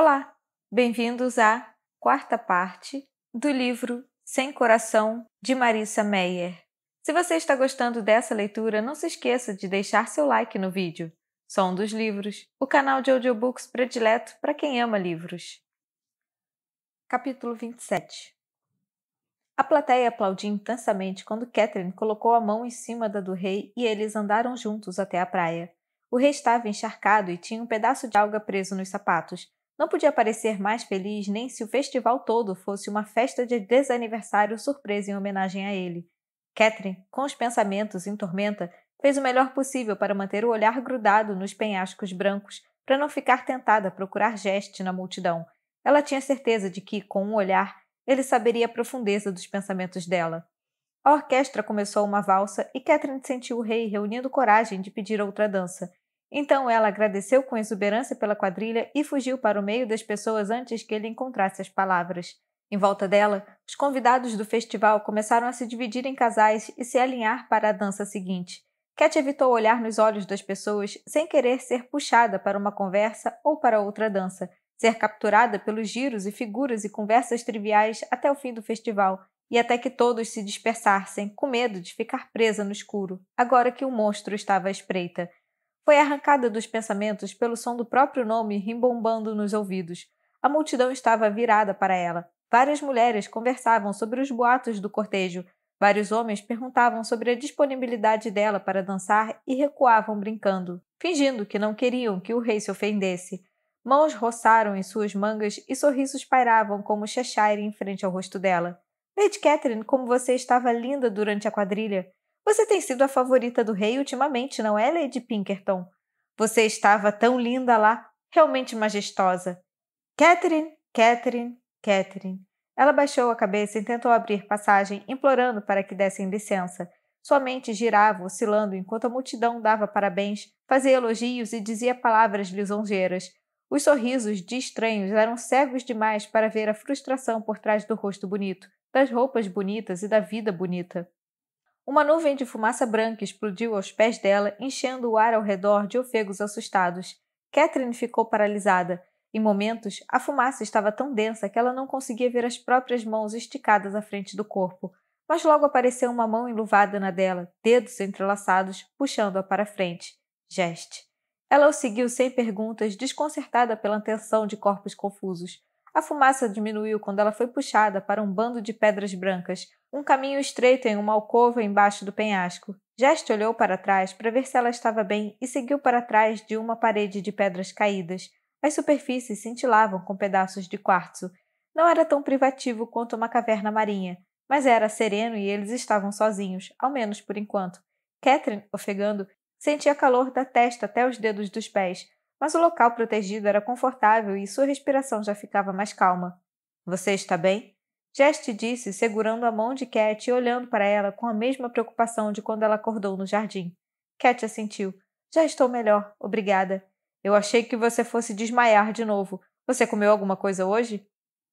Olá, bem-vindos à quarta parte do livro Sem Coração de Marissa Meyer. Se você está gostando dessa leitura, não se esqueça de deixar seu like no vídeo. Som dos Livros, o canal de audiobooks predileto para quem ama livros. Capítulo 27 A plateia aplaudiu intensamente quando Catherine colocou a mão em cima da do rei e eles andaram juntos até a praia. O rei estava encharcado e tinha um pedaço de alga preso nos sapatos, não podia parecer mais feliz nem se o festival todo fosse uma festa de desaniversário surpresa em homenagem a ele. Catherine, com os pensamentos em tormenta, fez o melhor possível para manter o olhar grudado nos penhascos brancos, para não ficar tentada a procurar geste na multidão. Ela tinha certeza de que, com um olhar, ele saberia a profundeza dos pensamentos dela. A orquestra começou uma valsa e Catherine sentiu o rei reunindo coragem de pedir outra dança. Então ela agradeceu com exuberância pela quadrilha e fugiu para o meio das pessoas antes que ele encontrasse as palavras. Em volta dela, os convidados do festival começaram a se dividir em casais e se alinhar para a dança seguinte. Cat evitou olhar nos olhos das pessoas sem querer ser puxada para uma conversa ou para outra dança, ser capturada pelos giros e figuras e conversas triviais até o fim do festival e até que todos se dispersassem, com medo de ficar presa no escuro, agora que o monstro estava à espreita foi arrancada dos pensamentos pelo som do próprio nome rimbombando nos ouvidos. A multidão estava virada para ela. Várias mulheres conversavam sobre os boatos do cortejo. Vários homens perguntavam sobre a disponibilidade dela para dançar e recuavam brincando, fingindo que não queriam que o rei se ofendesse. Mãos roçaram em suas mangas e sorrisos pairavam como Cheshire em frente ao rosto dela. Lady Catherine, como você estava linda durante a quadrilha. Você tem sido a favorita do rei ultimamente, não é, Lady Pinkerton? Você estava tão linda lá, realmente majestosa. Catherine, Catherine, Catherine. Ela baixou a cabeça e tentou abrir passagem, implorando para que dessem licença. Sua mente girava, oscilando, enquanto a multidão dava parabéns, fazia elogios e dizia palavras lisonjeiras. Os sorrisos de estranhos eram cegos demais para ver a frustração por trás do rosto bonito, das roupas bonitas e da vida bonita. Uma nuvem de fumaça branca explodiu aos pés dela, enchendo o ar ao redor de ofegos assustados. Catherine ficou paralisada. Em momentos, a fumaça estava tão densa que ela não conseguia ver as próprias mãos esticadas à frente do corpo, mas logo apareceu uma mão enluvada na dela, dedos entrelaçados, puxando-a para frente. Geste. Ela o seguiu sem perguntas, desconcertada pela tensão de corpos confusos. A fumaça diminuiu quando ela foi puxada para um bando de pedras brancas, um caminho estreito em uma alcova embaixo do penhasco. Jeste olhou para trás para ver se ela estava bem e seguiu para trás de uma parede de pedras caídas. As superfícies cintilavam com pedaços de quartzo. Não era tão privativo quanto uma caverna marinha, mas era sereno e eles estavam sozinhos, ao menos por enquanto. Catherine, ofegando, sentia calor da testa até os dedos dos pés, mas o local protegido era confortável e sua respiração já ficava mais calma. Você está bem? Jeste disse, segurando a mão de Cat e olhando para ela com a mesma preocupação de quando ela acordou no jardim. Cat assentiu. Já estou melhor, obrigada. Eu achei que você fosse desmaiar de novo. Você comeu alguma coisa hoje?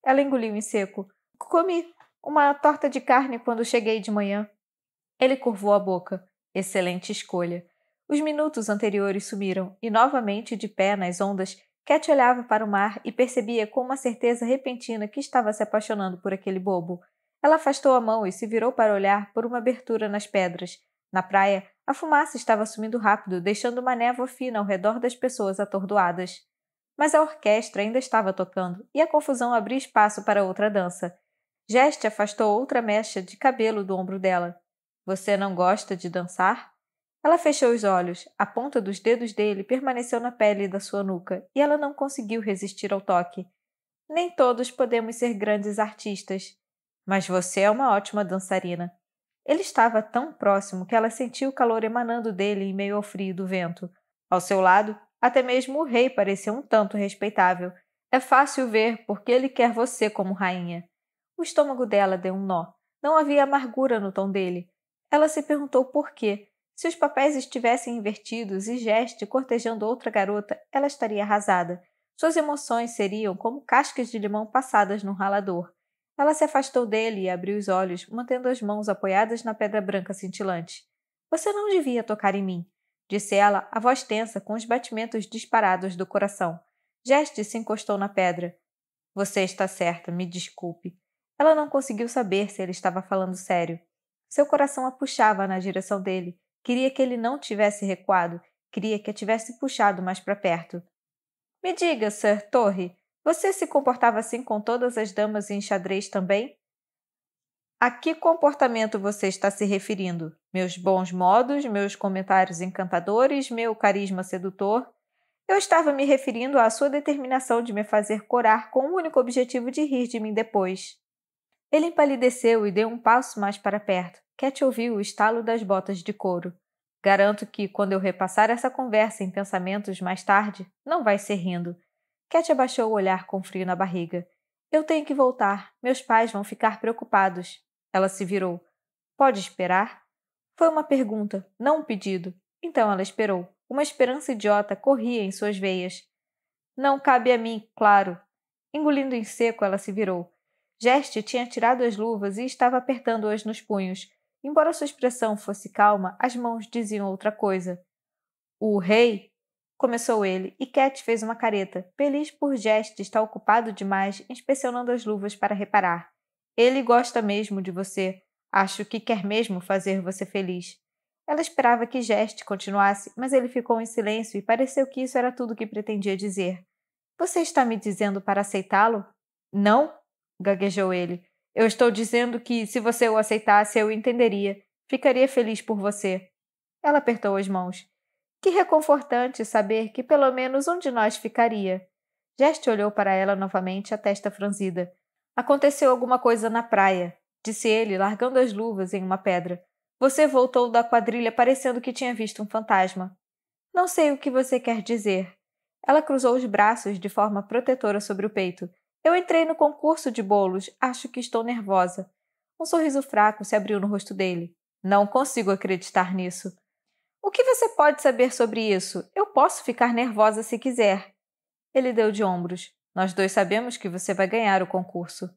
Ela engoliu em seco. Comi uma torta de carne quando cheguei de manhã. Ele curvou a boca. Excelente escolha. Os minutos anteriores sumiram, e novamente, de pé nas ondas, Cat olhava para o mar e percebia com uma certeza repentina que estava se apaixonando por aquele bobo. Ela afastou a mão e se virou para olhar por uma abertura nas pedras. Na praia, a fumaça estava sumindo rápido, deixando uma névoa fina ao redor das pessoas atordoadas. Mas a orquestra ainda estava tocando e a confusão abriu espaço para outra dança. Geste afastou outra mecha de cabelo do ombro dela. Você não gosta de dançar? Ela fechou os olhos. A ponta dos dedos dele permaneceu na pele da sua nuca e ela não conseguiu resistir ao toque. Nem todos podemos ser grandes artistas, mas você é uma ótima dançarina. Ele estava tão próximo que ela sentiu o calor emanando dele em meio ao frio do vento. Ao seu lado, até mesmo o rei parecia um tanto respeitável. É fácil ver porque ele quer você como rainha. O estômago dela deu um nó. Não havia amargura no tom dele. Ela se perguntou por quê, se os papéis estivessem invertidos e Geste cortejando outra garota, ela estaria arrasada. Suas emoções seriam como cascas de limão passadas num ralador. Ela se afastou dele e abriu os olhos, mantendo as mãos apoiadas na pedra branca cintilante. Você não devia tocar em mim, disse ela, a voz tensa, com os batimentos disparados do coração. Geste se encostou na pedra. Você está certa, me desculpe. Ela não conseguiu saber se ele estava falando sério. Seu coração a puxava na direção dele, Queria que ele não tivesse recuado, queria que a tivesse puxado mais para perto. Me diga, Sir Torre, você se comportava assim com todas as damas em xadrez também? A que comportamento você está se referindo? Meus bons modos, meus comentários encantadores, meu carisma sedutor? Eu estava me referindo à sua determinação de me fazer corar com o único objetivo de rir de mim depois. Ele empalideceu e deu um passo mais para perto. Cat ouviu o estalo das botas de couro. Garanto que, quando eu repassar essa conversa em pensamentos mais tarde, não vai ser rindo. Cat abaixou o olhar com frio na barriga. Eu tenho que voltar. Meus pais vão ficar preocupados. Ela se virou. Pode esperar? Foi uma pergunta, não um pedido. Então ela esperou. Uma esperança idiota corria em suas veias. Não cabe a mim, claro. Engolindo em seco, ela se virou. Geste tinha tirado as luvas e estava apertando-as nos punhos. Embora sua expressão fosse calma, as mãos diziam outra coisa. O rei? Começou ele, e Cat fez uma careta, feliz por geste estar ocupado demais inspecionando as luvas para reparar. Ele gosta mesmo de você. Acho que quer mesmo fazer você feliz. Ela esperava que geste continuasse, mas ele ficou em silêncio e pareceu que isso era tudo o que pretendia dizer. Você está me dizendo para aceitá-lo? Não? gaguejou ele. Eu estou dizendo que, se você o aceitasse, eu entenderia. Ficaria feliz por você. Ela apertou as mãos. Que reconfortante saber que pelo menos um de nós ficaria. Geste olhou para ela novamente, a testa franzida. Aconteceu alguma coisa na praia, disse ele, largando as luvas em uma pedra. Você voltou da quadrilha parecendo que tinha visto um fantasma. Não sei o que você quer dizer. Ela cruzou os braços de forma protetora sobre o peito. Eu entrei no concurso de bolos, acho que estou nervosa. Um sorriso fraco se abriu no rosto dele. Não consigo acreditar nisso. O que você pode saber sobre isso? Eu posso ficar nervosa se quiser. Ele deu de ombros. Nós dois sabemos que você vai ganhar o concurso.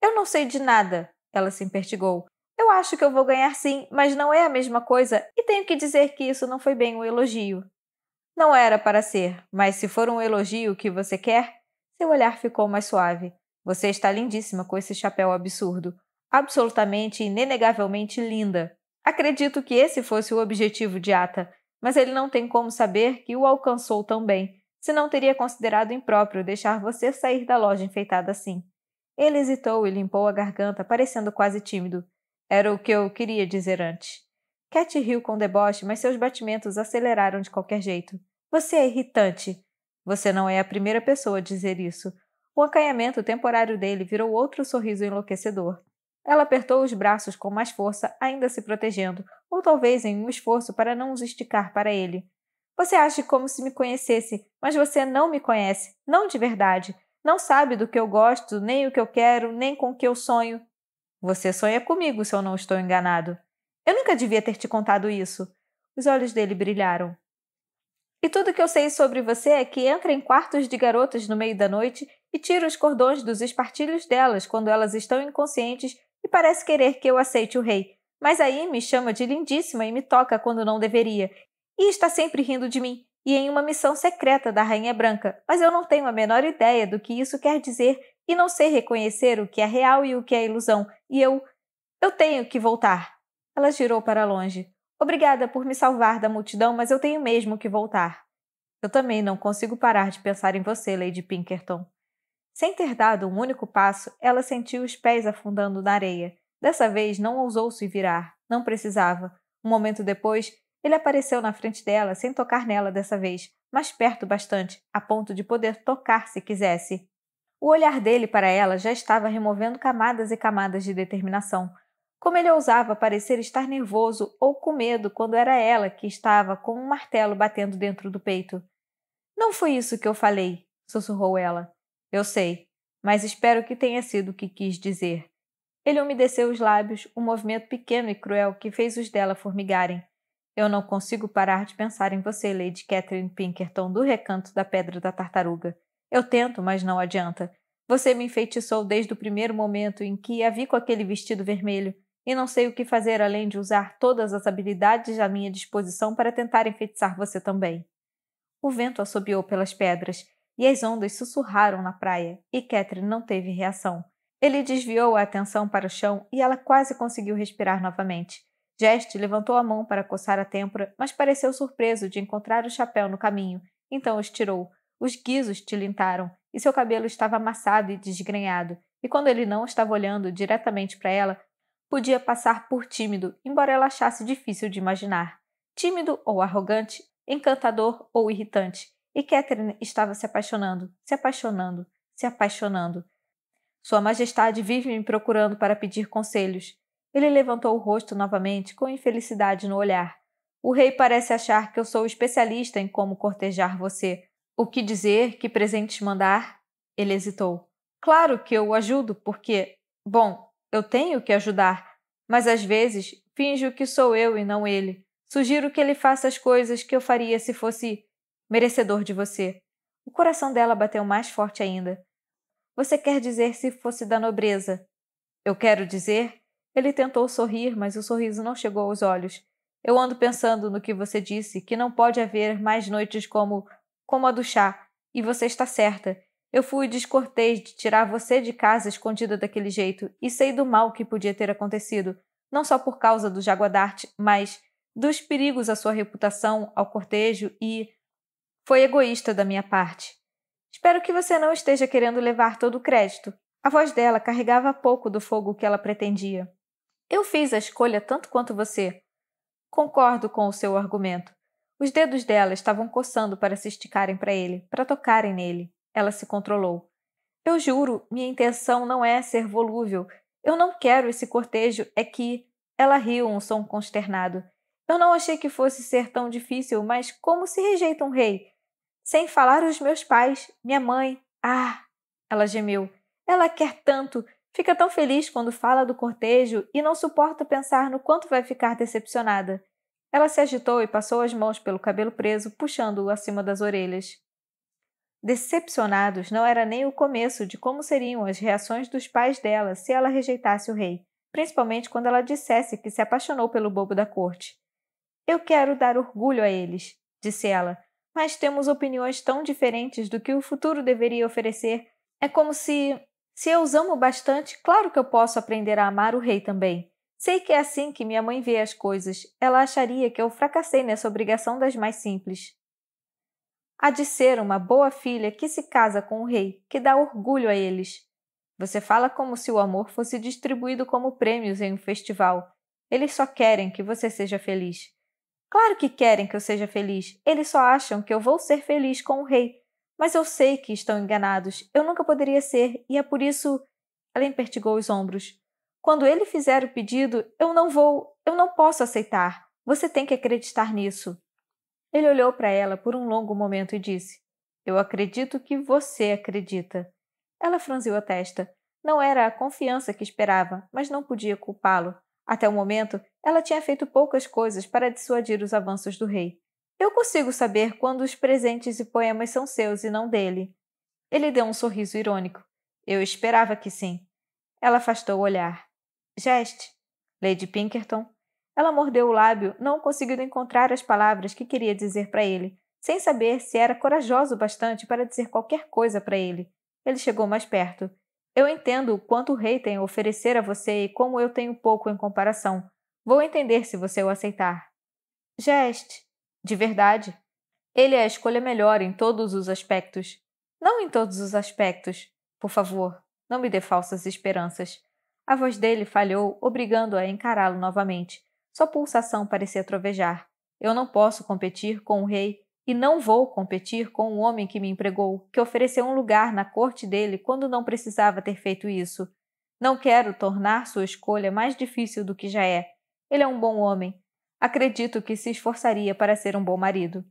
Eu não sei de nada, ela se impertigou. Eu acho que eu vou ganhar sim, mas não é a mesma coisa e tenho que dizer que isso não foi bem um elogio. Não era para ser, mas se for um elogio que você quer, seu olhar ficou mais suave. Você está lindíssima com esse chapéu absurdo. Absolutamente, inegavelmente linda. Acredito que esse fosse o objetivo de Ata, mas ele não tem como saber que o alcançou tão bem, senão teria considerado impróprio deixar você sair da loja enfeitada assim. Ele hesitou e limpou a garganta, parecendo quase tímido. Era o que eu queria dizer antes. Cat riu com deboche, mas seus batimentos aceleraram de qualquer jeito. Você é irritante. Você não é a primeira pessoa a dizer isso. O acanhamento temporário dele virou outro sorriso enlouquecedor. Ela apertou os braços com mais força, ainda se protegendo, ou talvez em um esforço para não os esticar para ele. Você age como se me conhecesse, mas você não me conhece, não de verdade. Não sabe do que eu gosto, nem o que eu quero, nem com o que eu sonho. Você sonha comigo, se eu não estou enganado. Eu nunca devia ter te contado isso. Os olhos dele brilharam. E tudo que eu sei sobre você é que entra em quartos de garotas no meio da noite e tira os cordões dos espartilhos delas quando elas estão inconscientes e parece querer que eu aceite o rei. Mas aí me chama de lindíssima e me toca quando não deveria. E está sempre rindo de mim e em uma missão secreta da Rainha Branca, mas eu não tenho a menor ideia do que isso quer dizer e não sei reconhecer o que é real e o que é ilusão. E eu. Eu tenho que voltar. Ela girou para longe. Obrigada por me salvar da multidão, mas eu tenho mesmo que voltar. Eu também não consigo parar de pensar em você, Lady Pinkerton. Sem ter dado um único passo, ela sentiu os pés afundando na areia. Dessa vez não ousou se virar, não precisava. Um momento depois, ele apareceu na frente dela, sem tocar nela dessa vez, mas perto bastante, a ponto de poder tocar se quisesse. O olhar dele para ela já estava removendo camadas e camadas de determinação. Como ele ousava parecer estar nervoso ou com medo quando era ela que estava com um martelo batendo dentro do peito. Não foi isso que eu falei, sussurrou ela. Eu sei, mas espero que tenha sido o que quis dizer. Ele umedeceu os lábios, um movimento pequeno e cruel que fez os dela formigarem. Eu não consigo parar de pensar em você, Lady Catherine Pinkerton, do recanto da Pedra da Tartaruga. Eu tento, mas não adianta. Você me enfeitiçou desde o primeiro momento em que a vi com aquele vestido vermelho e não sei o que fazer além de usar todas as habilidades à minha disposição para tentar enfeitiçar você também. O vento assobiou pelas pedras e as ondas sussurraram na praia, e Catherine não teve reação. Ele desviou a atenção para o chão e ela quase conseguiu respirar novamente. Jest levantou a mão para coçar a têmpora, mas pareceu surpreso de encontrar o chapéu no caminho, então os tirou. Os guizos tilintaram e seu cabelo estava amassado e desgrenhado, e quando ele não estava olhando diretamente para ela, podia passar por tímido, embora ela achasse difícil de imaginar. Tímido ou arrogante, encantador ou irritante. E Catherine estava se apaixonando, se apaixonando, se apaixonando. Sua Majestade vive me procurando para pedir conselhos. Ele levantou o rosto novamente, com infelicidade no olhar. O rei parece achar que eu sou especialista em como cortejar você. O que dizer, que presentes mandar? Ele hesitou. Claro que eu o ajudo, porque. Bom, eu tenho que ajudar, mas às vezes finjo que sou eu e não ele. Sugiro que ele faça as coisas que eu faria se fosse merecedor de você. O coração dela bateu mais forte ainda. Você quer dizer se fosse da nobreza? Eu quero dizer. Ele tentou sorrir, mas o sorriso não chegou aos olhos. Eu ando pensando no que você disse, que não pode haver mais noites como como a do chá, e você está certa. Eu fui descortês de tirar você de casa escondida daquele jeito e sei do mal que podia ter acontecido, não só por causa do Jaguadarte, mas dos perigos à sua reputação, ao cortejo e. Foi egoísta da minha parte. Espero que você não esteja querendo levar todo o crédito. A voz dela carregava pouco do fogo que ela pretendia. Eu fiz a escolha tanto quanto você. Concordo com o seu argumento. Os dedos dela estavam coçando para se esticarem para ele, para tocarem nele. Ela se controlou. Eu juro, minha intenção não é ser volúvel. Eu não quero esse cortejo, é que. Ela riu um som consternado. Eu não achei que fosse ser tão difícil, mas como se rejeita um rei? Sem falar os meus pais, minha mãe. Ah! Ela gemeu. Ela quer tanto, fica tão feliz quando fala do cortejo e não suporta pensar no quanto vai ficar decepcionada. Ela se agitou e passou as mãos pelo cabelo preso, puxando-o acima das orelhas. Decepcionados, não era nem o começo de como seriam as reações dos pais dela se ela rejeitasse o rei, principalmente quando ela dissesse que se apaixonou pelo bobo da corte. Eu quero dar orgulho a eles, disse ela, mas temos opiniões tão diferentes do que o futuro deveria oferecer. É como se. Se eu os amo bastante, claro que eu posso aprender a amar o rei também. Sei que é assim que minha mãe vê as coisas. Ela acharia que eu fracassei nessa obrigação das mais simples. Há de ser uma boa filha que se casa com o rei, que dá orgulho a eles. Você fala como se o amor fosse distribuído como prêmios em um festival. Eles só querem que você seja feliz. Claro que querem que eu seja feliz. Eles só acham que eu vou ser feliz com o rei. Mas eu sei que estão enganados. Eu nunca poderia ser, e é por isso. Ela empertigou os ombros. Quando ele fizer o pedido, eu não vou, eu não posso aceitar. Você tem que acreditar nisso. Ele olhou para ela por um longo momento e disse: Eu acredito que você acredita. Ela franziu a testa. Não era a confiança que esperava, mas não podia culpá-lo. Até o momento, ela tinha feito poucas coisas para dissuadir os avanços do rei. Eu consigo saber quando os presentes e poemas são seus e não dele. Ele deu um sorriso irônico. Eu esperava que sim. Ela afastou o olhar. Geste. Lady Pinkerton ela mordeu o lábio, não conseguindo encontrar as palavras que queria dizer para ele, sem saber se era corajoso o bastante para dizer qualquer coisa para ele. Ele chegou mais perto. Eu entendo o quanto o rei tem a oferecer a você e como eu tenho pouco em comparação. Vou entender se você o aceitar. Geste. De verdade. Ele é a escolha melhor em todos os aspectos. Não em todos os aspectos. Por favor, não me dê falsas esperanças. A voz dele falhou, obrigando-a a encará-lo novamente. Sua pulsação parecia trovejar. Eu não posso competir com o rei e não vou competir com o homem que me empregou, que ofereceu um lugar na corte dele quando não precisava ter feito isso. Não quero tornar sua escolha mais difícil do que já é. Ele é um bom homem. Acredito que se esforçaria para ser um bom marido.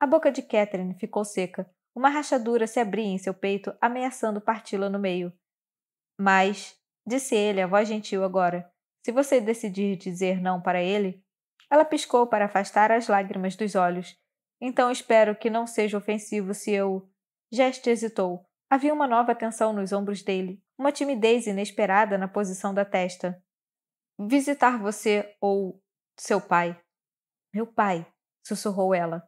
A boca de Catherine ficou seca. Uma rachadura se abria em seu peito, ameaçando parti-la no meio. Mas, disse ele, a voz gentil agora, se você decidir dizer não para ele, ela piscou para afastar as lágrimas dos olhos. Então espero que não seja ofensivo se eu. Geste hesitou. Havia uma nova tensão nos ombros dele, uma timidez inesperada na posição da testa. Visitar você ou seu pai. Meu pai, sussurrou ela.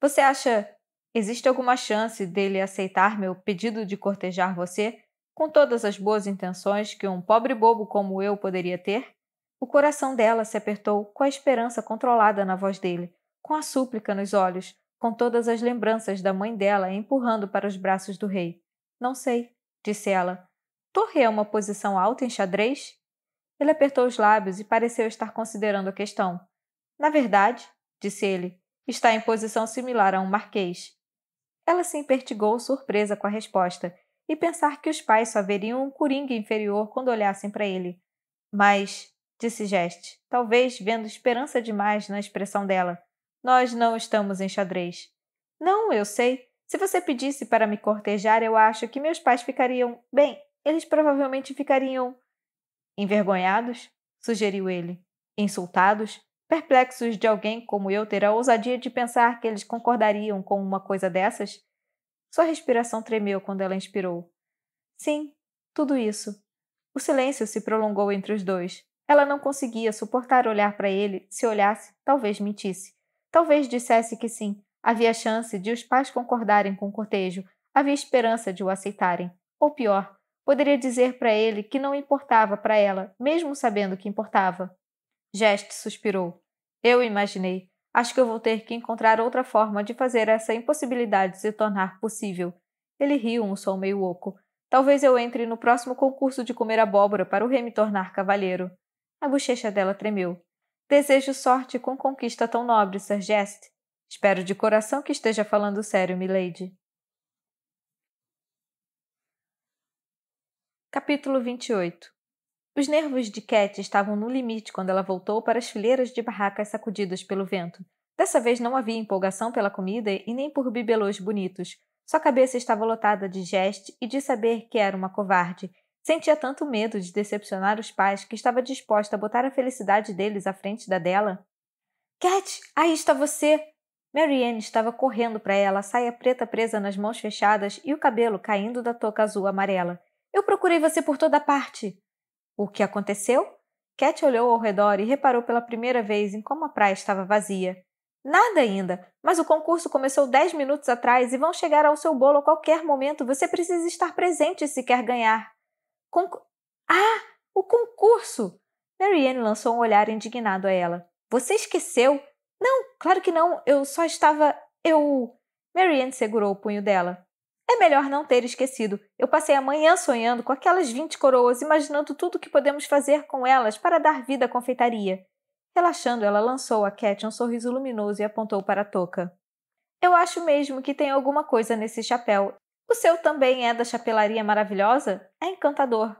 Você acha. Existe alguma chance dele aceitar meu pedido de cortejar você? Com todas as boas intenções que um pobre bobo como eu poderia ter, o coração dela se apertou com a esperança controlada na voz dele, com a súplica nos olhos, com todas as lembranças da mãe dela empurrando para os braços do rei. Não sei, disse ela. Torre é uma posição alta em xadrez? Ele apertou os lábios e pareceu estar considerando a questão. Na verdade, disse ele, está em posição similar a um marquês. Ela se impertigou surpresa com a resposta e pensar que os pais só veriam um coringa inferior quando olhassem para ele. Mas, disse Geste, talvez vendo esperança demais na expressão dela, nós não estamos em xadrez. Não, eu sei. Se você pedisse para me cortejar, eu acho que meus pais ficariam. Bem, eles provavelmente ficariam. Envergonhados? sugeriu ele. Insultados? Perplexos de alguém como eu ter a ousadia de pensar que eles concordariam com uma coisa dessas? Sua respiração tremeu quando ela inspirou. Sim, tudo isso. O silêncio se prolongou entre os dois. Ela não conseguia suportar olhar para ele. Se olhasse, talvez mentisse. Talvez dissesse que sim. Havia chance de os pais concordarem com o cortejo. Havia esperança de o aceitarem. Ou pior, poderia dizer para ele que não importava para ela, mesmo sabendo que importava. Gest suspirou. Eu imaginei. Acho que eu vou ter que encontrar outra forma de fazer essa impossibilidade se tornar possível. Ele riu um som meio oco. Talvez eu entre no próximo concurso de comer abóbora para o rei me tornar cavaleiro. A bochecha dela tremeu. Desejo sorte com conquista tão nobre, Sir Jest. Espero de coração que esteja falando sério, milady. Capítulo 28 os nervos de Cat estavam no limite quando ela voltou para as fileiras de barracas sacudidas pelo vento. Dessa vez não havia empolgação pela comida e nem por bibelôs bonitos. Sua cabeça estava lotada de geste e de saber que era uma covarde. Sentia tanto medo de decepcionar os pais que estava disposta a botar a felicidade deles à frente da dela. Cat, aí está você! Marianne estava correndo para ela, saia preta presa nas mãos fechadas e o cabelo caindo da touca azul amarela. Eu procurei você por toda parte. O que aconteceu? Cat olhou ao redor e reparou pela primeira vez em como a praia estava vazia. Nada ainda, mas o concurso começou dez minutos atrás e vão chegar ao seu bolo a qualquer momento. Você precisa estar presente se quer ganhar. ah, o concurso! Marianne lançou um olhar indignado a ela. Você esqueceu? Não, claro que não. Eu só estava. Eu. Marianne segurou o punho dela. É melhor não ter esquecido. Eu passei a manhã sonhando com aquelas 20 coroas, imaginando tudo o que podemos fazer com elas para dar vida à confeitaria. Relaxando, ela lançou a Cat um sorriso luminoso e apontou para a toca. Eu acho mesmo que tem alguma coisa nesse chapéu. O seu também é da chapelaria maravilhosa? É encantador.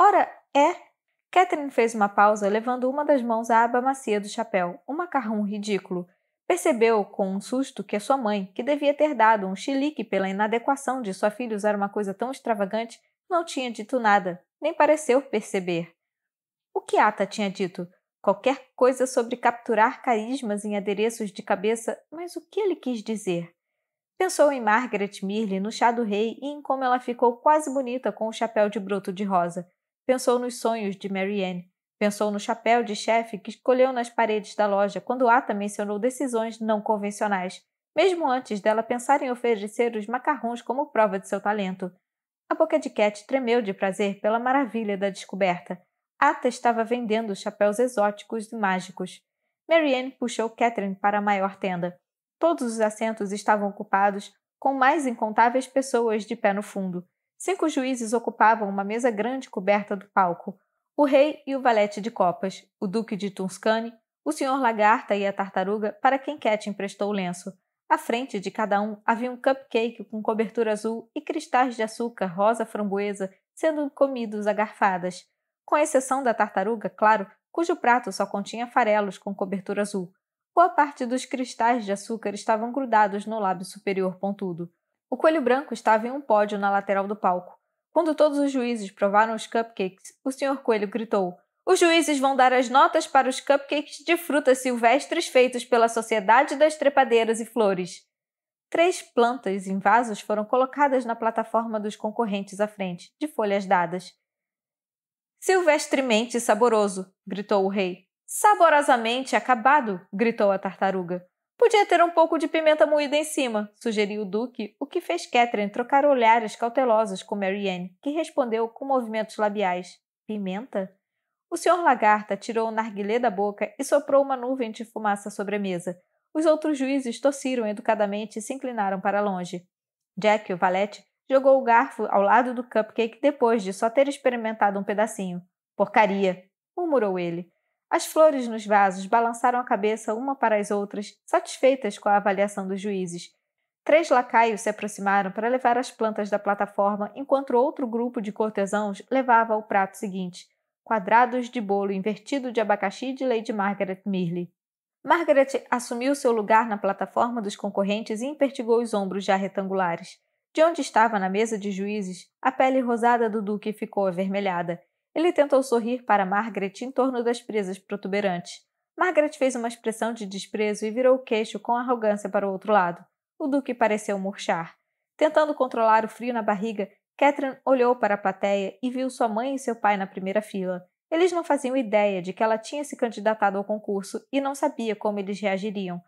Ora, é. Catherine fez uma pausa, levando uma das mãos à aba macia do chapéu, um macarrão ridículo. Percebeu com um susto que a sua mãe, que devia ter dado um chilique pela inadequação de sua filha usar uma coisa tão extravagante, não tinha dito nada, nem pareceu perceber. O que Ata tinha dito? Qualquer coisa sobre capturar carismas em adereços de cabeça, mas o que ele quis dizer? Pensou em Margaret Mirley no chá do rei e em como ela ficou quase bonita com o chapéu de broto de rosa. Pensou nos sonhos de Marianne, Pensou no chapéu de chefe que escolheu nas paredes da loja quando Ata mencionou decisões não convencionais, mesmo antes dela pensar em oferecer os macarrons como prova de seu talento. A boca de Cat tremeu de prazer pela maravilha da descoberta. Ata estava vendendo chapéus exóticos e mágicos. Marianne puxou Catherine para a maior tenda. Todos os assentos estavam ocupados, com mais incontáveis pessoas de pé no fundo. Cinco juízes ocupavam uma mesa grande coberta do palco o rei e o valete de copas, o duque de Tuscany, o senhor lagarta e a tartaruga, para quem Cat emprestou o lenço. À frente de cada um havia um cupcake com cobertura azul e cristais de açúcar rosa framboesa sendo comidos a garfadas, com exceção da tartaruga, claro, cujo prato só continha farelos com cobertura azul. Boa parte dos cristais de açúcar estavam grudados no lábio superior pontudo. O coelho branco estava em um pódio na lateral do palco. Quando todos os juízes provaram os cupcakes, o Sr. Coelho gritou: Os juízes vão dar as notas para os cupcakes de frutas silvestres feitos pela Sociedade das Trepadeiras e Flores. Três plantas em vasos foram colocadas na plataforma dos concorrentes à frente, de folhas dadas. Silvestremente saboroso! gritou o rei. Saborosamente acabado! gritou a tartaruga. Podia ter um pouco de pimenta moída em cima, sugeriu o Duque, o que fez Catherine trocar olhares cautelosos com Marianne, que respondeu com movimentos labiais. Pimenta? O senhor Lagarta tirou o narguilé da boca e soprou uma nuvem de fumaça sobre a mesa. Os outros juízes tossiram educadamente e se inclinaram para longe. Jack, o valete, jogou o garfo ao lado do cupcake depois de só ter experimentado um pedacinho. Porcaria! murmurou ele. As flores nos vasos balançaram a cabeça uma para as outras, satisfeitas com a avaliação dos juízes. Três lacaios se aproximaram para levar as plantas da plataforma, enquanto outro grupo de cortesãos levava o prato seguinte: quadrados de bolo invertido de abacaxi de Lady Margaret Mirley. Margaret assumiu seu lugar na plataforma dos concorrentes e impertigou os ombros já retangulares. De onde estava na mesa de juízes, a pele rosada do Duque ficou avermelhada ele tentou sorrir para Margaret em torno das presas protuberantes. Margaret fez uma expressão de desprezo e virou o queixo com arrogância para o outro lado. O Duque pareceu murchar. Tentando controlar o frio na barriga, Catherine olhou para a plateia e viu sua mãe e seu pai na primeira fila. Eles não faziam ideia de que ela tinha se candidatado ao concurso e não sabia como eles reagiriam.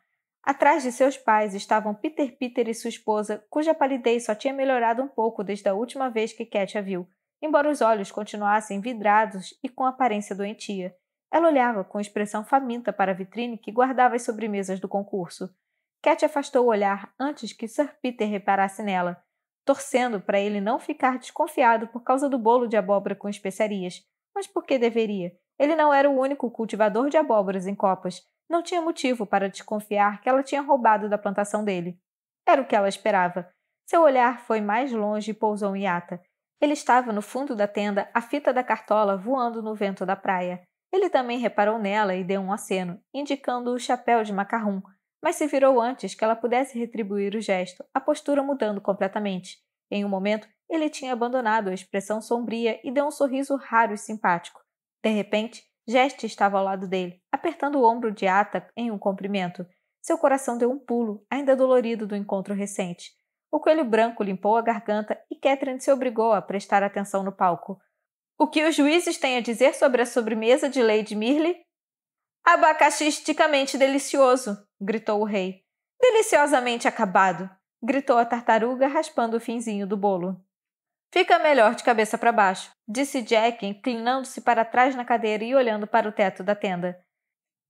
Atrás de seus pais estavam Peter Peter e sua esposa, cuja palidez só tinha melhorado um pouco desde a última vez que Cat a viu. Embora os olhos continuassem vidrados e com aparência doentia, ela olhava com expressão faminta para a vitrine que guardava as sobremesas do concurso. Cat afastou o olhar antes que Sir Peter reparasse nela, torcendo para ele não ficar desconfiado por causa do bolo de abóbora com especiarias. Mas por que deveria? Ele não era o único cultivador de abóboras em copas. Não tinha motivo para desconfiar que ela tinha roubado da plantação dele. Era o que ela esperava. Seu olhar foi mais longe e pousou em Yata, ele estava no fundo da tenda, a fita da cartola voando no vento da praia. Ele também reparou nela e deu um aceno, indicando o chapéu de macarrão, mas se virou antes que ela pudesse retribuir o gesto, a postura mudando completamente. Em um momento, ele tinha abandonado a expressão sombria e deu um sorriso raro e simpático. De repente, Geste estava ao lado dele, apertando o ombro de Ata em um cumprimento. Seu coração deu um pulo, ainda dolorido do encontro recente. O coelho branco limpou a garganta e Catherine se obrigou a prestar atenção no palco. O que os juízes têm a dizer sobre a sobremesa de Lady Mirley? Abacaxisticamente delicioso, gritou o rei. Deliciosamente acabado, gritou a tartaruga, raspando o finzinho do bolo. Fica melhor de cabeça para baixo, disse Jack, inclinando-se para trás na cadeira e olhando para o teto da tenda.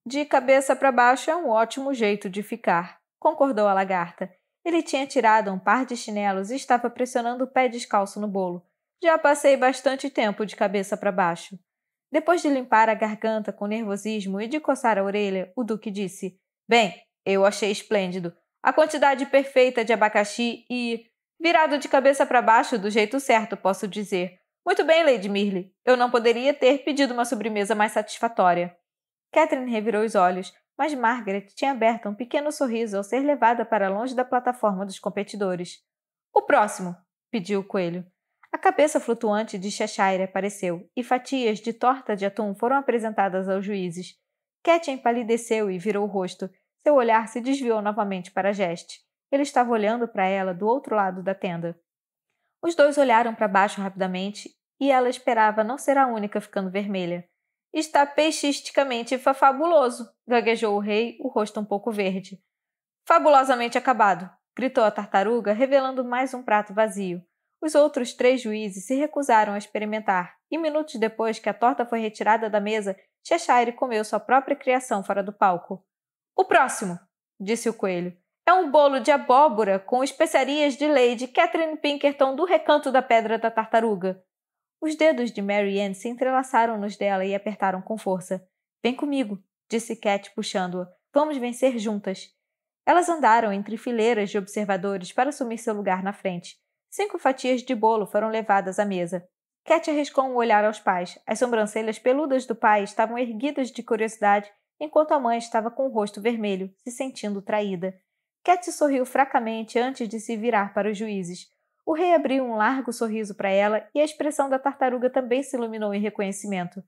De cabeça para baixo é um ótimo jeito de ficar, concordou a lagarta, ele tinha tirado um par de chinelos e estava pressionando o pé descalço no bolo. Já passei bastante tempo de cabeça para baixo. Depois de limpar a garganta com nervosismo e de coçar a orelha, o Duque disse: Bem, eu achei esplêndido. A quantidade perfeita de abacaxi e. Virado de cabeça para baixo do jeito certo, posso dizer. Muito bem, Lady Mirley. Eu não poderia ter pedido uma sobremesa mais satisfatória. Catherine revirou os olhos, mas Margaret tinha aberto um pequeno sorriso ao ser levada para longe da plataforma dos competidores. O próximo! pediu o coelho. A cabeça flutuante de Cheshire apareceu e fatias de torta de atum foram apresentadas aos juízes. Cat empalideceu e virou o rosto. Seu olhar se desviou novamente para Geste. Ele estava olhando para ela do outro lado da tenda. Os dois olharam para baixo rapidamente e ela esperava não ser a única ficando vermelha. Está peixisticamente fabuloso, gaguejou o rei, o rosto um pouco verde. Fabulosamente acabado, gritou a tartaruga, revelando mais um prato vazio. Os outros três juízes se recusaram a experimentar, e minutos depois que a torta foi retirada da mesa, Cheshire comeu sua própria criação fora do palco. O próximo, disse o coelho, é um bolo de abóbora com especiarias de Lady Catherine Pinkerton do Recanto da Pedra da Tartaruga. Os dedos de Mary Ann se entrelaçaram nos dela e apertaram com força. Vem comigo, disse Cat, puxando-a. Vamos vencer juntas. Elas andaram entre fileiras de observadores para assumir seu lugar na frente. Cinco fatias de bolo foram levadas à mesa. Cat arriscou um olhar aos pais. As sobrancelhas peludas do pai estavam erguidas de curiosidade, enquanto a mãe estava com o rosto vermelho, se sentindo traída. Cat sorriu fracamente antes de se virar para os juízes. O rei abriu um largo sorriso para ela e a expressão da tartaruga também se iluminou em reconhecimento.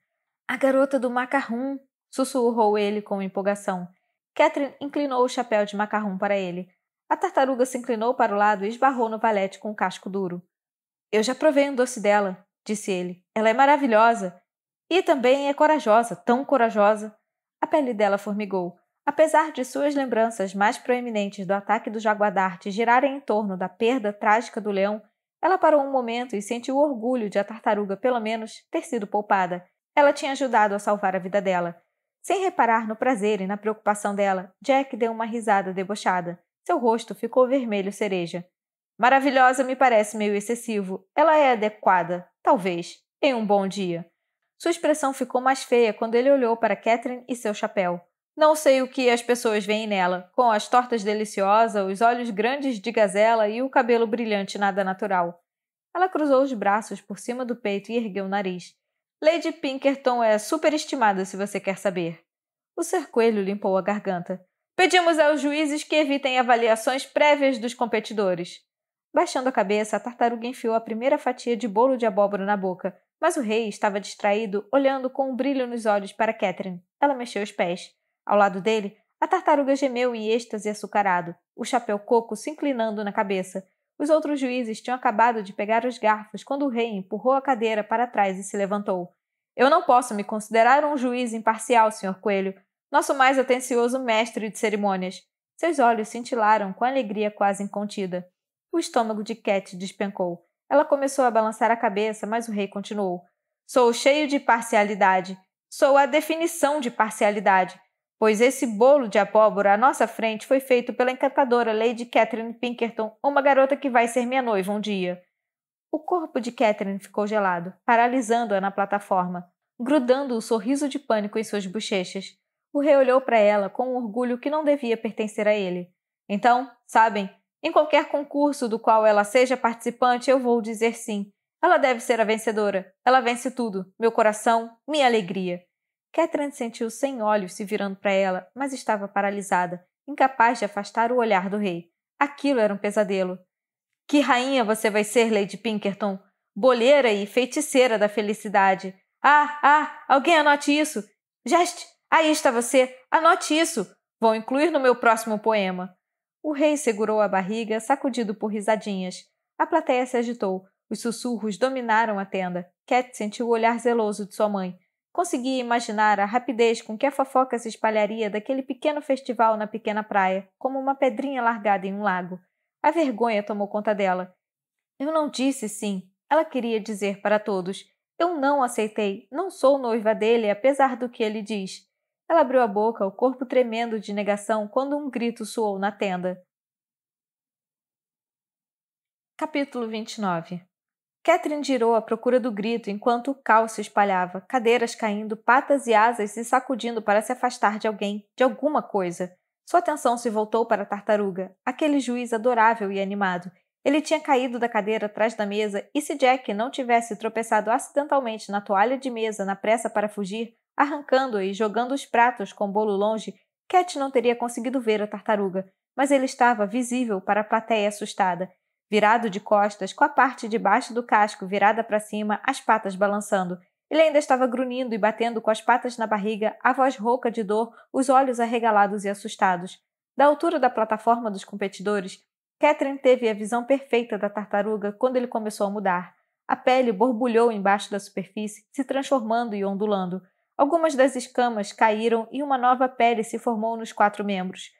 A garota do macarrão! sussurrou ele com empolgação. Catherine inclinou o chapéu de macarrão para ele. A tartaruga se inclinou para o lado e esbarrou no valete com o um casco duro. Eu já provei um doce dela, disse ele. Ela é maravilhosa. E também é corajosa, tão corajosa. A pele dela formigou. Apesar de suas lembranças mais proeminentes do ataque do jaguadarte girarem em torno da perda trágica do leão, ela parou um momento e sentiu orgulho de a tartaruga, pelo menos, ter sido poupada. Ela tinha ajudado a salvar a vida dela. Sem reparar no prazer e na preocupação dela, Jack deu uma risada debochada. Seu rosto ficou vermelho cereja. Maravilhosa me parece meio excessivo. Ela é adequada, talvez, em um bom dia. Sua expressão ficou mais feia quando ele olhou para Catherine e seu chapéu. Não sei o que as pessoas veem nela, com as tortas deliciosas, os olhos grandes de gazela e o cabelo brilhante nada natural. Ela cruzou os braços por cima do peito e ergueu o nariz. Lady Pinkerton é superestimada, se você quer saber. O coelho limpou a garganta. Pedimos aos juízes que evitem avaliações prévias dos competidores. Baixando a cabeça, a tartaruga enfiou a primeira fatia de bolo de abóbora na boca, mas o rei estava distraído, olhando com um brilho nos olhos para Catherine. Ela mexeu os pés. Ao lado dele, a tartaruga gemeu em êxtase açucarado, o chapéu coco se inclinando na cabeça. Os outros juízes tinham acabado de pegar os garfos quando o rei empurrou a cadeira para trás e se levantou. Eu não posso me considerar um juiz imparcial, senhor Coelho, nosso mais atencioso mestre de cerimônias. Seus olhos cintilaram com alegria quase incontida. O estômago de Cat despencou. Ela começou a balançar a cabeça, mas o rei continuou. Sou cheio de parcialidade. Sou a definição de parcialidade pois esse bolo de abóbora à nossa frente foi feito pela encantadora Lady Catherine Pinkerton, uma garota que vai ser minha noiva um dia. O corpo de Catherine ficou gelado, paralisando-a na plataforma, grudando o um sorriso de pânico em suas bochechas. O rei olhou para ela com um orgulho que não devia pertencer a ele. Então, sabem, em qualquer concurso do qual ela seja participante, eu vou dizer sim. Ela deve ser a vencedora. Ela vence tudo: meu coração, minha alegria. Catherine sentiu sem olhos se virando para ela, mas estava paralisada, incapaz de afastar o olhar do rei. Aquilo era um pesadelo. Que rainha você vai ser, Lady Pinkerton? Boleira e feiticeira da felicidade. Ah, ah, alguém anote isso. Geste, aí está você. Anote isso. Vou incluir no meu próximo poema. O rei segurou a barriga, sacudido por risadinhas. A plateia se agitou. Os sussurros dominaram a tenda. Cat sentiu o olhar zeloso de sua mãe. Conseguia imaginar a rapidez com que a fofoca se espalharia daquele pequeno festival na pequena praia, como uma pedrinha largada em um lago. A vergonha tomou conta dela. Eu não disse sim. Ela queria dizer para todos. Eu não aceitei. Não sou noiva dele, apesar do que ele diz. Ela abriu a boca, o corpo tremendo de negação, quando um grito soou na tenda. Capítulo 29 Catherine girou à procura do grito enquanto o caos se espalhava, cadeiras caindo, patas e asas se sacudindo para se afastar de alguém, de alguma coisa. Sua atenção se voltou para a tartaruga, aquele juiz adorável e animado. Ele tinha caído da cadeira atrás da mesa e, se Jack não tivesse tropeçado acidentalmente na toalha de mesa na pressa para fugir, arrancando-a e jogando os pratos com o bolo longe, Cat não teria conseguido ver a tartaruga, mas ele estava visível para a plateia assustada virado de costas, com a parte de baixo do casco virada para cima, as patas balançando. Ele ainda estava grunhindo e batendo com as patas na barriga, a voz rouca de dor, os olhos arregalados e assustados. Da altura da plataforma dos competidores, Catherine teve a visão perfeita da tartaruga quando ele começou a mudar. A pele borbulhou embaixo da superfície, se transformando e ondulando. Algumas das escamas caíram e uma nova pele se formou nos quatro membros.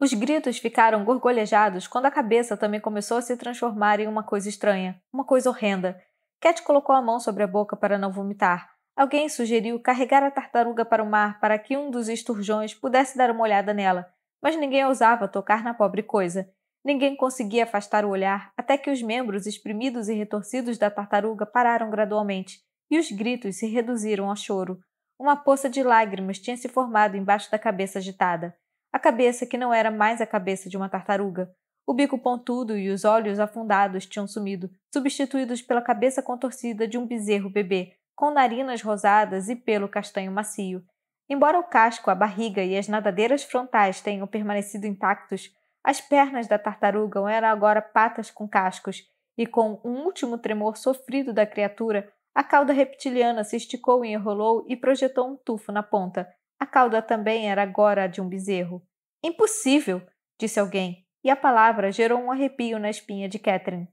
Os gritos ficaram gorgolejados quando a cabeça também começou a se transformar em uma coisa estranha, uma coisa horrenda. Cat colocou a mão sobre a boca para não vomitar. Alguém sugeriu carregar a tartaruga para o mar para que um dos esturjões pudesse dar uma olhada nela, mas ninguém ousava tocar na pobre coisa. Ninguém conseguia afastar o olhar até que os membros espremidos e retorcidos da tartaruga pararam gradualmente e os gritos se reduziram a choro. Uma poça de lágrimas tinha se formado embaixo da cabeça agitada a cabeça que não era mais a cabeça de uma tartaruga. O bico pontudo e os olhos afundados tinham sumido, substituídos pela cabeça contorcida de um bezerro bebê, com narinas rosadas e pelo castanho macio. Embora o casco, a barriga e as nadadeiras frontais tenham permanecido intactos, as pernas da tartaruga eram agora patas com cascos, e com um último tremor sofrido da criatura, a cauda reptiliana se esticou e enrolou e projetou um tufo na ponta, a cauda também era agora a de um bezerro. Impossível! disse alguém, e a palavra gerou um arrepio na espinha de Catherine.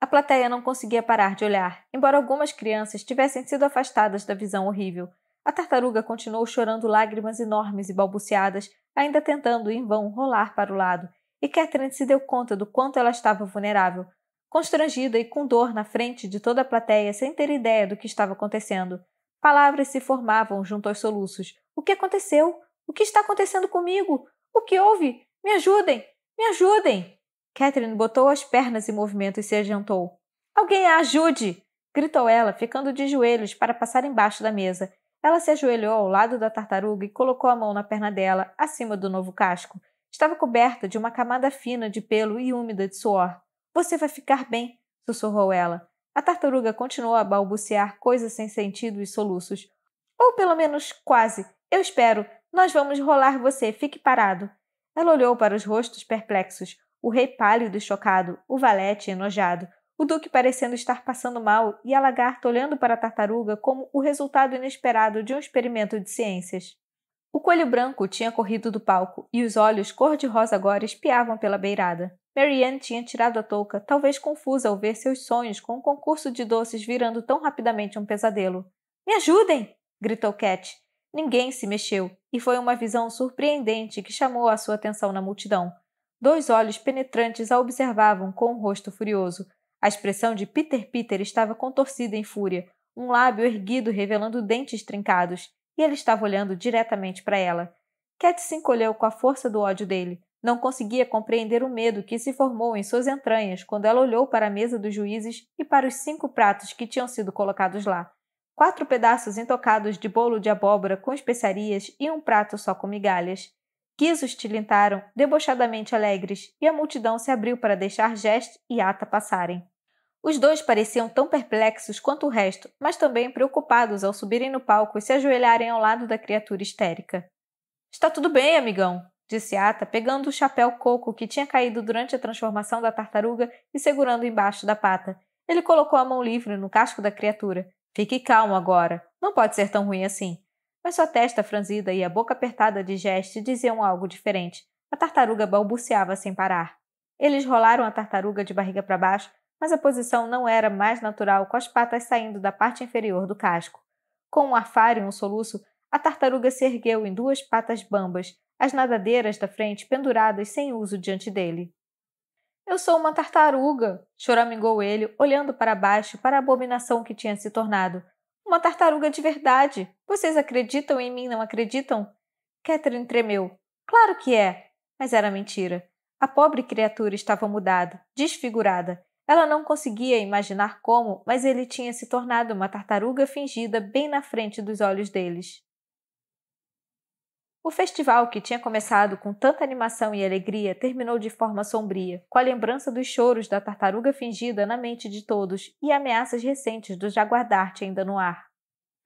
A plateia não conseguia parar de olhar, embora algumas crianças tivessem sido afastadas da visão horrível. A tartaruga continuou chorando lágrimas enormes e balbuciadas, ainda tentando em vão rolar para o lado, e Catherine se deu conta do quanto ela estava vulnerável, constrangida e com dor na frente de toda a plateia sem ter ideia do que estava acontecendo. Palavras se formavam junto aos soluços, o que aconteceu? O que está acontecendo comigo? O que houve? Me ajudem! Me ajudem! Catherine botou as pernas em movimento e se adiantou. Alguém a ajude! gritou ela, ficando de joelhos para passar embaixo da mesa. Ela se ajoelhou ao lado da tartaruga e colocou a mão na perna dela, acima do novo casco. Estava coberta de uma camada fina de pelo e úmida de suor. Você vai ficar bem, sussurrou ela. A tartaruga continuou a balbuciar coisas sem sentido e soluços. Ou pelo menos quase. Eu espero. Nós vamos rolar você. Fique parado. Ela olhou para os rostos perplexos, o rei pálido e chocado, o valete enojado, o duque parecendo estar passando mal e a lagarta olhando para a tartaruga como o resultado inesperado de um experimento de ciências. O coelho branco tinha corrido do palco e os olhos cor-de-rosa agora espiavam pela beirada. Marianne tinha tirado a touca, talvez confusa ao ver seus sonhos com um concurso de doces virando tão rapidamente um pesadelo. Me ajudem! gritou Cat. Ninguém se mexeu, e foi uma visão surpreendente que chamou a sua atenção na multidão. Dois olhos penetrantes a observavam com um rosto furioso. A expressão de Peter Peter estava contorcida em fúria, um lábio erguido revelando dentes trincados, e ele estava olhando diretamente para ela. Cat se encolheu com a força do ódio dele. Não conseguia compreender o medo que se formou em suas entranhas quando ela olhou para a mesa dos juízes e para os cinco pratos que tinham sido colocados lá quatro pedaços intocados de bolo de abóbora com especiarias e um prato só com migalhas. Guizos tilintaram, debochadamente alegres, e a multidão se abriu para deixar Geste e Ata passarem. Os dois pareciam tão perplexos quanto o resto, mas também preocupados ao subirem no palco e se ajoelharem ao lado da criatura histérica. Está tudo bem, amigão, disse Ata, pegando o chapéu coco que tinha caído durante a transformação da tartaruga e segurando embaixo da pata. Ele colocou a mão livre no casco da criatura. Fique calmo agora. Não pode ser tão ruim assim. Mas sua testa franzida e a boca apertada de gesto diziam algo diferente. A tartaruga balbuciava sem parar. Eles rolaram a tartaruga de barriga para baixo, mas a posição não era mais natural com as patas saindo da parte inferior do casco. Com um afaro e um soluço, a tartaruga se ergueu em duas patas bambas, as nadadeiras da frente penduradas sem uso diante dele. Eu sou uma tartaruga, choramingou ele, olhando para baixo para a abominação que tinha se tornado. Uma tartaruga de verdade. Vocês acreditam em mim, não acreditam? Catherine tremeu. Claro que é! Mas era mentira. A pobre criatura estava mudada, desfigurada. Ela não conseguia imaginar como, mas ele tinha se tornado uma tartaruga fingida bem na frente dos olhos deles. O festival, que tinha começado com tanta animação e alegria, terminou de forma sombria, com a lembrança dos choros da tartaruga fingida na mente de todos e ameaças recentes do jaguardarte ainda no ar.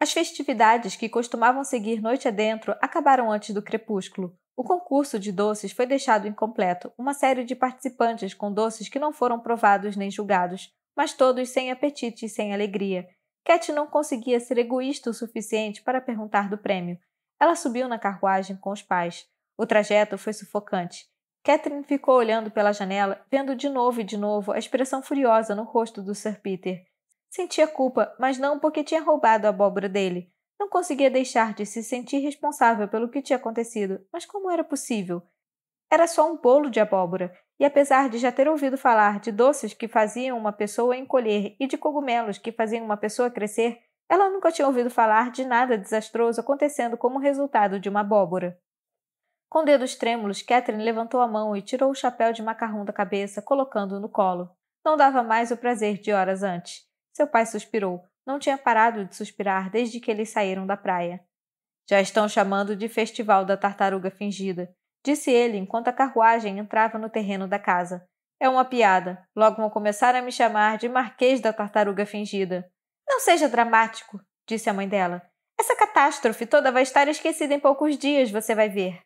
As festividades que costumavam seguir noite adentro acabaram antes do crepúsculo. O concurso de doces foi deixado incompleto, uma série de participantes com doces que não foram provados nem julgados, mas todos sem apetite e sem alegria. Cat não conseguia ser egoísta o suficiente para perguntar do prêmio, ela subiu na carruagem com os pais. O trajeto foi sufocante. Catherine ficou olhando pela janela, vendo de novo e de novo a expressão furiosa no rosto do Sir Peter. Sentia culpa, mas não porque tinha roubado a abóbora dele. Não conseguia deixar de se sentir responsável pelo que tinha acontecido, mas como era possível? Era só um bolo de abóbora, e apesar de já ter ouvido falar de doces que faziam uma pessoa encolher e de cogumelos que faziam uma pessoa crescer, ela nunca tinha ouvido falar de nada desastroso acontecendo como resultado de uma abóbora. Com dedos trêmulos, Catherine levantou a mão e tirou o chapéu de macarrão da cabeça, colocando-o no colo. Não dava mais o prazer de horas antes. Seu pai suspirou. Não tinha parado de suspirar desde que eles saíram da praia. Já estão chamando de Festival da Tartaruga Fingida, disse ele enquanto a carruagem entrava no terreno da casa. É uma piada. Logo vão começar a me chamar de Marquês da Tartaruga Fingida. Não seja dramático, disse a mãe dela. Essa catástrofe toda vai estar esquecida em poucos dias, você vai ver.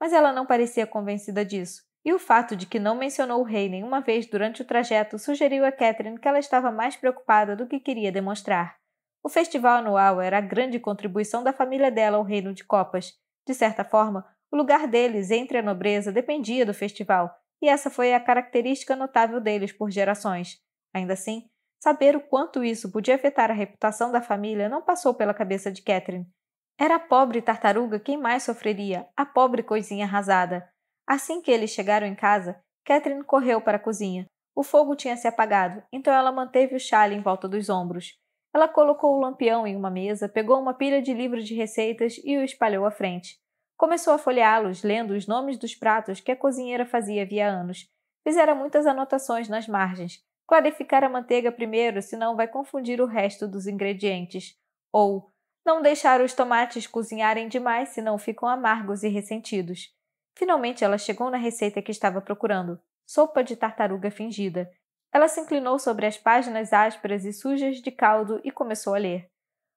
Mas ela não parecia convencida disso, e o fato de que não mencionou o rei nenhuma vez durante o trajeto sugeriu a Catherine que ela estava mais preocupada do que queria demonstrar. O festival anual era a grande contribuição da família dela ao reino de Copas. De certa forma, o lugar deles entre a nobreza dependia do festival, e essa foi a característica notável deles por gerações. Ainda assim, Saber o quanto isso podia afetar a reputação da família não passou pela cabeça de Catherine. Era a pobre tartaruga quem mais sofreria, a pobre coisinha arrasada. Assim que eles chegaram em casa, Catherine correu para a cozinha. O fogo tinha se apagado, então ela manteve o chale em volta dos ombros. Ela colocou o lampião em uma mesa, pegou uma pilha de livros de receitas e o espalhou à frente. Começou a folheá-los, lendo os nomes dos pratos que a cozinheira fazia havia anos. Fizera muitas anotações nas margens, Clarificar a manteiga primeiro, senão vai confundir o resto dos ingredientes. Ou não deixar os tomates cozinharem demais, senão ficam amargos e ressentidos. Finalmente ela chegou na receita que estava procurando: sopa de tartaruga fingida. Ela se inclinou sobre as páginas ásperas e sujas de caldo e começou a ler.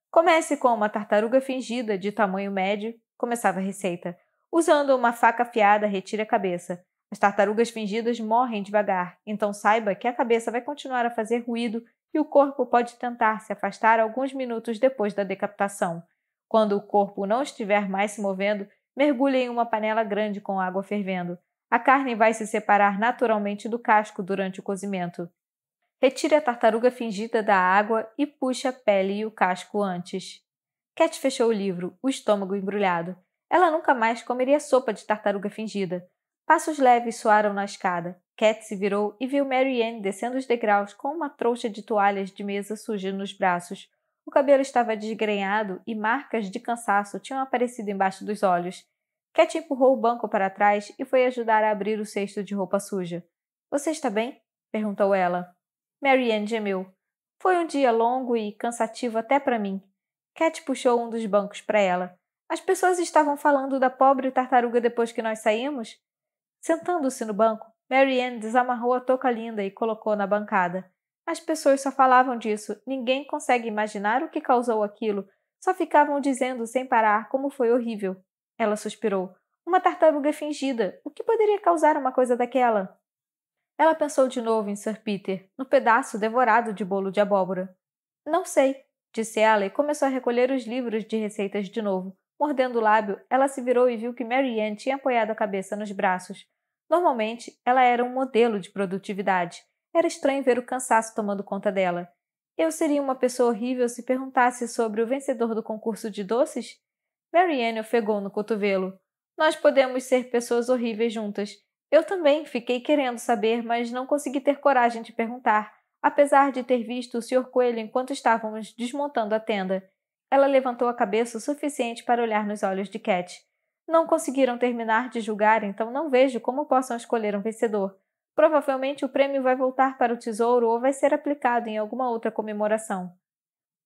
Comece com uma tartaruga fingida de tamanho médio, começava a receita. Usando uma faca afiada, retire a cabeça. As tartarugas fingidas morrem devagar, então saiba que a cabeça vai continuar a fazer ruído e o corpo pode tentar se afastar alguns minutos depois da decapitação. Quando o corpo não estiver mais se movendo, mergulhe em uma panela grande com água fervendo. A carne vai se separar naturalmente do casco durante o cozimento. Retire a tartaruga fingida da água e puxe a pele e o casco antes. Cat fechou o livro, o estômago embrulhado. Ela nunca mais comeria sopa de tartaruga fingida. Passos leves soaram na escada. Cat se virou e viu Mary Ann descendo os degraus com uma trouxa de toalhas de mesa suja nos braços. O cabelo estava desgrenhado e marcas de cansaço tinham aparecido embaixo dos olhos. Cat empurrou o banco para trás e foi ajudar a abrir o cesto de roupa suja. Você está bem? perguntou ela. Mary Ann gemeu. Foi um dia longo e cansativo até para mim. Cat puxou um dos bancos para ela. As pessoas estavam falando da pobre tartaruga depois que nós saímos? Sentando-se no banco, Mary Ann desamarrou a touca linda e colocou na bancada. As pessoas só falavam disso, ninguém consegue imaginar o que causou aquilo, só ficavam dizendo sem parar como foi horrível. Ela suspirou. Uma tartaruga fingida, o que poderia causar uma coisa daquela? Ela pensou de novo em Sir Peter, no pedaço devorado de bolo de abóbora. Não sei, disse ela e começou a recolher os livros de receitas de novo. Mordendo o lábio, ela se virou e viu que Marianne tinha apoiado a cabeça nos braços. Normalmente, ela era um modelo de produtividade. Era estranho ver o cansaço tomando conta dela. Eu seria uma pessoa horrível se perguntasse sobre o vencedor do concurso de doces? Marianne ofegou no cotovelo. Nós podemos ser pessoas horríveis juntas. Eu também fiquei querendo saber, mas não consegui ter coragem de perguntar, apesar de ter visto o Sr. Coelho enquanto estávamos desmontando a tenda. Ela levantou a cabeça o suficiente para olhar nos olhos de Cat. Não conseguiram terminar de julgar, então não vejo como possam escolher um vencedor. Provavelmente o prêmio vai voltar para o tesouro ou vai ser aplicado em alguma outra comemoração.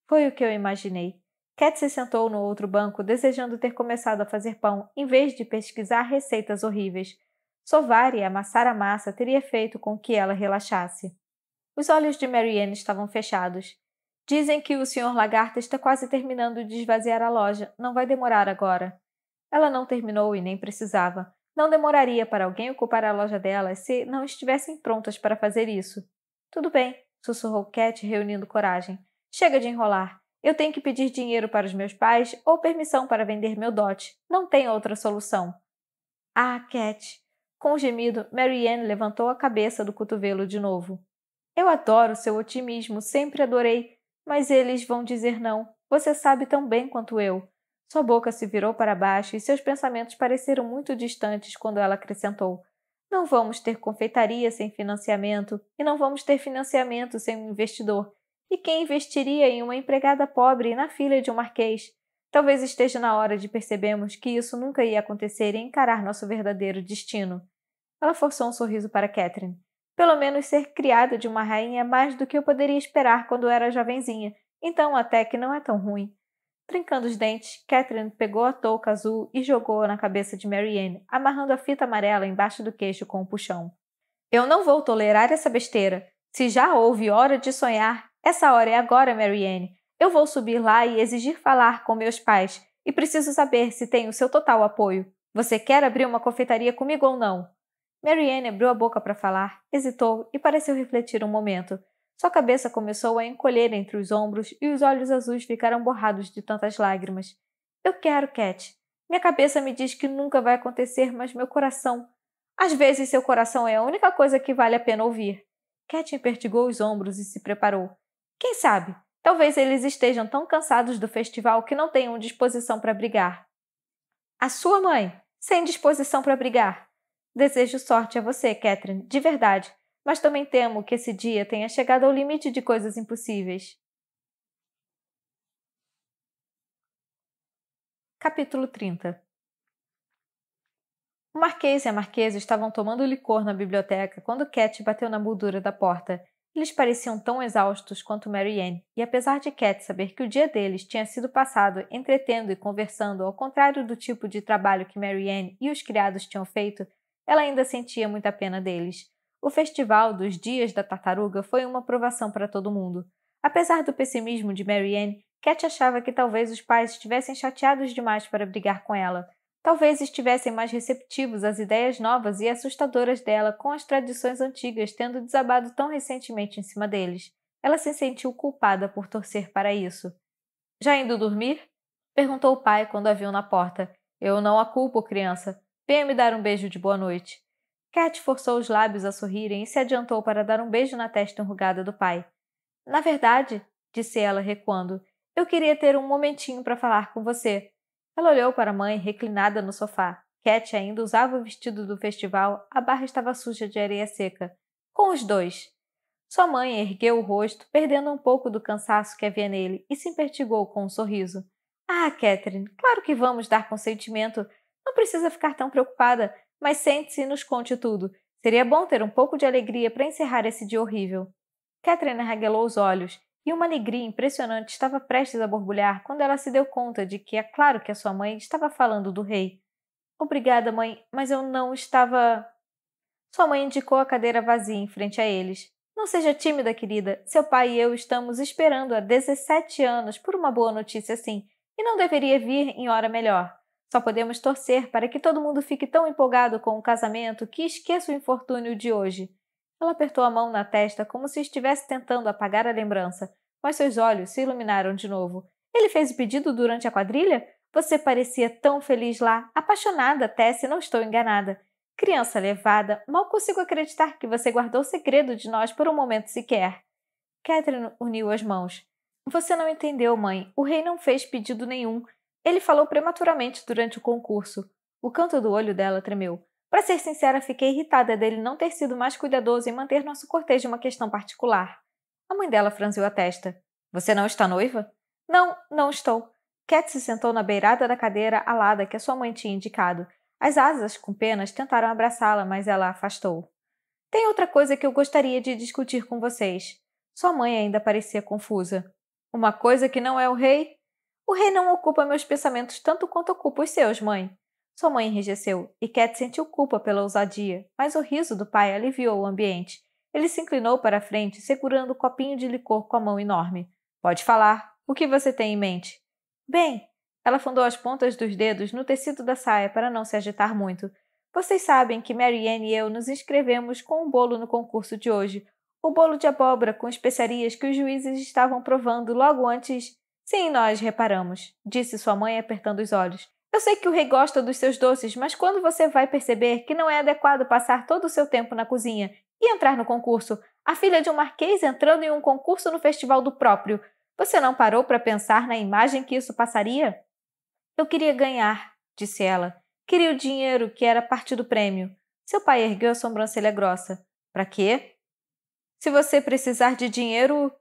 Foi o que eu imaginei. Cat se sentou no outro banco, desejando ter começado a fazer pão em vez de pesquisar receitas horríveis. Sovar e amassar a massa teria feito com que ela relaxasse. Os olhos de Marianne estavam fechados. Dizem que o Sr. Lagarta está quase terminando de esvaziar a loja. Não vai demorar agora. Ela não terminou e nem precisava. Não demoraria para alguém ocupar a loja dela se não estivessem prontas para fazer isso. Tudo bem, sussurrou Cat, reunindo coragem. Chega de enrolar. Eu tenho que pedir dinheiro para os meus pais ou permissão para vender meu dote. Não tem outra solução. Ah, Cat. Com um gemido, Marianne levantou a cabeça do cotovelo de novo. Eu adoro seu otimismo, sempre adorei. Mas eles vão dizer não. Você sabe tão bem quanto eu. Sua boca se virou para baixo e seus pensamentos pareceram muito distantes quando ela acrescentou: Não vamos ter confeitaria sem financiamento, e não vamos ter financiamento sem um investidor. E quem investiria em uma empregada pobre na filha de um marquês? Talvez esteja na hora de percebermos que isso nunca ia acontecer e encarar nosso verdadeiro destino. Ela forçou um sorriso para Catherine. Pelo menos ser criado de uma rainha é mais do que eu poderia esperar quando era jovenzinha, então até que não é tão ruim. Trincando os dentes, Catherine pegou a touca azul e jogou-a na cabeça de Marianne, amarrando a fita amarela embaixo do queixo com o um puxão. Eu não vou tolerar essa besteira. Se já houve hora de sonhar, essa hora é agora, Marianne. Eu vou subir lá e exigir falar com meus pais, e preciso saber se tenho seu total apoio. Você quer abrir uma confeitaria comigo ou não? Marianne abriu a boca para falar, hesitou e pareceu refletir um momento. Sua cabeça começou a encolher entre os ombros e os olhos azuis ficaram borrados de tantas lágrimas. Eu quero, Cat. Minha cabeça me diz que nunca vai acontecer, mas meu coração. Às vezes seu coração é a única coisa que vale a pena ouvir. Cat empertigou os ombros e se preparou. Quem sabe? Talvez eles estejam tão cansados do festival que não tenham disposição para brigar. A sua mãe, sem disposição para brigar. Desejo sorte a você, Catherine, de verdade, mas também temo que esse dia tenha chegado ao limite de coisas impossíveis. Capítulo 30 O Marquês e a Marquesa estavam tomando licor na biblioteca quando Cat bateu na moldura da porta. Eles pareciam tão exaustos quanto Mary Ann, e apesar de Cat saber que o dia deles tinha sido passado entretendo e conversando, ao contrário do tipo de trabalho que Mary Ann e os criados tinham feito, ela ainda sentia muita pena deles. O festival dos Dias da Tartaruga foi uma provação para todo mundo. Apesar do pessimismo de Marianne, Cat achava que talvez os pais estivessem chateados demais para brigar com ela. Talvez estivessem mais receptivos às ideias novas e assustadoras dela com as tradições antigas tendo desabado tão recentemente em cima deles. Ela se sentiu culpada por torcer para isso. Já indo dormir? perguntou o pai quando a viu na porta. Eu não a culpo, criança. Venha me dar um beijo de boa noite. Cat forçou os lábios a sorrirem e se adiantou para dar um beijo na testa enrugada do pai. Na verdade, disse ela, recuando, eu queria ter um momentinho para falar com você. Ela olhou para a mãe, reclinada no sofá. Cat ainda usava o vestido do festival, a barra estava suja de areia seca. Com os dois. Sua mãe ergueu o rosto, perdendo um pouco do cansaço que havia nele, e se impertigou com um sorriso. Ah, Catherine, claro que vamos dar consentimento. Não precisa ficar tão preocupada, mas sente-se e nos conte tudo. Seria bom ter um pouco de alegria para encerrar esse dia horrível. Catherine arregalou os olhos, e uma alegria impressionante estava prestes a borbulhar quando ela se deu conta de que é claro que a sua mãe estava falando do rei. Obrigada, mãe, mas eu não estava. Sua mãe indicou a cadeira vazia em frente a eles. Não seja tímida, querida. Seu pai e eu estamos esperando há 17 anos por uma boa notícia assim, e não deveria vir em hora melhor. Só podemos torcer para que todo mundo fique tão empolgado com o casamento que esqueça o infortúnio de hoje. Ela apertou a mão na testa como se estivesse tentando apagar a lembrança, mas seus olhos se iluminaram de novo. Ele fez o pedido durante a quadrilha? Você parecia tão feliz lá, apaixonada até, se não estou enganada. Criança levada, mal consigo acreditar que você guardou o segredo de nós por um momento sequer. Catherine uniu as mãos. Você não entendeu, mãe. O rei não fez pedido nenhum. Ele falou prematuramente durante o concurso. O canto do olho dela tremeu. Para ser sincera, fiquei irritada dele não ter sido mais cuidadoso em manter nosso cortejo uma questão particular. A mãe dela franziu a testa. Você não está noiva? Não, não estou. Cat se sentou na beirada da cadeira alada que a sua mãe tinha indicado. As asas com penas tentaram abraçá-la, mas ela a afastou. Tem outra coisa que eu gostaria de discutir com vocês. Sua mãe ainda parecia confusa. Uma coisa que não é o rei? O rei não ocupa meus pensamentos tanto quanto ocupa os seus, mãe. Sua mãe enrijeceu e Cat sentiu culpa pela ousadia, mas o riso do pai aliviou o ambiente. Ele se inclinou para a frente, segurando o copinho de licor com a mão enorme. Pode falar. O que você tem em mente? Bem, ela fundou as pontas dos dedos no tecido da saia para não se agitar muito. Vocês sabem que Marianne e eu nos inscrevemos com um bolo no concurso de hoje. O bolo de abóbora com especiarias que os juízes estavam provando logo antes. Sim, nós reparamos, disse sua mãe apertando os olhos. Eu sei que o rei gosta dos seus doces, mas quando você vai perceber que não é adequado passar todo o seu tempo na cozinha e entrar no concurso, a filha de um marquês entrando em um concurso no festival do próprio, você não parou para pensar na imagem que isso passaria? Eu queria ganhar, disse ela. Queria o dinheiro que era parte do prêmio. Seu pai ergueu a sobrancelha grossa. Para quê? Se você precisar de dinheiro,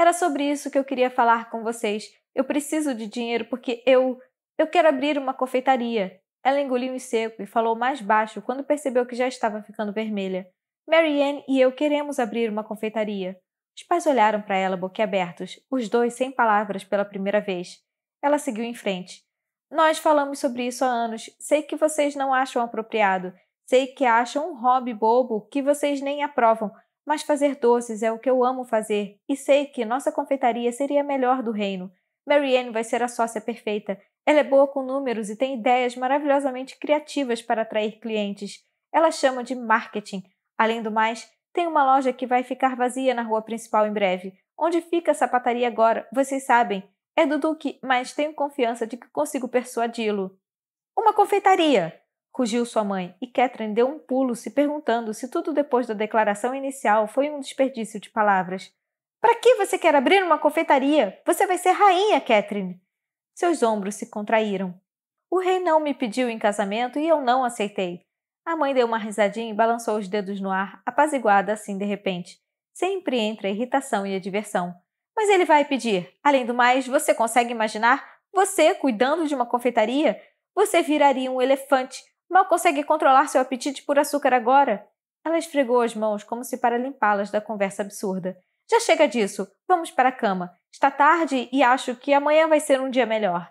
era sobre isso que eu queria falar com vocês. Eu preciso de dinheiro porque eu. Eu quero abrir uma confeitaria. Ela engoliu em seco e falou mais baixo quando percebeu que já estava ficando vermelha. Marianne e eu queremos abrir uma confeitaria. Os pais olharam para ela boquiabertos, os dois sem palavras pela primeira vez. Ela seguiu em frente. Nós falamos sobre isso há anos. Sei que vocês não acham apropriado. Sei que acham um hobby bobo que vocês nem aprovam, mas fazer doces é o que eu amo fazer e sei que nossa confeitaria seria a melhor do reino. Marianne vai ser a sócia perfeita. Ela é boa com números e tem ideias maravilhosamente criativas para atrair clientes. Ela chama de marketing. Além do mais, tem uma loja que vai ficar vazia na rua principal em breve. Onde fica a sapataria agora, vocês sabem. É do Duque, mas tenho confiança de que consigo persuadi-lo. Uma confeitaria! Rugiu sua mãe, e Catherine deu um pulo se perguntando se tudo depois da declaração inicial foi um desperdício de palavras. Para que você quer abrir uma confeitaria? Você vai ser rainha, Catherine! Seus ombros se contraíram. O rei não me pediu em casamento e eu não aceitei. A mãe deu uma risadinha e balançou os dedos no ar, apaziguada assim de repente. Sempre entre a irritação e a diversão. Mas ele vai pedir. Além do mais, você consegue imaginar? Você, cuidando de uma confeitaria? Você viraria um elefante, Mal consegue controlar seu apetite por açúcar agora. Ela esfregou as mãos como se para limpá-las da conversa absurda. Já chega disso. Vamos para a cama. Está tarde e acho que amanhã vai ser um dia melhor.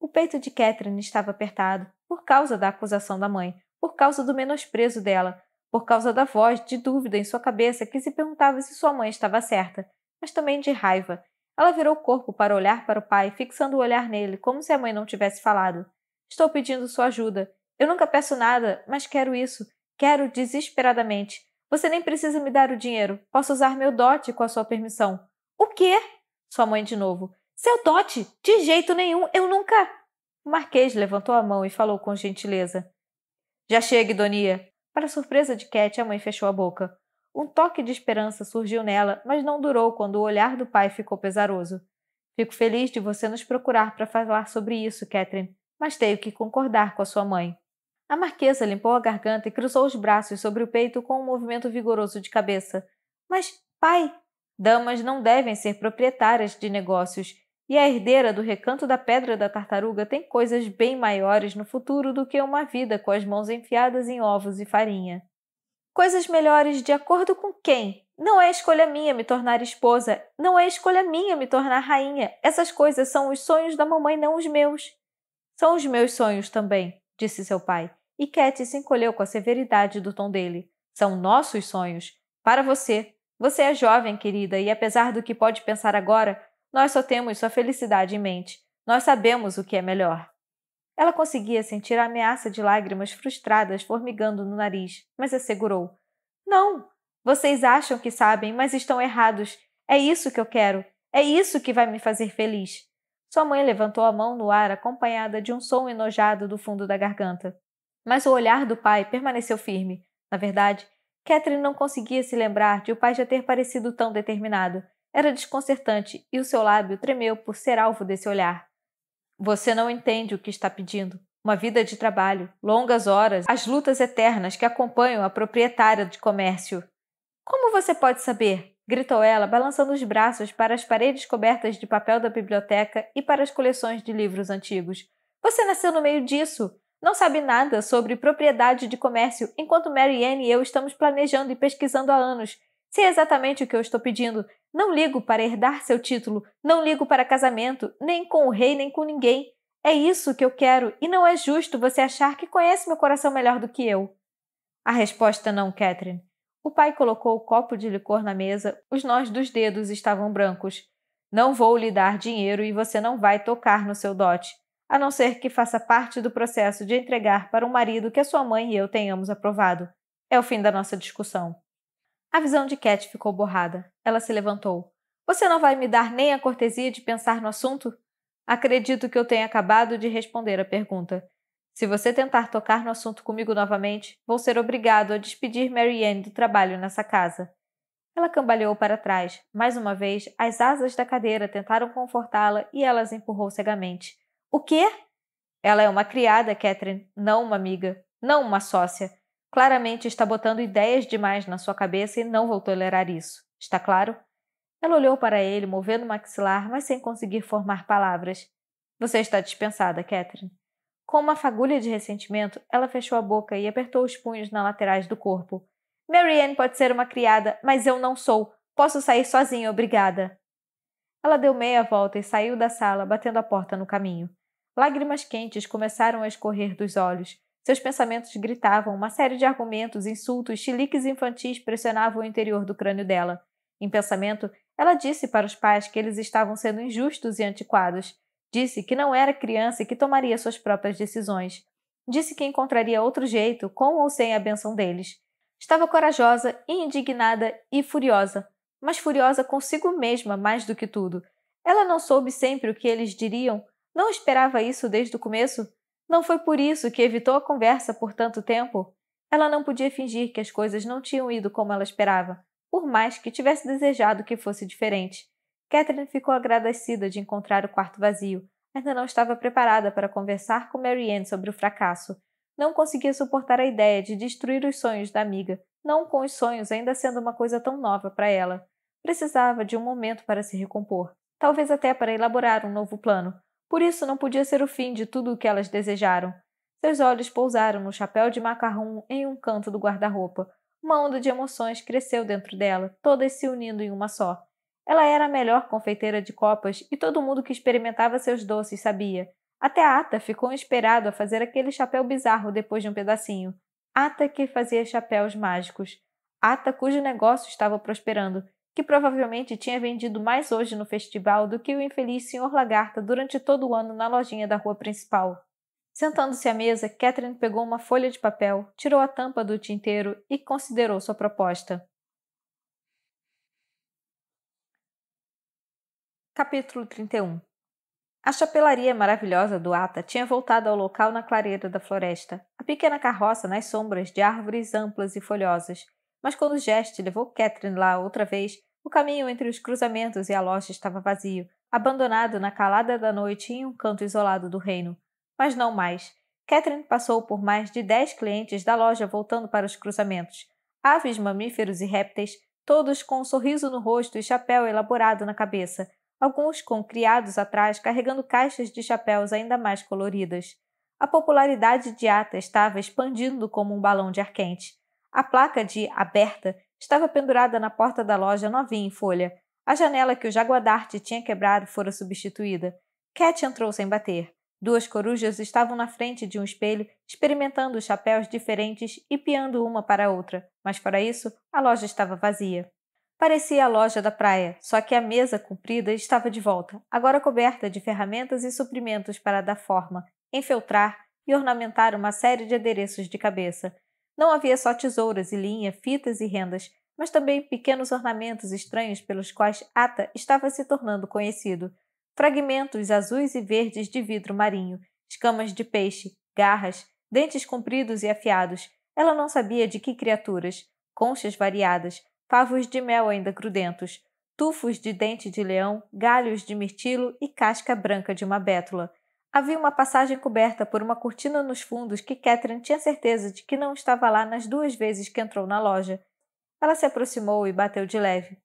O peito de Catherine estava apertado por causa da acusação da mãe, por causa do menosprezo dela, por causa da voz de dúvida em sua cabeça que se perguntava se sua mãe estava certa, mas também de raiva. Ela virou o corpo para olhar para o pai, fixando o olhar nele, como se a mãe não tivesse falado. Estou pedindo sua ajuda. Eu nunca peço nada, mas quero isso. Quero desesperadamente. Você nem precisa me dar o dinheiro. Posso usar meu dote com a sua permissão. O quê? Sua mãe de novo. Seu dote! De jeito nenhum, eu nunca. O Marquês levantou a mão e falou com gentileza. Já chega, Idonia. Para surpresa de Cat, a mãe fechou a boca. Um toque de esperança surgiu nela, mas não durou quando o olhar do pai ficou pesaroso. Fico feliz de você nos procurar para falar sobre isso, Catherine, mas tenho que concordar com a sua mãe. A marquesa limpou a garganta e cruzou os braços sobre o peito com um movimento vigoroso de cabeça. Mas, pai, damas não devem ser proprietárias de negócios, e a herdeira do recanto da pedra da tartaruga tem coisas bem maiores no futuro do que uma vida com as mãos enfiadas em ovos e farinha. Coisas melhores de acordo com quem? Não é escolha minha me tornar esposa, não é escolha minha me tornar rainha. Essas coisas são os sonhos da mamãe, não os meus. São os meus sonhos também disse seu pai, e Cat se encolheu com a severidade do tom dele. São nossos sonhos. Para você. Você é jovem, querida, e apesar do que pode pensar agora, nós só temos sua felicidade em mente. Nós sabemos o que é melhor. Ela conseguia sentir a ameaça de lágrimas frustradas formigando no nariz, mas assegurou: Não! Vocês acham que sabem, mas estão errados. É isso que eu quero. É isso que vai me fazer feliz. Sua mãe levantou a mão no ar, acompanhada de um som enojado do fundo da garganta. Mas o olhar do pai permaneceu firme. Na verdade, Catherine não conseguia se lembrar de o pai já ter parecido tão determinado. Era desconcertante e o seu lábio tremeu por ser alvo desse olhar. Você não entende o que está pedindo. Uma vida de trabalho, longas horas, as lutas eternas que acompanham a proprietária de comércio. Como você pode saber? gritou ela, balançando os braços para as paredes cobertas de papel da biblioteca e para as coleções de livros antigos. Você nasceu no meio disso! Não sabe nada sobre propriedade de comércio, enquanto Mary Ann e eu estamos planejando e pesquisando há anos. Se é exatamente o que eu estou pedindo, não ligo para herdar seu título, não ligo para casamento, nem com o rei, nem com ninguém. É isso que eu quero, e não é justo você achar que conhece meu coração melhor do que eu. A resposta não, Catherine. O pai colocou o copo de licor na mesa, os nós dos dedos estavam brancos. Não vou lhe dar dinheiro e você não vai tocar no seu dote, a não ser que faça parte do processo de entregar para um marido que a sua mãe e eu tenhamos aprovado. É o fim da nossa discussão. A visão de Cat ficou borrada. Ela se levantou. Você não vai me dar nem a cortesia de pensar no assunto? Acredito que eu tenha acabado de responder a pergunta. Se você tentar tocar no assunto comigo novamente, vou ser obrigado a despedir Mary Ann do trabalho nessa casa. Ela cambaleou para trás. Mais uma vez, as asas da cadeira tentaram confortá-la e ela as empurrou cegamente. O quê? Ela é uma criada, Catherine, não uma amiga, não uma sócia. Claramente está botando ideias demais na sua cabeça e não vou tolerar isso. Está claro? Ela olhou para ele, movendo o maxilar, mas sem conseguir formar palavras. Você está dispensada, Catherine. Com uma fagulha de ressentimento, ela fechou a boca e apertou os punhos nas laterais do corpo. Marianne pode ser uma criada, mas eu não sou. Posso sair sozinha, obrigada. Ela deu meia volta e saiu da sala, batendo a porta no caminho. Lágrimas quentes começaram a escorrer dos olhos. Seus pensamentos gritavam, uma série de argumentos, insultos, chiliques infantis pressionavam o interior do crânio dela. Em pensamento, ela disse para os pais que eles estavam sendo injustos e antiquados, Disse que não era criança e que tomaria suas próprias decisões. Disse que encontraria outro jeito, com ou sem a benção deles. Estava corajosa, indignada e furiosa, mas furiosa consigo mesma mais do que tudo. Ela não soube sempre o que eles diriam, não esperava isso desde o começo. Não foi por isso que evitou a conversa por tanto tempo. Ela não podia fingir que as coisas não tinham ido como ela esperava, por mais que tivesse desejado que fosse diferente. Catherine ficou agradecida de encontrar o quarto vazio. Ainda não estava preparada para conversar com Marianne sobre o fracasso. Não conseguia suportar a ideia de destruir os sonhos da amiga, não com os sonhos ainda sendo uma coisa tão nova para ela. Precisava de um momento para se recompor, talvez até para elaborar um novo plano. Por isso não podia ser o fim de tudo o que elas desejaram. Seus olhos pousaram no chapéu de macarrão em um canto do guarda-roupa. Uma onda de emoções cresceu dentro dela, todas se unindo em uma só. Ela era a melhor confeiteira de copas e todo mundo que experimentava seus doces sabia. Até Ata ficou inspirado a fazer aquele chapéu bizarro depois de um pedacinho. Ata que fazia chapéus mágicos. Ata cujo negócio estava prosperando, que provavelmente tinha vendido mais hoje no festival do que o infeliz Sr. Lagarta durante todo o ano na lojinha da rua principal. Sentando-se à mesa, Catherine pegou uma folha de papel, tirou a tampa do tinteiro e considerou sua proposta. Capítulo 31 A chapelaria maravilhosa do Ata tinha voltado ao local na clareira da floresta, a pequena carroça nas sombras de árvores amplas e folhosas. Mas quando Geste levou Catherine lá outra vez, o caminho entre os cruzamentos e a loja estava vazio, abandonado na calada da noite em um canto isolado do reino. Mas não mais. Catherine passou por mais de dez clientes da loja voltando para os cruzamentos. Aves, mamíferos e répteis, todos com um sorriso no rosto e chapéu elaborado na cabeça, alguns com criados atrás carregando caixas de chapéus ainda mais coloridas. A popularidade de Ata estava expandindo como um balão de ar quente. A placa de aberta estava pendurada na porta da loja novinha em folha. A janela que o jaguadarte tinha quebrado fora substituída. Cat entrou sem bater. Duas corujas estavam na frente de um espelho, experimentando chapéus diferentes e piando uma para a outra, mas fora isso, a loja estava vazia. Parecia a loja da praia, só que a mesa comprida estava de volta, agora coberta de ferramentas e suprimentos para dar forma, enfeltrar e ornamentar uma série de adereços de cabeça. Não havia só tesouras e linha, fitas e rendas, mas também pequenos ornamentos estranhos pelos quais Ata estava se tornando conhecido. Fragmentos azuis e verdes de vidro marinho, escamas de peixe, garras, dentes compridos e afiados. Ela não sabia de que criaturas, conchas variadas, pavos de mel ainda grudentos, tufos de dente de leão, galhos de mirtilo e casca branca de uma bétula. Havia uma passagem coberta por uma cortina nos fundos que Catherine tinha certeza de que não estava lá nas duas vezes que entrou na loja. Ela se aproximou e bateu de leve.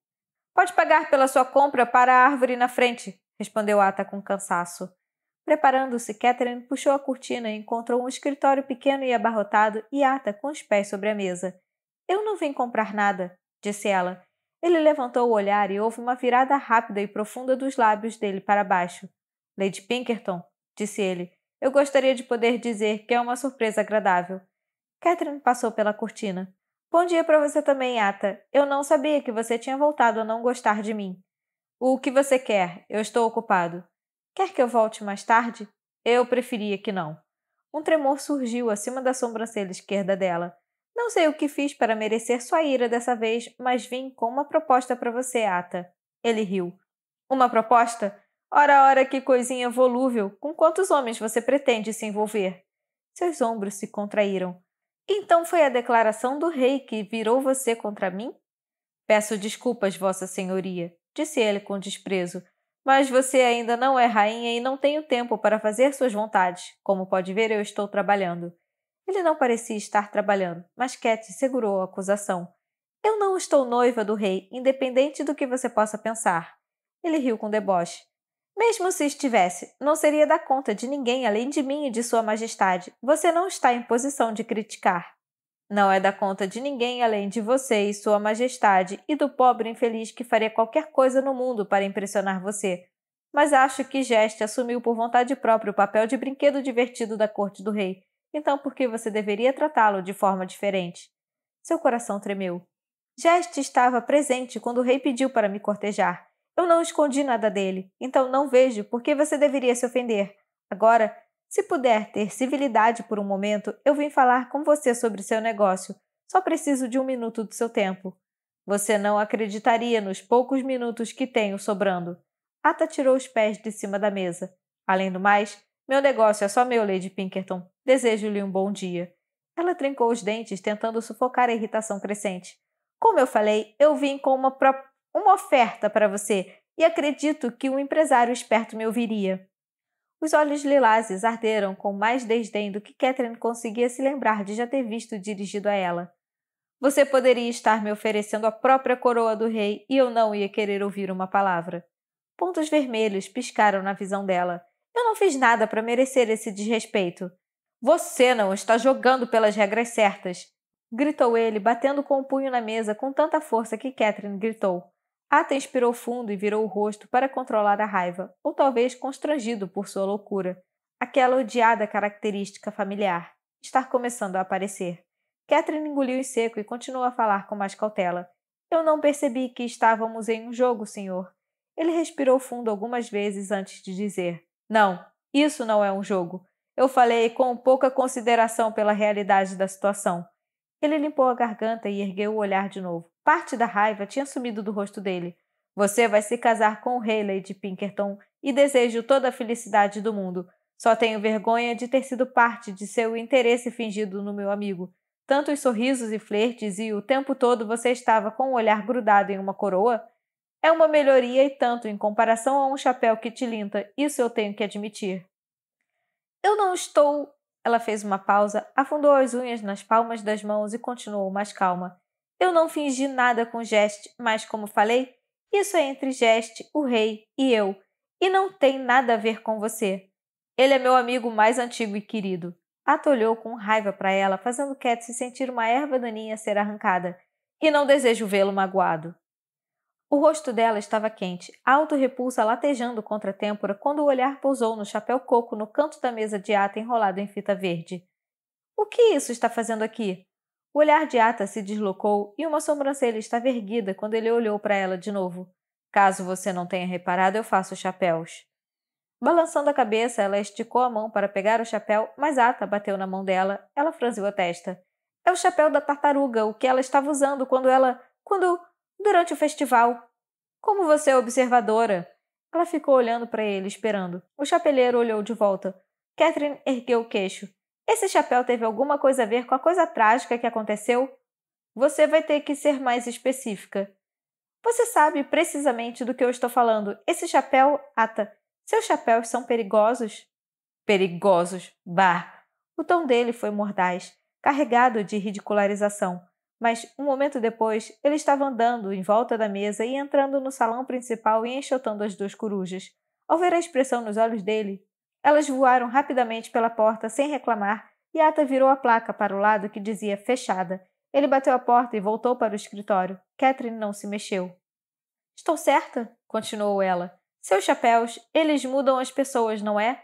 Pode pagar pela sua compra para a árvore na frente, respondeu Ata com cansaço. Preparando-se, Catherine puxou a cortina e encontrou um escritório pequeno e abarrotado e Ata com os pés sobre a mesa. Eu não vim comprar nada, disse ela. Ele levantou o olhar e houve uma virada rápida e profunda dos lábios dele para baixo. Lady Pinkerton, disse ele, eu gostaria de poder dizer que é uma surpresa agradável. Catherine passou pela cortina. Bom dia para você também, Ata. Eu não sabia que você tinha voltado a não gostar de mim. O que você quer? Eu estou ocupado. Quer que eu volte mais tarde? Eu preferia que não. Um tremor surgiu acima da sobrancelha esquerda dela. Não sei o que fiz para merecer sua ira dessa vez, mas vim com uma proposta para você, Ata. Ele riu. Uma proposta? Ora, ora, que coisinha volúvel! Com quantos homens você pretende se envolver? Seus ombros se contraíram. Então foi a declaração do rei que virou você contra mim? Peço desculpas, Vossa Senhoria, disse ele com desprezo, mas você ainda não é rainha e não tenho tempo para fazer suas vontades. Como pode ver, eu estou trabalhando. Ele não parecia estar trabalhando, mas Cat segurou a acusação. Eu não estou noiva do rei, independente do que você possa pensar. Ele riu com deboche. Mesmo se estivesse, não seria da conta de ninguém além de mim e de Sua Majestade. Você não está em posição de criticar. Não é da conta de ninguém além de você e Sua Majestade e do pobre infeliz que faria qualquer coisa no mundo para impressionar você. Mas acho que Geste assumiu por vontade própria o papel de brinquedo divertido da corte do rei então por que você deveria tratá-lo de forma diferente? Seu coração tremeu. Já estava presente quando o rei pediu para me cortejar. Eu não escondi nada dele, então não vejo por que você deveria se ofender. Agora, se puder ter civilidade por um momento, eu vim falar com você sobre seu negócio. Só preciso de um minuto do seu tempo. Você não acreditaria nos poucos minutos que tenho sobrando. Ata tirou os pés de cima da mesa. Além do mais, meu negócio é só meu, Lady Pinkerton. Desejo-lhe um bom dia. Ela trincou os dentes, tentando sufocar a irritação crescente. Como eu falei, eu vim com uma, pro... uma oferta para você e acredito que um empresário esperto me ouviria. Os olhos lilases arderam com mais desdém do que Catherine conseguia se lembrar de já ter visto dirigido a ela. Você poderia estar me oferecendo a própria coroa do rei e eu não ia querer ouvir uma palavra. Pontos vermelhos piscaram na visão dela. Eu não fiz nada para merecer esse desrespeito. Você não está jogando pelas regras certas! gritou ele, batendo com o punho na mesa com tanta força que Catherine gritou. Ata inspirou fundo e virou o rosto para controlar a raiva, ou talvez constrangido por sua loucura. Aquela odiada característica familiar estar começando a aparecer. Catherine engoliu em seco e continuou a falar com mais cautela. Eu não percebi que estávamos em um jogo, senhor. Ele respirou fundo algumas vezes antes de dizer: não, isso não é um jogo. Eu falei com pouca consideração pela realidade da situação. Ele limpou a garganta e ergueu o olhar de novo. Parte da raiva tinha sumido do rosto dele. Você vai se casar com o Haley de Pinkerton e desejo toda a felicidade do mundo. Só tenho vergonha de ter sido parte de seu interesse fingido no meu amigo. Tantos sorrisos e flertes e o tempo todo você estava com o olhar grudado em uma coroa é uma melhoria e tanto em comparação a um chapéu que tilinta, isso eu tenho que admitir. Eu não estou. Ela fez uma pausa, afundou as unhas nas palmas das mãos e continuou mais calma. Eu não fingi nada com Geste, mas como falei, isso é entre Geste, o rei e eu, e não tem nada a ver com você. Ele é meu amigo mais antigo e querido. Atolhou com raiva para ela, fazendo Cat se sentir uma erva daninha ser arrancada, e não desejo vê-lo magoado. O rosto dela estava quente, auto-repulsa latejando contra a têmpora quando o olhar pousou no chapéu coco no canto da mesa de ata enrolado em fita verde. O que isso está fazendo aqui? O olhar de ata se deslocou e uma sobrancelha estava erguida quando ele olhou para ela de novo. Caso você não tenha reparado, eu faço chapéus. Balançando a cabeça, ela esticou a mão para pegar o chapéu, mas Ata bateu na mão dela. Ela franziu a testa. É o chapéu da tartaruga, o que ela estava usando quando ela. quando durante o festival. Como você é observadora? Ela ficou olhando para ele, esperando. O chapeleiro olhou de volta. Catherine ergueu o queixo. Esse chapéu teve alguma coisa a ver com a coisa trágica que aconteceu? Você vai ter que ser mais específica. Você sabe precisamente do que eu estou falando. Esse chapéu, Ata, seus chapéus são perigosos? Perigosos, bah! O tom dele foi mordaz, carregado de ridicularização. Mas, um momento depois, ele estava andando em volta da mesa e entrando no salão principal e enxotando as duas corujas. Ao ver a expressão nos olhos dele, elas voaram rapidamente pela porta sem reclamar e Ata virou a placa para o lado que dizia fechada. Ele bateu a porta e voltou para o escritório. Catherine não se mexeu. Estou certa, continuou ela. Seus chapéus, eles mudam as pessoas, não é?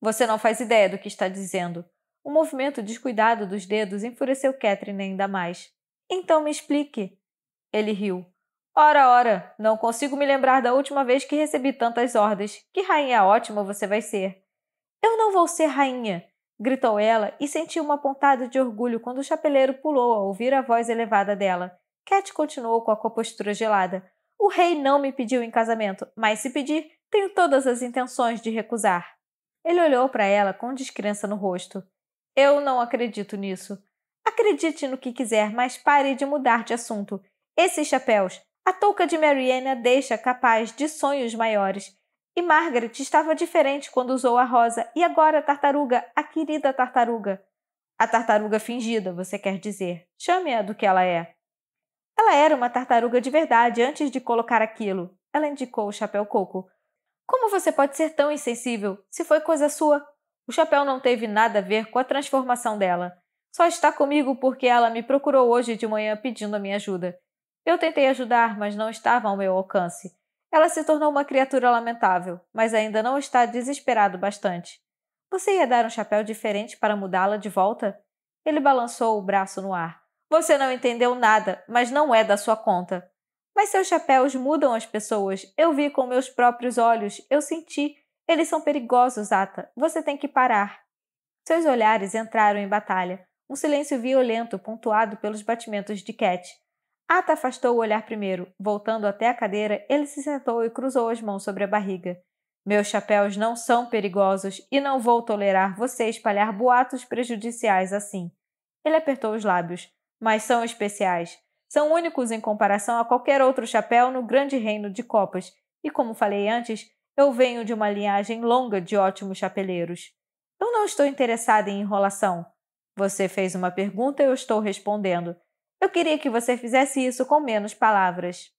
Você não faz ideia do que está dizendo. O movimento descuidado dos dedos enfureceu Catherine ainda mais. Então me explique. Ele riu. Ora, ora, não consigo me lembrar da última vez que recebi tantas ordens. Que rainha ótima você vai ser! Eu não vou ser rainha! gritou ela e sentiu uma pontada de orgulho quando o chapeleiro pulou ao ouvir a voz elevada dela. Cat continuou com a compostura gelada. O rei não me pediu em casamento, mas se pedir, tenho todas as intenções de recusar. Ele olhou para ela com descrença no rosto. Eu não acredito nisso. Acredite no que quiser, mas pare de mudar de assunto. Esses chapéus, a touca de Mariana deixa capaz de sonhos maiores. E Margaret estava diferente quando usou a rosa e agora a tartaruga, a querida tartaruga. A tartaruga fingida, você quer dizer. Chame-a do que ela é. Ela era uma tartaruga de verdade antes de colocar aquilo. Ela indicou o chapéu coco. Como você pode ser tão insensível? Se foi coisa sua. O chapéu não teve nada a ver com a transformação dela. Só está comigo porque ela me procurou hoje de manhã pedindo a minha ajuda. Eu tentei ajudar, mas não estava ao meu alcance. Ela se tornou uma criatura lamentável, mas ainda não está desesperado bastante. Você ia dar um chapéu diferente para mudá-la de volta? Ele balançou o braço no ar. Você não entendeu nada, mas não é da sua conta. Mas seus chapéus mudam as pessoas. Eu vi com meus próprios olhos, eu senti. Eles são perigosos, Ata. Você tem que parar. Seus olhares entraram em batalha. Um silêncio violento, pontuado pelos batimentos de Cat. Ata afastou o olhar primeiro. Voltando até a cadeira, ele se sentou e cruzou as mãos sobre a barriga. Meus chapéus não são perigosos e não vou tolerar você espalhar boatos prejudiciais assim. Ele apertou os lábios. Mas são especiais. São únicos em comparação a qualquer outro chapéu no grande reino de copas. E como falei antes, eu venho de uma linhagem longa de ótimos chapeleiros. Eu não estou interessada em enrolação. Você fez uma pergunta e eu estou respondendo. Eu queria que você fizesse isso com menos palavras.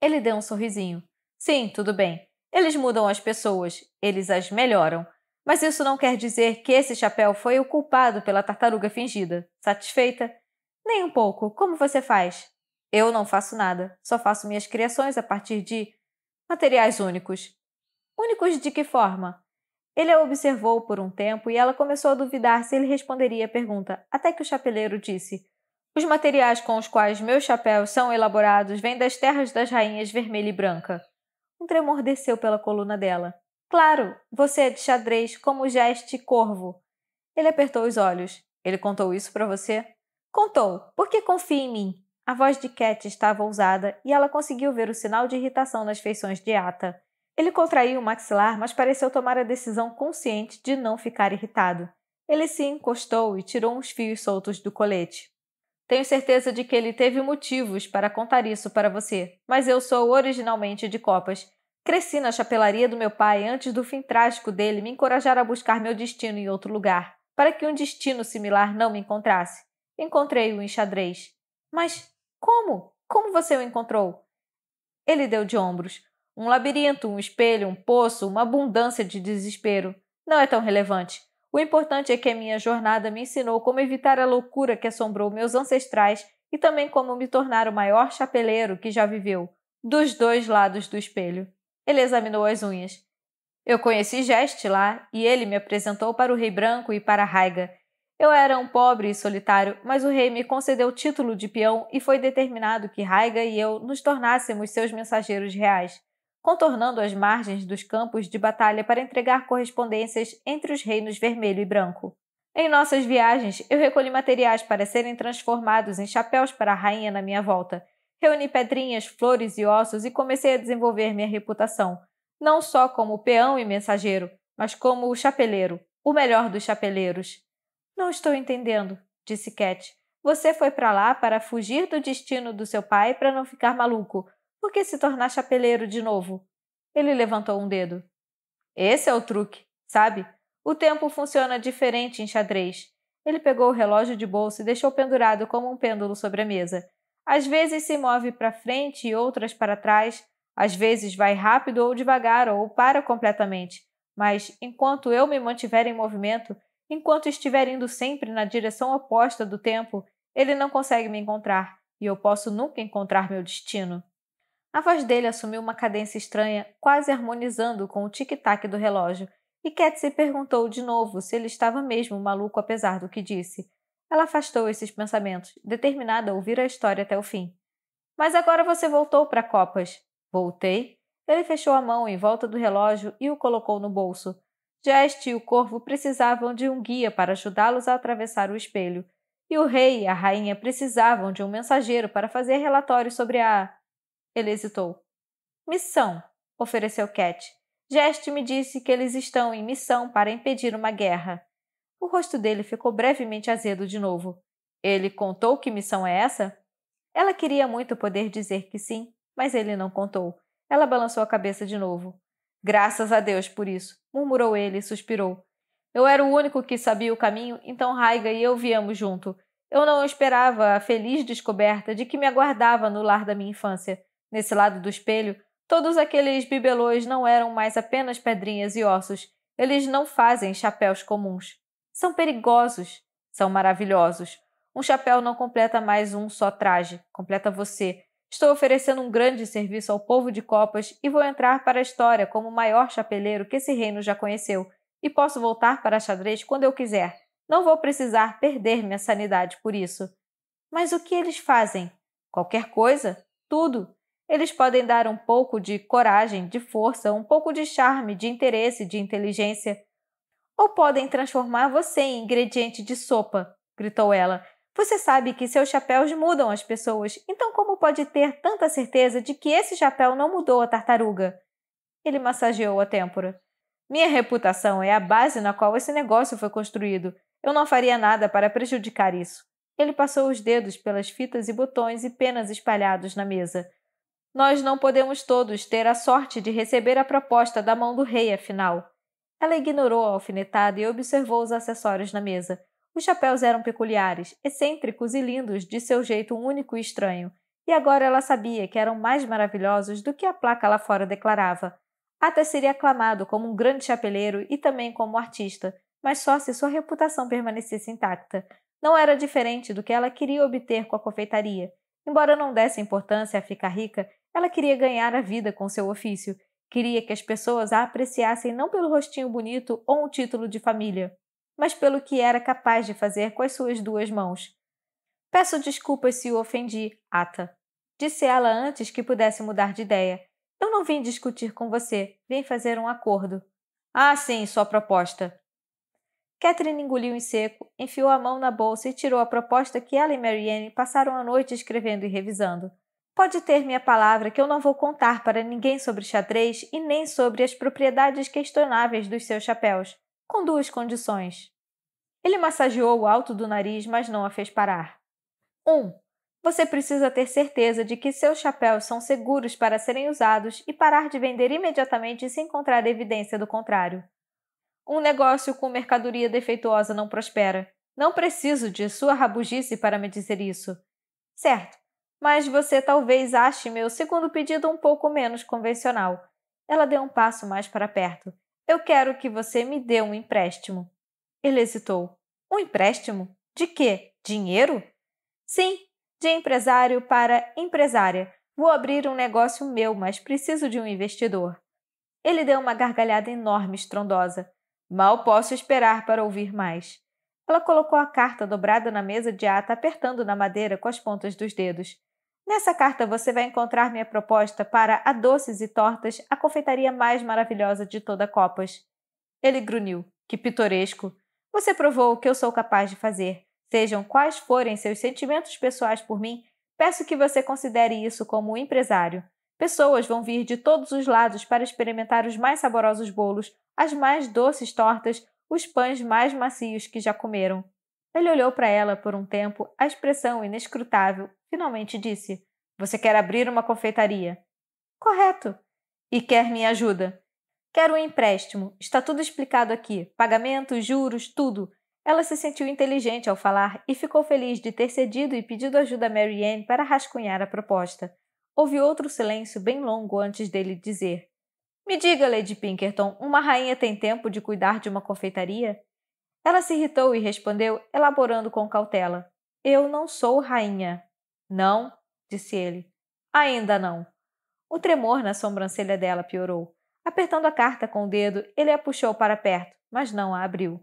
Ele deu um sorrisinho. Sim, tudo bem. Eles mudam as pessoas, eles as melhoram. Mas isso não quer dizer que esse chapéu foi o culpado pela tartaruga fingida. Satisfeita? Nem um pouco. Como você faz? Eu não faço nada. Só faço minhas criações a partir de materiais únicos. Únicos de que forma? Ele a observou por um tempo e ela começou a duvidar se ele responderia a pergunta, até que o chapeleiro disse: Os materiais com os quais meus chapéus são elaborados vêm das terras das rainhas vermelha e branca. Um tremor desceu pela coluna dela. Claro, você é de xadrez, como geste corvo. Ele apertou os olhos. Ele contou isso para você? Contou. Porque confia em mim. A voz de Cat estava ousada e ela conseguiu ver o sinal de irritação nas feições de Ata. Ele contraiu o maxilar, mas pareceu tomar a decisão consciente de não ficar irritado. Ele se encostou e tirou uns fios soltos do colete. Tenho certeza de que ele teve motivos para contar isso para você, mas eu sou originalmente de Copas. Cresci na chapelaria do meu pai antes do fim trágico dele me encorajar a buscar meu destino em outro lugar, para que um destino similar não me encontrasse. Encontrei-o em xadrez. Mas como? Como você o encontrou? Ele deu de ombros. Um labirinto, um espelho, um poço, uma abundância de desespero. Não é tão relevante. O importante é que a minha jornada me ensinou como evitar a loucura que assombrou meus ancestrais e também como me tornar o maior chapeleiro que já viveu, dos dois lados do espelho. Ele examinou as unhas. Eu conheci Geste lá e ele me apresentou para o Rei Branco e para Raiga. Eu era um pobre e solitário, mas o rei me concedeu o título de peão e foi determinado que Raiga e eu nos tornássemos seus mensageiros reais contornando as margens dos campos de batalha para entregar correspondências entre os reinos vermelho e branco. Em nossas viagens, eu recolhi materiais para serem transformados em chapéus para a rainha na minha volta. Reuni pedrinhas, flores e ossos e comecei a desenvolver minha reputação, não só como peão e mensageiro, mas como o chapeleiro, o melhor dos chapeleiros. Não estou entendendo, disse Cat. Você foi para lá para fugir do destino do seu pai para não ficar maluco, por que se tornar chapeleiro de novo? Ele levantou um dedo. Esse é o truque, sabe? O tempo funciona diferente em xadrez. Ele pegou o relógio de bolso e deixou pendurado como um pêndulo sobre a mesa. Às vezes se move para frente e outras para trás, às vezes vai rápido ou devagar ou para completamente. Mas enquanto eu me mantiver em movimento, enquanto estiver indo sempre na direção oposta do tempo, ele não consegue me encontrar e eu posso nunca encontrar meu destino. A voz dele assumiu uma cadência estranha, quase harmonizando com o tic-tac do relógio, e Cat perguntou de novo se ele estava mesmo maluco apesar do que disse. Ela afastou esses pensamentos, determinada a ouvir a história até o fim. Mas agora você voltou para Copas. Voltei? Ele fechou a mão em volta do relógio e o colocou no bolso. Jest e o corvo precisavam de um guia para ajudá-los a atravessar o espelho. E o rei e a rainha precisavam de um mensageiro para fazer relatórios sobre a. Ele hesitou. Missão, ofereceu Cat. Geste me disse que eles estão em missão para impedir uma guerra. O rosto dele ficou brevemente azedo de novo. Ele contou que missão é essa? Ela queria muito poder dizer que sim, mas ele não contou. Ela balançou a cabeça de novo. Graças a Deus por isso, murmurou ele e suspirou. Eu era o único que sabia o caminho, então Raiga e eu viemos junto. Eu não esperava a feliz descoberta de que me aguardava no lar da minha infância. Nesse lado do espelho, todos aqueles bibelôs não eram mais apenas pedrinhas e ossos. Eles não fazem chapéus comuns. São perigosos, são maravilhosos. Um chapéu não completa mais um só traje, completa você. Estou oferecendo um grande serviço ao povo de Copas e vou entrar para a história como o maior chapeleiro que esse reino já conheceu. E posso voltar para xadrez quando eu quiser. Não vou precisar perder minha sanidade por isso. Mas o que eles fazem? Qualquer coisa? Tudo. Eles podem dar um pouco de coragem, de força, um pouco de charme, de interesse, de inteligência. Ou podem transformar você em ingrediente de sopa, gritou ela. Você sabe que seus chapéus mudam as pessoas, então como pode ter tanta certeza de que esse chapéu não mudou a tartaruga? Ele massageou a têmpora. Minha reputação é a base na qual esse negócio foi construído. Eu não faria nada para prejudicar isso. Ele passou os dedos pelas fitas e botões e penas espalhados na mesa. Nós não podemos todos ter a sorte de receber a proposta da mão do rei, afinal. Ela ignorou a alfinetada e observou os acessórios na mesa. Os chapéus eram peculiares, excêntricos e lindos de seu jeito único e estranho, e agora ela sabia que eram mais maravilhosos do que a placa lá fora declarava. Até seria aclamado como um grande chapeleiro e também como artista, mas só se sua reputação permanecesse intacta. Não era diferente do que ela queria obter com a confeitaria. Embora não desse importância a ficar rica, ela queria ganhar a vida com seu ofício, queria que as pessoas a apreciassem não pelo rostinho bonito ou um título de família, mas pelo que era capaz de fazer com as suas duas mãos. Peço desculpas se o ofendi, Ata. Disse ela antes que pudesse mudar de ideia. Eu não vim discutir com você, vim fazer um acordo. Ah, sim, sua proposta. Catherine engoliu em seco, enfiou a mão na bolsa e tirou a proposta que ela e Marianne passaram a noite escrevendo e revisando. Pode ter minha palavra que eu não vou contar para ninguém sobre xadrez e nem sobre as propriedades questionáveis dos seus chapéus, com duas condições. Ele massageou o alto do nariz, mas não a fez parar. 1. Um, você precisa ter certeza de que seus chapéus são seguros para serem usados e parar de vender imediatamente se encontrar evidência do contrário. Um negócio com mercadoria defeituosa não prospera. Não preciso de sua rabugice para me dizer isso. Certo, mas você talvez ache meu segundo pedido um pouco menos convencional. Ela deu um passo mais para perto. Eu quero que você me dê um empréstimo. Ele hesitou. Um empréstimo? De quê? Dinheiro? Sim, de empresário para empresária. Vou abrir um negócio meu, mas preciso de um investidor. Ele deu uma gargalhada enorme, estrondosa. Mal posso esperar para ouvir mais. Ela colocou a carta dobrada na mesa de ata, apertando na madeira com as pontas dos dedos. Nessa carta você vai encontrar minha proposta para a Doces e Tortas, a confeitaria mais maravilhosa de toda Copas. Ele grunhiu. Que pitoresco! Você provou o que eu sou capaz de fazer. Sejam quais forem seus sentimentos pessoais por mim, peço que você considere isso como um empresário. Pessoas vão vir de todos os lados para experimentar os mais saborosos bolos, as mais doces tortas, os pães mais macios que já comeram. Ele olhou para ela por um tempo, a expressão inescrutável, finalmente disse. Você quer abrir uma confeitaria? Correto. E quer minha ajuda? Quero um empréstimo. Está tudo explicado aqui: pagamentos, juros, tudo. Ela se sentiu inteligente ao falar e ficou feliz de ter cedido e pedido ajuda a Mary Ann para rascunhar a proposta. Houve outro silêncio bem longo antes dele dizer: Me diga, Lady Pinkerton, uma rainha tem tempo de cuidar de uma confeitaria? Ela se irritou e respondeu, elaborando com cautela: Eu não sou rainha. Não, disse ele. Ainda não. O tremor na sobrancelha dela piorou. Apertando a carta com o dedo, ele a puxou para perto, mas não a abriu.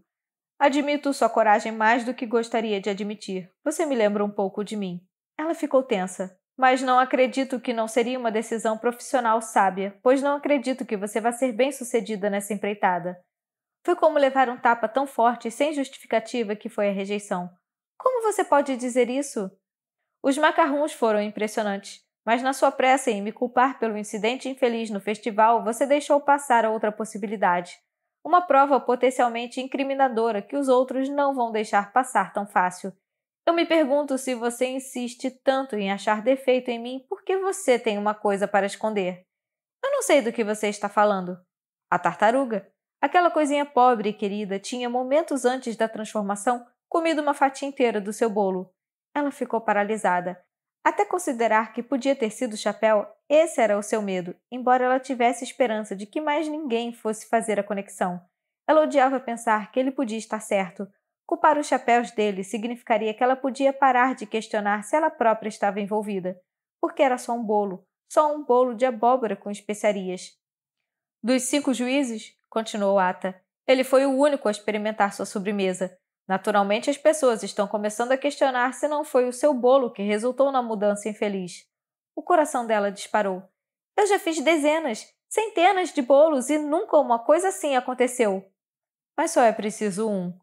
Admito sua coragem mais do que gostaria de admitir. Você me lembra um pouco de mim. Ela ficou tensa. Mas não acredito que não seria uma decisão profissional sábia, pois não acredito que você vá ser bem-sucedida nessa empreitada. Foi como levar um tapa tão forte e sem justificativa que foi a rejeição. Como você pode dizer isso? Os macarrons foram impressionantes, mas na sua pressa em me culpar pelo incidente infeliz no festival, você deixou passar outra possibilidade. Uma prova potencialmente incriminadora que os outros não vão deixar passar tão fácil. Eu me pergunto se você insiste tanto em achar defeito em mim porque você tem uma coisa para esconder. Eu não sei do que você está falando. A tartaruga, aquela coisinha pobre e querida, tinha momentos antes da transformação comido uma fatia inteira do seu bolo. Ela ficou paralisada. Até considerar que podia ter sido o chapéu, esse era o seu medo, embora ela tivesse esperança de que mais ninguém fosse fazer a conexão. Ela odiava pensar que ele podia estar certo. Culpar os chapéus dele significaria que ela podia parar de questionar se ela própria estava envolvida, porque era só um bolo, só um bolo de abóbora com especiarias. Dos cinco juízes, continuou Ata, ele foi o único a experimentar sua sobremesa. Naturalmente, as pessoas estão começando a questionar se não foi o seu bolo que resultou na mudança infeliz. O coração dela disparou. Eu já fiz dezenas, centenas de bolos e nunca uma coisa assim aconteceu. Mas só é preciso um.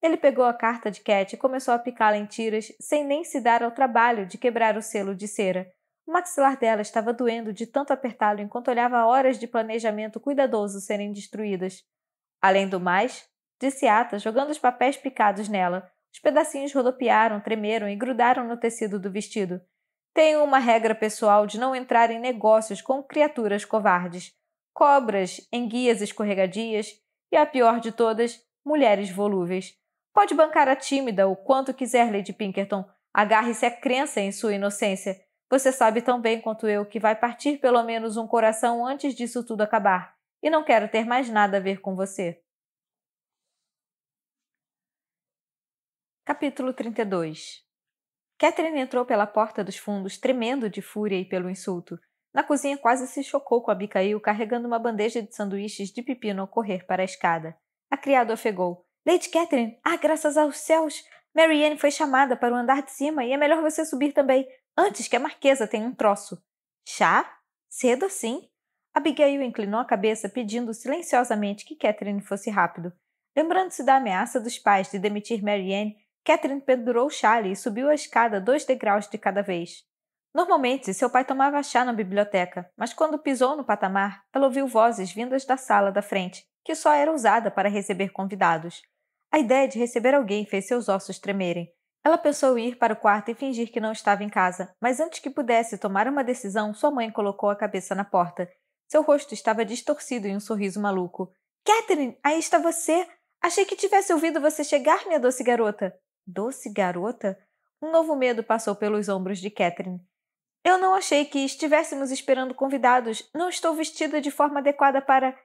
Ele pegou a carta de Cat e começou a picá-la em tiras, sem nem se dar ao trabalho de quebrar o selo de cera. O maxilar dela estava doendo de tanto apertá-lo enquanto olhava horas de planejamento cuidadoso serem destruídas. Além do mais, disse Ata, jogando os papéis picados nela. Os pedacinhos rodopiaram, tremeram e grudaram no tecido do vestido. Tenho uma regra pessoal de não entrar em negócios com criaturas covardes. Cobras, enguias escorregadias e, a pior de todas, mulheres volúveis. Pode bancar a tímida o quanto quiser, Lady Pinkerton. Agarre-se à crença em sua inocência. Você sabe tão bem quanto eu que vai partir pelo menos um coração antes disso tudo acabar. E não quero ter mais nada a ver com você. Capítulo 32 Catherine entrou pela porta dos fundos, tremendo de fúria e pelo insulto. Na cozinha quase se chocou com a Abicail carregando uma bandeja de sanduíches de pepino ao correr para a escada. A criada ofegou. Lady Catherine! Ah, graças aos céus! Marianne foi chamada para o andar de cima e é melhor você subir também, antes que a marquesa tenha um troço. Chá? Cedo assim? Abigail inclinou a cabeça, pedindo silenciosamente que Catherine fosse rápido. Lembrando-se da ameaça dos pais de demitir Marianne, Catherine pendurou o chale e subiu a escada dois degraus de cada vez. Normalmente, seu pai tomava chá na biblioteca, mas quando pisou no patamar, ela ouviu vozes vindas da sala da frente, que só era usada para receber convidados. A ideia de receber alguém fez seus ossos tremerem. Ela pensou ir para o quarto e fingir que não estava em casa, mas antes que pudesse tomar uma decisão, sua mãe colocou a cabeça na porta. Seu rosto estava distorcido em um sorriso maluco. Catherine, aí está você! Achei que tivesse ouvido você chegar, minha doce garota! doce garota, um novo medo passou pelos ombros de Catherine. Eu não achei que estivéssemos esperando convidados. Não estou vestida de forma adequada para.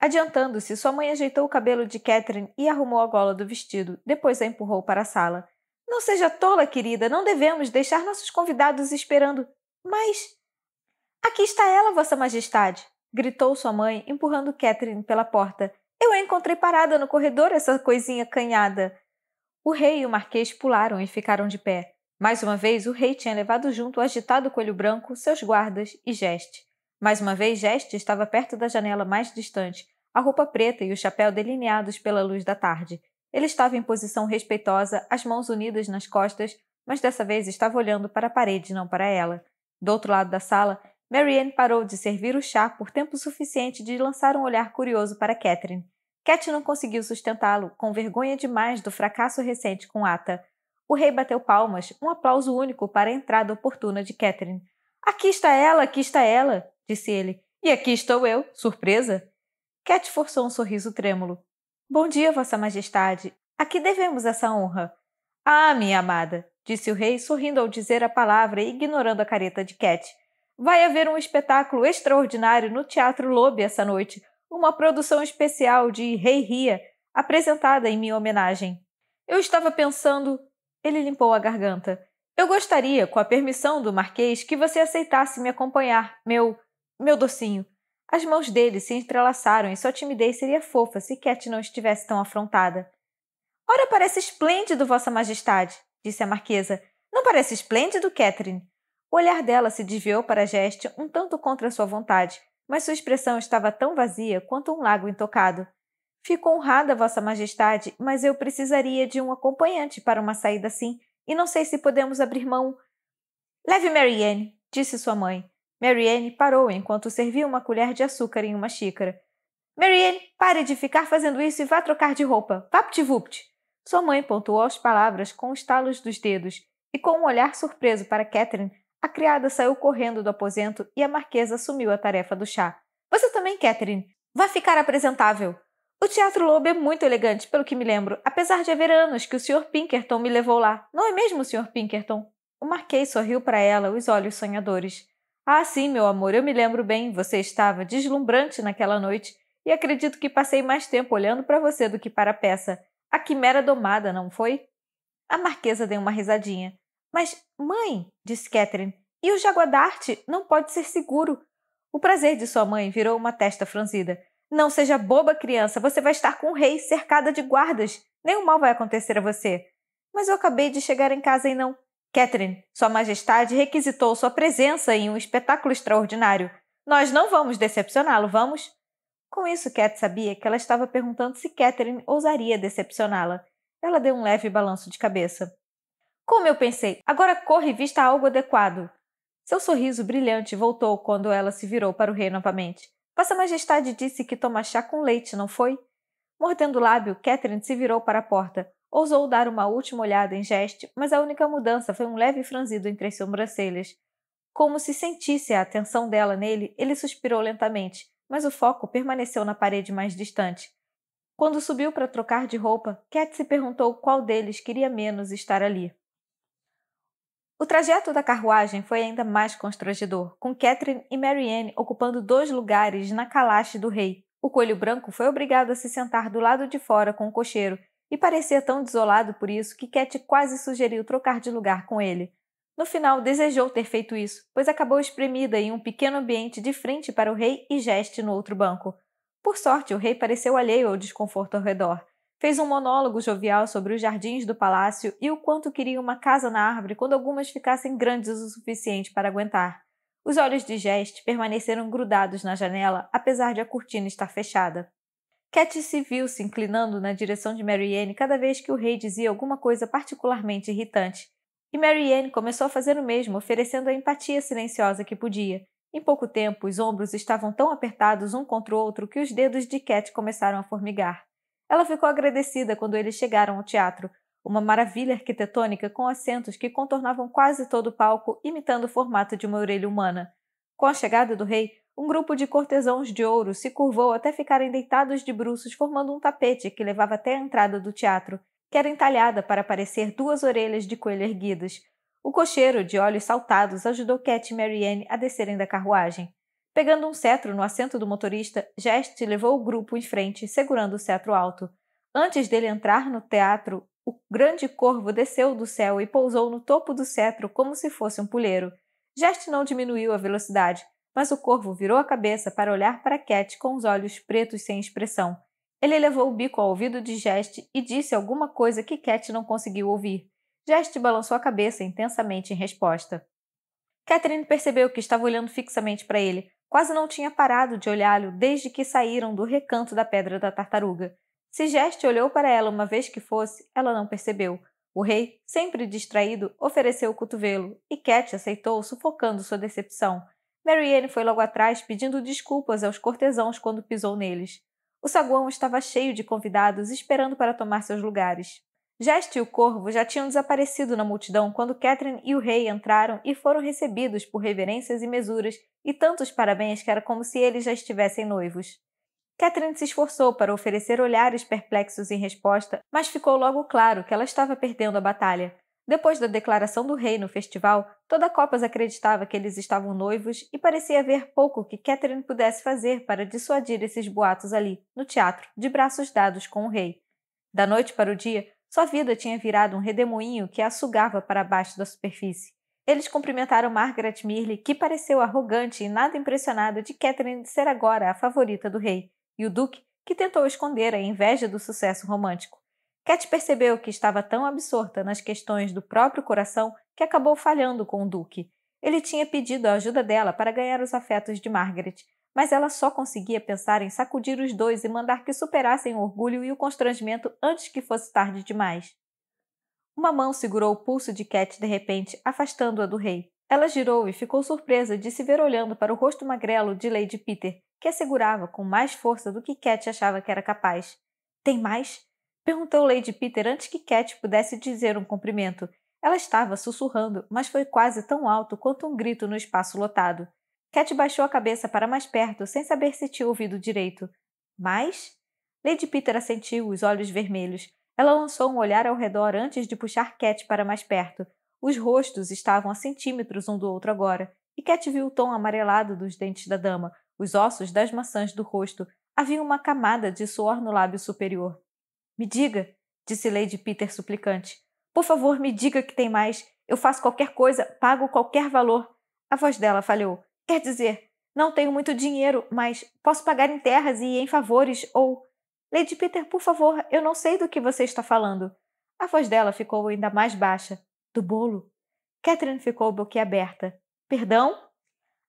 Adiantando-se, sua mãe ajeitou o cabelo de Catherine e arrumou a gola do vestido, depois a empurrou para a sala. Não seja tola, querida, não devemos deixar nossos convidados esperando. Mas. Aqui está ela, Vossa Majestade! gritou sua mãe, empurrando Catherine pela porta. Eu a encontrei parada no corredor, essa coisinha canhada. O rei e o marquês pularam e ficaram de pé. Mais uma vez, o rei tinha levado junto o agitado coelho branco, seus guardas e Geste. Mais uma vez, Geste estava perto da janela mais distante, a roupa preta e o chapéu delineados pela luz da tarde. Ele estava em posição respeitosa, as mãos unidas nas costas, mas dessa vez estava olhando para a parede, não para ela. Do outro lado da sala, Marianne parou de servir o chá por tempo suficiente de lançar um olhar curioso para Catherine. Cat não conseguiu sustentá-lo, com vergonha demais do fracasso recente com Ata. O rei bateu palmas, um aplauso único para a entrada oportuna de Catherine. Aqui está ela, aqui está ela, disse ele. E aqui estou eu, surpresa. Cat forçou um sorriso trêmulo. Bom dia, Vossa Majestade. A que devemos essa honra? Ah, minha amada, disse o rei, sorrindo ao dizer a palavra e ignorando a careta de Cat. Vai haver um espetáculo extraordinário no Teatro Lobe essa noite, uma produção especial de Rei hey Ria, apresentada em minha homenagem. Eu estava pensando. Ele limpou a garganta. Eu gostaria, com a permissão do Marquês, que você aceitasse me acompanhar, meu. meu docinho. As mãos dele se entrelaçaram e sua timidez seria fofa se Cat não estivesse tão afrontada. Ora, parece esplêndido, Vossa Majestade, disse a Marquesa. Não parece esplêndido, Catherine? O olhar dela se desviou para Geste um tanto contra sua vontade, mas sua expressão estava tão vazia quanto um lago intocado. Fico honrada, Vossa Majestade, mas eu precisaria de um acompanhante para uma saída assim, e não sei se podemos abrir mão. Leve Marianne, disse sua mãe. Marianne parou enquanto servia uma colher de açúcar em uma xícara. Marianne, pare de ficar fazendo isso e vá trocar de roupa. Vapt-vupt! Sua mãe pontuou as palavras com os talos dos dedos e com um olhar surpreso para Catherine, a criada saiu correndo do aposento e a marquesa assumiu a tarefa do chá. Você também, Catherine. Vá ficar apresentável. O Teatro Lobo é muito elegante, pelo que me lembro, apesar de haver anos que o Sr. Pinkerton me levou lá. Não é mesmo, Sr. Pinkerton? O Marquês sorriu para ela, os olhos sonhadores. Ah, sim, meu amor, eu me lembro bem. Você estava deslumbrante naquela noite e acredito que passei mais tempo olhando para você do que para a peça. A quimera domada, não foi? A Marquesa deu uma risadinha. Mas, mãe, disse Catherine, e o jaguadarte não pode ser seguro. O prazer de sua mãe virou uma testa franzida. Não seja boba, criança, você vai estar com o rei, cercada de guardas. Nenhum mal vai acontecer a você. Mas eu acabei de chegar em casa e não. Catherine, Sua Majestade requisitou sua presença em um espetáculo extraordinário. Nós não vamos decepcioná-lo, vamos? Com isso, Cat sabia que ela estava perguntando se Catherine ousaria decepcioná-la. Ela deu um leve balanço de cabeça. Como eu pensei, agora corra e vista algo adequado. Seu sorriso brilhante voltou quando ela se virou para o rei novamente. Vossa Majestade disse que toma chá com leite, não foi? Mordendo o lábio, Catherine se virou para a porta. Ousou dar uma última olhada em Geste, mas a única mudança foi um leve franzido entre as sobrancelhas. Como se sentisse a atenção dela nele, ele suspirou lentamente, mas o foco permaneceu na parede mais distante. Quando subiu para trocar de roupa, Cat se perguntou qual deles queria menos estar ali. O trajeto da carruagem foi ainda mais constrangedor, com Catherine e Marianne ocupando dois lugares na calache do rei. O coelho branco foi obrigado a se sentar do lado de fora com o cocheiro e parecia tão desolado por isso que Cat quase sugeriu trocar de lugar com ele. No final, desejou ter feito isso, pois acabou espremida em um pequeno ambiente de frente para o rei e Geste no outro banco. Por sorte, o rei pareceu alheio ao desconforto ao redor. Fez um monólogo jovial sobre os jardins do palácio e o quanto queria uma casa na árvore quando algumas ficassem grandes o suficiente para aguentar. Os olhos de Geste permaneceram grudados na janela, apesar de a cortina estar fechada. Cat se viu se inclinando na direção de Marianne cada vez que o rei dizia alguma coisa particularmente irritante, e Marianne começou a fazer o mesmo, oferecendo a empatia silenciosa que podia. Em pouco tempo, os ombros estavam tão apertados um contra o outro que os dedos de Cat começaram a formigar. Ela ficou agradecida quando eles chegaram ao teatro, uma maravilha arquitetônica com assentos que contornavam quase todo o palco, imitando o formato de uma orelha humana. Com a chegada do rei, um grupo de cortesãos de ouro se curvou até ficarem deitados de bruços, formando um tapete que levava até a entrada do teatro, que era entalhada para parecer duas orelhas de coelho erguidas. O cocheiro, de olhos saltados, ajudou Cat e Marianne a descerem da carruagem. Pegando um cetro no assento do motorista, Geste levou o grupo em frente, segurando o cetro alto. Antes dele entrar no teatro, o grande corvo desceu do céu e pousou no topo do cetro como se fosse um pulheiro. Geste não diminuiu a velocidade, mas o corvo virou a cabeça para olhar para Cat com os olhos pretos sem expressão. Ele levou o bico ao ouvido de Geste e disse alguma coisa que Cat não conseguiu ouvir. Geste balançou a cabeça intensamente em resposta. Catherine percebeu que estava olhando fixamente para ele, Quase não tinha parado de olhá-lo desde que saíram do recanto da Pedra da Tartaruga. Se Geste olhou para ela uma vez que fosse, ela não percebeu. O rei, sempre distraído, ofereceu o cotovelo e Cat aceitou, sufocando sua decepção. Marianne foi logo atrás pedindo desculpas aos cortesãos quando pisou neles. O saguão estava cheio de convidados esperando para tomar seus lugares. Geste e o corvo já tinham desaparecido na multidão quando Catherine e o rei entraram e foram recebidos por reverências e mesuras e tantos parabéns que era como se eles já estivessem noivos. Catherine se esforçou para oferecer olhares perplexos em resposta, mas ficou logo claro que ela estava perdendo a batalha. Depois da declaração do rei no festival, toda a Copas acreditava que eles estavam noivos e parecia haver pouco que Catherine pudesse fazer para dissuadir esses boatos ali, no teatro, de braços dados com o rei. Da noite para o dia, sua vida tinha virado um redemoinho que a sugava para baixo da superfície. Eles cumprimentaram Margaret Mirley, que pareceu arrogante e nada impressionada de Catherine ser agora a favorita do rei, e o duque, que tentou esconder a inveja do sucesso romântico. Cat percebeu que estava tão absorta nas questões do próprio coração que acabou falhando com o duque. Ele tinha pedido a ajuda dela para ganhar os afetos de Margaret, mas ela só conseguia pensar em sacudir os dois e mandar que superassem o orgulho e o constrangimento antes que fosse tarde demais. Uma mão segurou o pulso de Cat de repente, afastando-a do rei. Ela girou e ficou surpresa de se ver olhando para o rosto magrelo de Lady Peter, que assegurava com mais força do que Cat achava que era capaz. Tem mais? perguntou Lady Peter antes que Cat pudesse dizer um cumprimento. Ela estava sussurrando, mas foi quase tão alto quanto um grito no espaço lotado. Cat baixou a cabeça para mais perto, sem saber se tinha ouvido direito. Mas? Lady Peter assentiu, os olhos vermelhos. Ela lançou um olhar ao redor antes de puxar Cat para mais perto. Os rostos estavam a centímetros um do outro agora, e Cat viu o tom amarelado dos dentes da dama, os ossos das maçãs do rosto. Havia uma camada de suor no lábio superior. Me diga, disse Lady Peter suplicante. Por favor, me diga que tem mais. Eu faço qualquer coisa, pago qualquer valor. A voz dela falhou. Quer dizer, não tenho muito dinheiro, mas posso pagar em terras e em favores, ou. Lady Peter, por favor, eu não sei do que você está falando. A voz dela ficou ainda mais baixa. Do bolo? Catherine ficou boquiaberta. Perdão?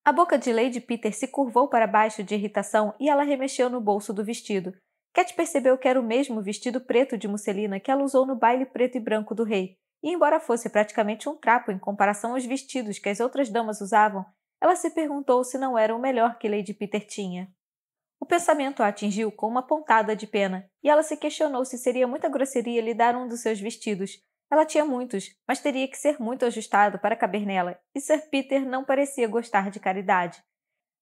A boca de Lady Peter se curvou para baixo de irritação e ela remexeu no bolso do vestido. Cat percebeu que era o mesmo vestido preto de musselina que ela usou no baile preto e branco do rei. E embora fosse praticamente um trapo em comparação aos vestidos que as outras damas usavam, ela se perguntou se não era o melhor que Lady Peter tinha. O pensamento a atingiu com uma pontada de pena, e ela se questionou se seria muita grosseria lhe dar um dos seus vestidos. Ela tinha muitos, mas teria que ser muito ajustado para caber nela, e Sir Peter não parecia gostar de caridade.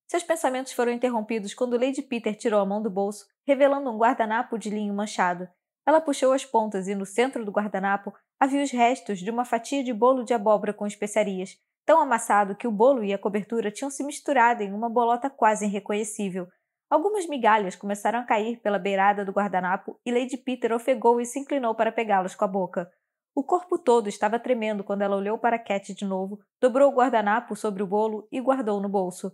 Seus pensamentos foram interrompidos quando Lady Peter tirou a mão do bolso, revelando um guardanapo de linho manchado. Ela puxou as pontas e no centro do guardanapo havia os restos de uma fatia de bolo de abóbora com especiarias tão amassado que o bolo e a cobertura tinham se misturado em uma bolota quase irreconhecível. Algumas migalhas começaram a cair pela beirada do guardanapo e Lady Peter ofegou e se inclinou para pegá-las com a boca. O corpo todo estava tremendo quando ela olhou para Cat de novo, dobrou o guardanapo sobre o bolo e guardou no bolso.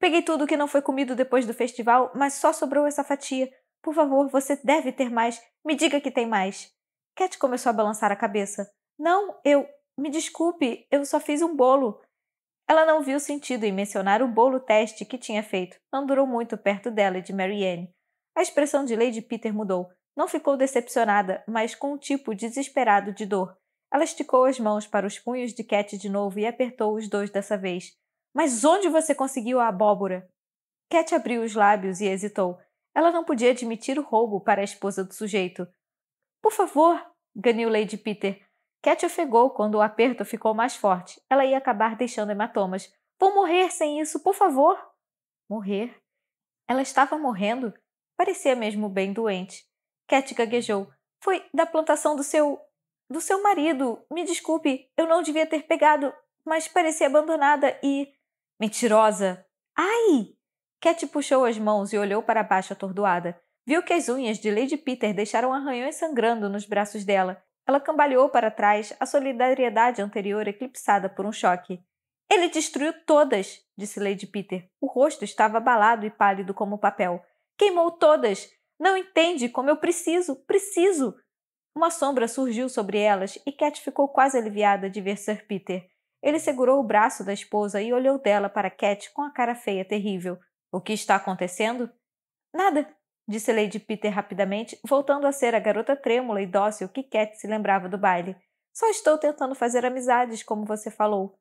Peguei tudo que não foi comido depois do festival, mas só sobrou essa fatia. Por favor, você deve ter mais. Me diga que tem mais. Cat começou a balançar a cabeça. Não, eu. Me desculpe, eu só fiz um bolo. Ela não viu sentido em mencionar o bolo teste que tinha feito. Não durou muito perto dela e de Marianne. A expressão de Lady Peter mudou. Não ficou decepcionada, mas com um tipo desesperado de dor. Ela esticou as mãos para os punhos de Cat de novo e apertou os dois dessa vez. Mas onde você conseguiu a abóbora? Cat abriu os lábios e hesitou. Ela não podia admitir o roubo para a esposa do sujeito. Por favor, ganhou Lady Peter. Cat ofegou quando o aperto ficou mais forte. Ela ia acabar deixando hematomas. Vou morrer sem isso, por favor! Morrer? Ela estava morrendo? Parecia mesmo bem doente. Cat gaguejou. Foi da plantação do seu. do seu marido. Me desculpe, eu não devia ter pegado, mas parecia abandonada e. Mentirosa! Ai! Cat puxou as mãos e olhou para baixo atordoada. Viu que as unhas de Lady Peter deixaram arranhões sangrando nos braços dela. Ela cambaleou para trás, a solidariedade anterior eclipsada por um choque. Ele destruiu todas, disse Lady Peter. O rosto estava abalado e pálido como papel. Queimou todas. Não entende como eu preciso, preciso. Uma sombra surgiu sobre elas e Cat ficou quase aliviada de ver Sir Peter. Ele segurou o braço da esposa e olhou dela para Cat com a cara feia terrível. O que está acontecendo? Nada, disse Lady Peter rapidamente, voltando a ser a garota trêmula e dócil que Cat se lembrava do baile. Só estou tentando fazer amizades, como você falou.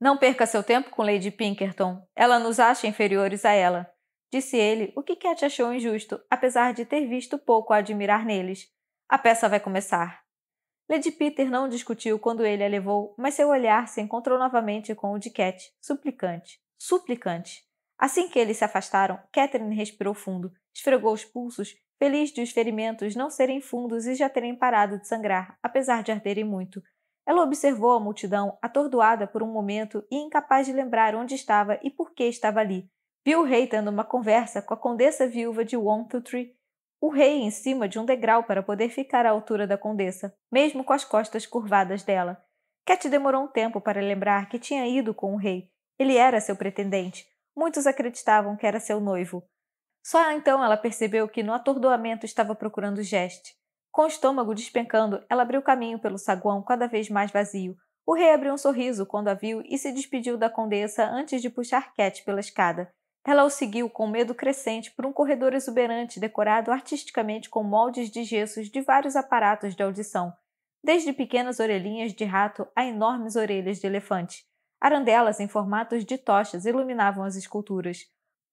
Não perca seu tempo com Lady Pinkerton. Ela nos acha inferiores a ela. Disse ele, o que Cat achou injusto, apesar de ter visto pouco a admirar neles. A peça vai começar. Lady Peter não discutiu quando ele a levou, mas seu olhar se encontrou novamente com o de Cat, suplicante. Suplicante. Assim que eles se afastaram, Catherine respirou fundo esfregou os pulsos, feliz de os ferimentos não serem fundos e já terem parado de sangrar, apesar de arderem muito. Ela observou a multidão, atordoada por um momento e incapaz de lembrar onde estava e por que estava ali. Viu o rei tendo uma conversa com a condessa viúva de Wontletree, o rei em cima de um degrau para poder ficar à altura da condessa, mesmo com as costas curvadas dela. Cat demorou um tempo para lembrar que tinha ido com o rei. Ele era seu pretendente. Muitos acreditavam que era seu noivo. Só então ela percebeu que no atordoamento estava procurando Geste. Com o estômago despencando, ela abriu caminho pelo saguão cada vez mais vazio. O rei abriu um sorriso quando a viu e se despediu da condessa antes de puxar Cat pela escada. Ela o seguiu com medo crescente por um corredor exuberante decorado artisticamente com moldes de gessos de vários aparatos de audição, desde pequenas orelhinhas de rato a enormes orelhas de elefante. Arandelas em formatos de tochas iluminavam as esculturas.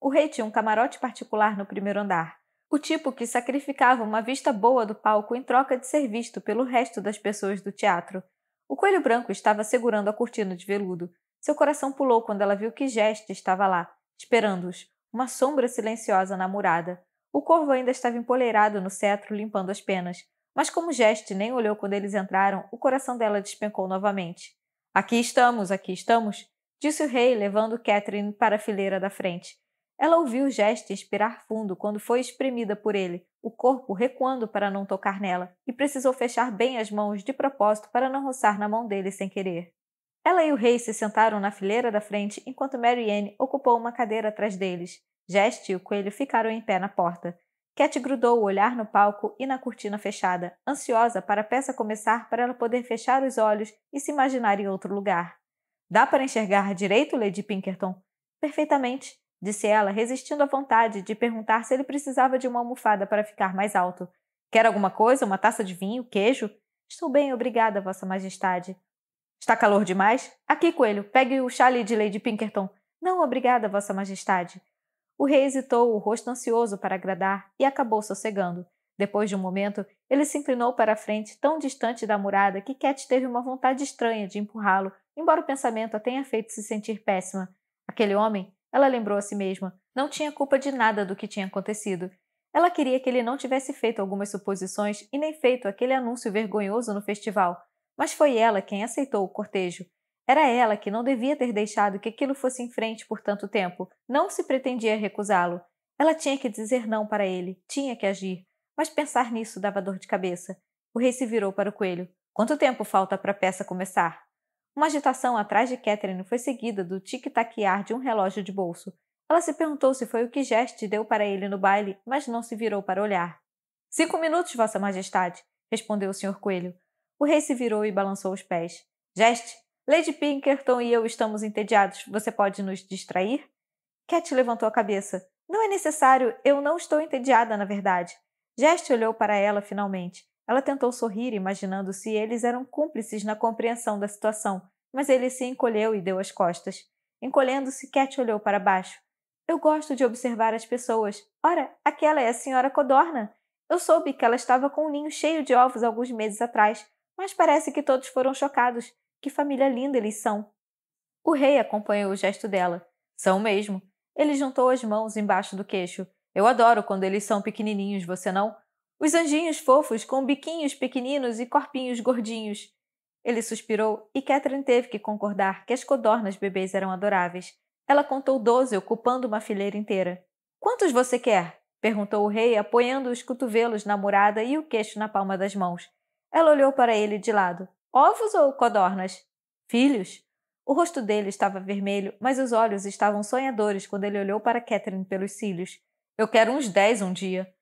O rei tinha um camarote particular no primeiro andar, o tipo que sacrificava uma vista boa do palco em troca de ser visto pelo resto das pessoas do teatro. O coelho branco estava segurando a cortina de veludo. Seu coração pulou quando ela viu que Geste estava lá, esperando-os, uma sombra silenciosa na murada. O corvo ainda estava empoleirado no cetro, limpando as penas. Mas como Geste nem olhou quando eles entraram, o coração dela despencou novamente. Aqui estamos, aqui estamos, disse o rei, levando Catherine para a fileira da frente. Ela ouviu o gesto expirar fundo quando foi espremida por ele, o corpo recuando para não tocar nela, e precisou fechar bem as mãos de propósito para não roçar na mão dele sem querer. Ela e o rei se sentaram na fileira da frente enquanto Mary Ann ocupou uma cadeira atrás deles. Gest e o coelho ficaram em pé na porta. Cat grudou o olhar no palco e na cortina fechada, ansiosa para a peça começar para ela poder fechar os olhos e se imaginar em outro lugar. Dá para enxergar direito, Lady Pinkerton? Perfeitamente disse ela, resistindo à vontade de perguntar se ele precisava de uma almofada para ficar mais alto. Quer alguma coisa? Uma taça de vinho? Queijo? Estou bem, obrigada, Vossa Majestade. Está calor demais? Aqui, coelho, pegue o chale de Lady Pinkerton. Não, obrigada, Vossa Majestade. O rei hesitou, o rosto ansioso para agradar, e acabou sossegando. Depois de um momento, ele se inclinou para a frente, tão distante da murada que Cat teve uma vontade estranha de empurrá-lo, embora o pensamento a tenha feito se sentir péssima. Aquele homem ela lembrou a si mesma. Não tinha culpa de nada do que tinha acontecido. Ela queria que ele não tivesse feito algumas suposições e nem feito aquele anúncio vergonhoso no festival, mas foi ela quem aceitou o cortejo. Era ela que não devia ter deixado que aquilo fosse em frente por tanto tempo. Não se pretendia recusá-lo. Ela tinha que dizer não para ele, tinha que agir. Mas pensar nisso dava dor de cabeça. O rei se virou para o coelho. Quanto tempo falta para a peça começar? Uma agitação atrás de Catherine foi seguida do tic-taquear de um relógio de bolso. Ela se perguntou se foi o que Geste deu para ele no baile, mas não se virou para olhar. Cinco minutos, Vossa Majestade, respondeu o Sr. Coelho. O rei se virou e balançou os pés. Geste, Lady Pinkerton e eu estamos entediados. Você pode nos distrair? Cat levantou a cabeça. Não é necessário, eu não estou entediada, na verdade. Geste olhou para ela finalmente. Ela tentou sorrir, imaginando se eles eram cúmplices na compreensão da situação, mas ele se encolheu e deu as costas. Encolhendo-se, Cat olhou para baixo. Eu gosto de observar as pessoas. Ora, aquela é a senhora Codorna. Eu soube que ela estava com um ninho cheio de ovos alguns meses atrás, mas parece que todos foram chocados. Que família linda eles são. O rei acompanhou o gesto dela. São mesmo. Ele juntou as mãos embaixo do queixo. Eu adoro quando eles são pequenininhos, você não? Os anjinhos fofos com biquinhos pequeninos e corpinhos gordinhos. Ele suspirou e Catherine teve que concordar que as codornas bebês eram adoráveis. Ela contou doze, ocupando uma fileira inteira. Quantos você quer? perguntou o rei, apoiando os cotovelos na murada e o queixo na palma das mãos. Ela olhou para ele de lado. Ovos ou codornas? Filhos? O rosto dele estava vermelho, mas os olhos estavam sonhadores quando ele olhou para Catherine pelos cílios. Eu quero uns dez um dia.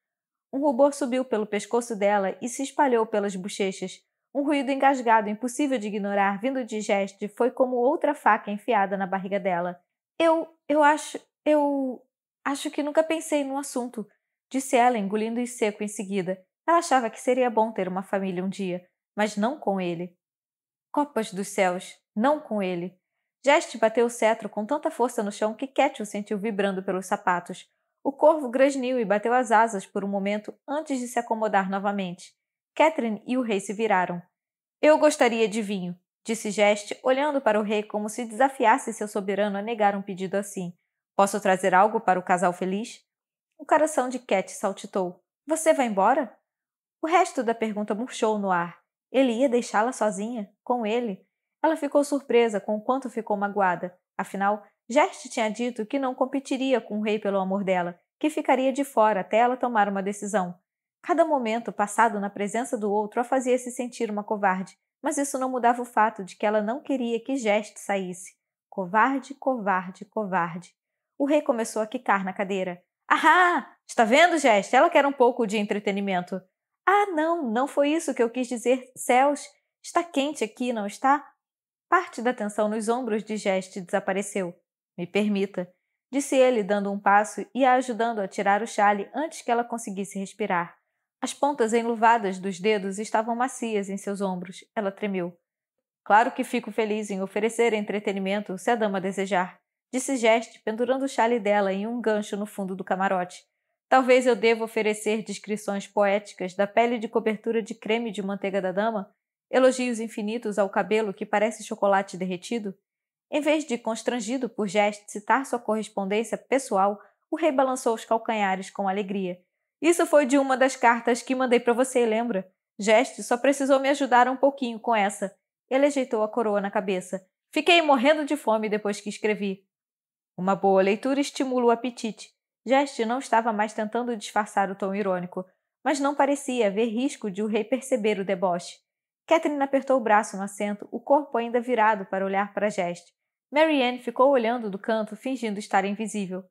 Um rubor subiu pelo pescoço dela e se espalhou pelas bochechas. Um ruído engasgado, impossível de ignorar, vindo de Geste, foi como outra faca enfiada na barriga dela. Eu. eu acho. eu. acho que nunca pensei no assunto, disse ela, engolindo em seco em seguida. Ela achava que seria bom ter uma família um dia, mas não com ele. Copas dos céus, não com ele. Geste bateu o cetro com tanta força no chão que o sentiu vibrando pelos sapatos. O corvo grasniu e bateu as asas por um momento antes de se acomodar novamente. Catherine e o rei se viraram. Eu gostaria de vinho, disse Geste, olhando para o rei como se desafiasse seu soberano a negar um pedido assim. Posso trazer algo para o casal feliz? O coração de Cat saltitou. Você vai embora? O resto da pergunta murchou no ar. Ele ia deixá-la sozinha, com ele. Ela ficou surpresa com o quanto ficou magoada. Afinal, Geste tinha dito que não competiria com o rei pelo amor dela, que ficaria de fora até ela tomar uma decisão. Cada momento passado na presença do outro a fazia se sentir uma covarde, mas isso não mudava o fato de que ela não queria que Geste saísse. Covarde, covarde, covarde. O rei começou a quicar na cadeira. Ahá! Está vendo, Geste? Ela quer um pouco de entretenimento. Ah, não, não foi isso que eu quis dizer. Céus, está quente aqui, não está? Parte da tensão nos ombros de Geste desapareceu. Me permita, disse ele, dando um passo e a ajudando a tirar o chale antes que ela conseguisse respirar. As pontas enluvadas dos dedos estavam macias em seus ombros. Ela tremeu. Claro que fico feliz em oferecer entretenimento se a dama desejar, disse Geste, pendurando o chale dela em um gancho no fundo do camarote. Talvez eu deva oferecer descrições poéticas da pele de cobertura de creme de manteiga da dama, elogios infinitos ao cabelo que parece chocolate derretido em vez de, constrangido por gesto, citar sua correspondência pessoal, o rei balançou os calcanhares com alegria. Isso foi de uma das cartas que mandei para você, lembra? Geste só precisou me ajudar um pouquinho com essa. Ele ajeitou a coroa na cabeça. Fiquei morrendo de fome depois que escrevi. Uma boa leitura estimula o apetite. Geste não estava mais tentando disfarçar o tom irônico, mas não parecia haver risco de o rei perceber o deboche. Catherine apertou o braço no assento, o corpo ainda virado para olhar para Geste. Marianne ficou olhando do canto, fingindo estar invisível.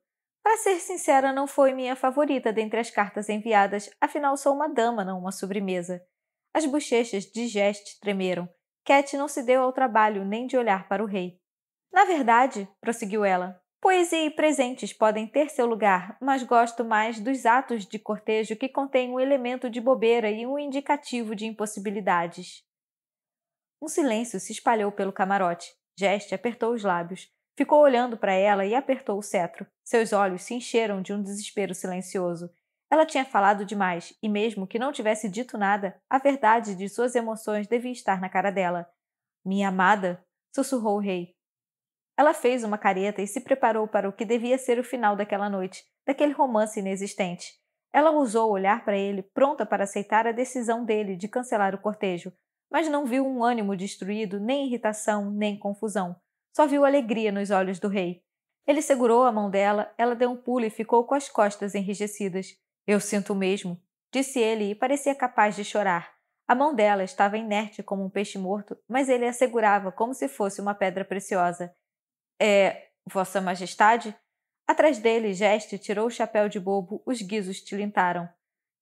Para ser sincera, não foi minha favorita dentre as cartas enviadas, afinal sou uma dama, não uma sobremesa. As bochechas de Geste tremeram. Cat não se deu ao trabalho nem de olhar para o rei. Na verdade, prosseguiu ela, poesia e presentes podem ter seu lugar, mas gosto mais dos atos de cortejo que contêm um elemento de bobeira e um indicativo de impossibilidades. Um silêncio se espalhou pelo camarote. Geste apertou os lábios, ficou olhando para ela e apertou o cetro. Seus olhos se encheram de um desespero silencioso. Ela tinha falado demais, e mesmo que não tivesse dito nada, a verdade de suas emoções devia estar na cara dela. Minha amada, sussurrou o rei. Ela fez uma careta e se preparou para o que devia ser o final daquela noite, daquele romance inexistente. Ela ousou olhar para ele, pronta para aceitar a decisão dele de cancelar o cortejo, mas não viu um ânimo destruído, nem irritação, nem confusão. Só viu alegria nos olhos do rei. Ele segurou a mão dela, ela deu um pulo e ficou com as costas enrijecidas. Eu sinto mesmo, disse ele e parecia capaz de chorar. A mão dela estava inerte como um peixe morto, mas ele a segurava como se fosse uma pedra preciosa. É, Vossa Majestade? Atrás dele, Geste tirou o chapéu de bobo, os guizos tilintaram.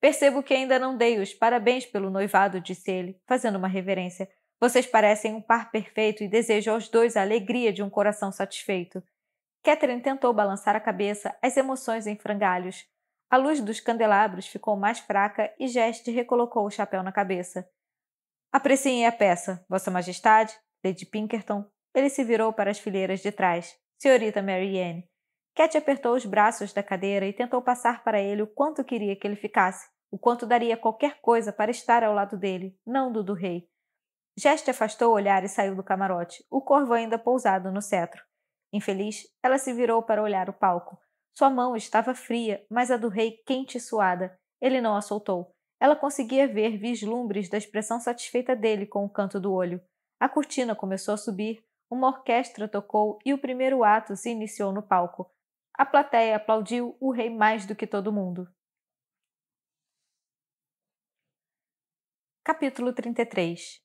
Percebo que ainda não dei os parabéns pelo noivado, disse ele, fazendo uma reverência. Vocês parecem um par perfeito e desejo aos dois a alegria de um coração satisfeito. Catherine tentou balançar a cabeça, as emoções em frangalhos. A luz dos candelabros ficou mais fraca e Geste recolocou o chapéu na cabeça. Apreciem a peça, Vossa Majestade, Lady Pinkerton. Ele se virou para as fileiras de trás. Senhorita Mary Anne. Cat apertou os braços da cadeira e tentou passar para ele o quanto queria que ele ficasse, o quanto daria qualquer coisa para estar ao lado dele, não do do rei. Geste afastou o olhar e saiu do camarote, o corvo ainda pousado no cetro. Infeliz, ela se virou para olhar o palco. Sua mão estava fria, mas a do rei quente e suada. Ele não a soltou. Ela conseguia ver vislumbres da expressão satisfeita dele com o canto do olho. A cortina começou a subir, uma orquestra tocou e o primeiro ato se iniciou no palco. A plateia aplaudiu o rei mais do que todo mundo. Capítulo 33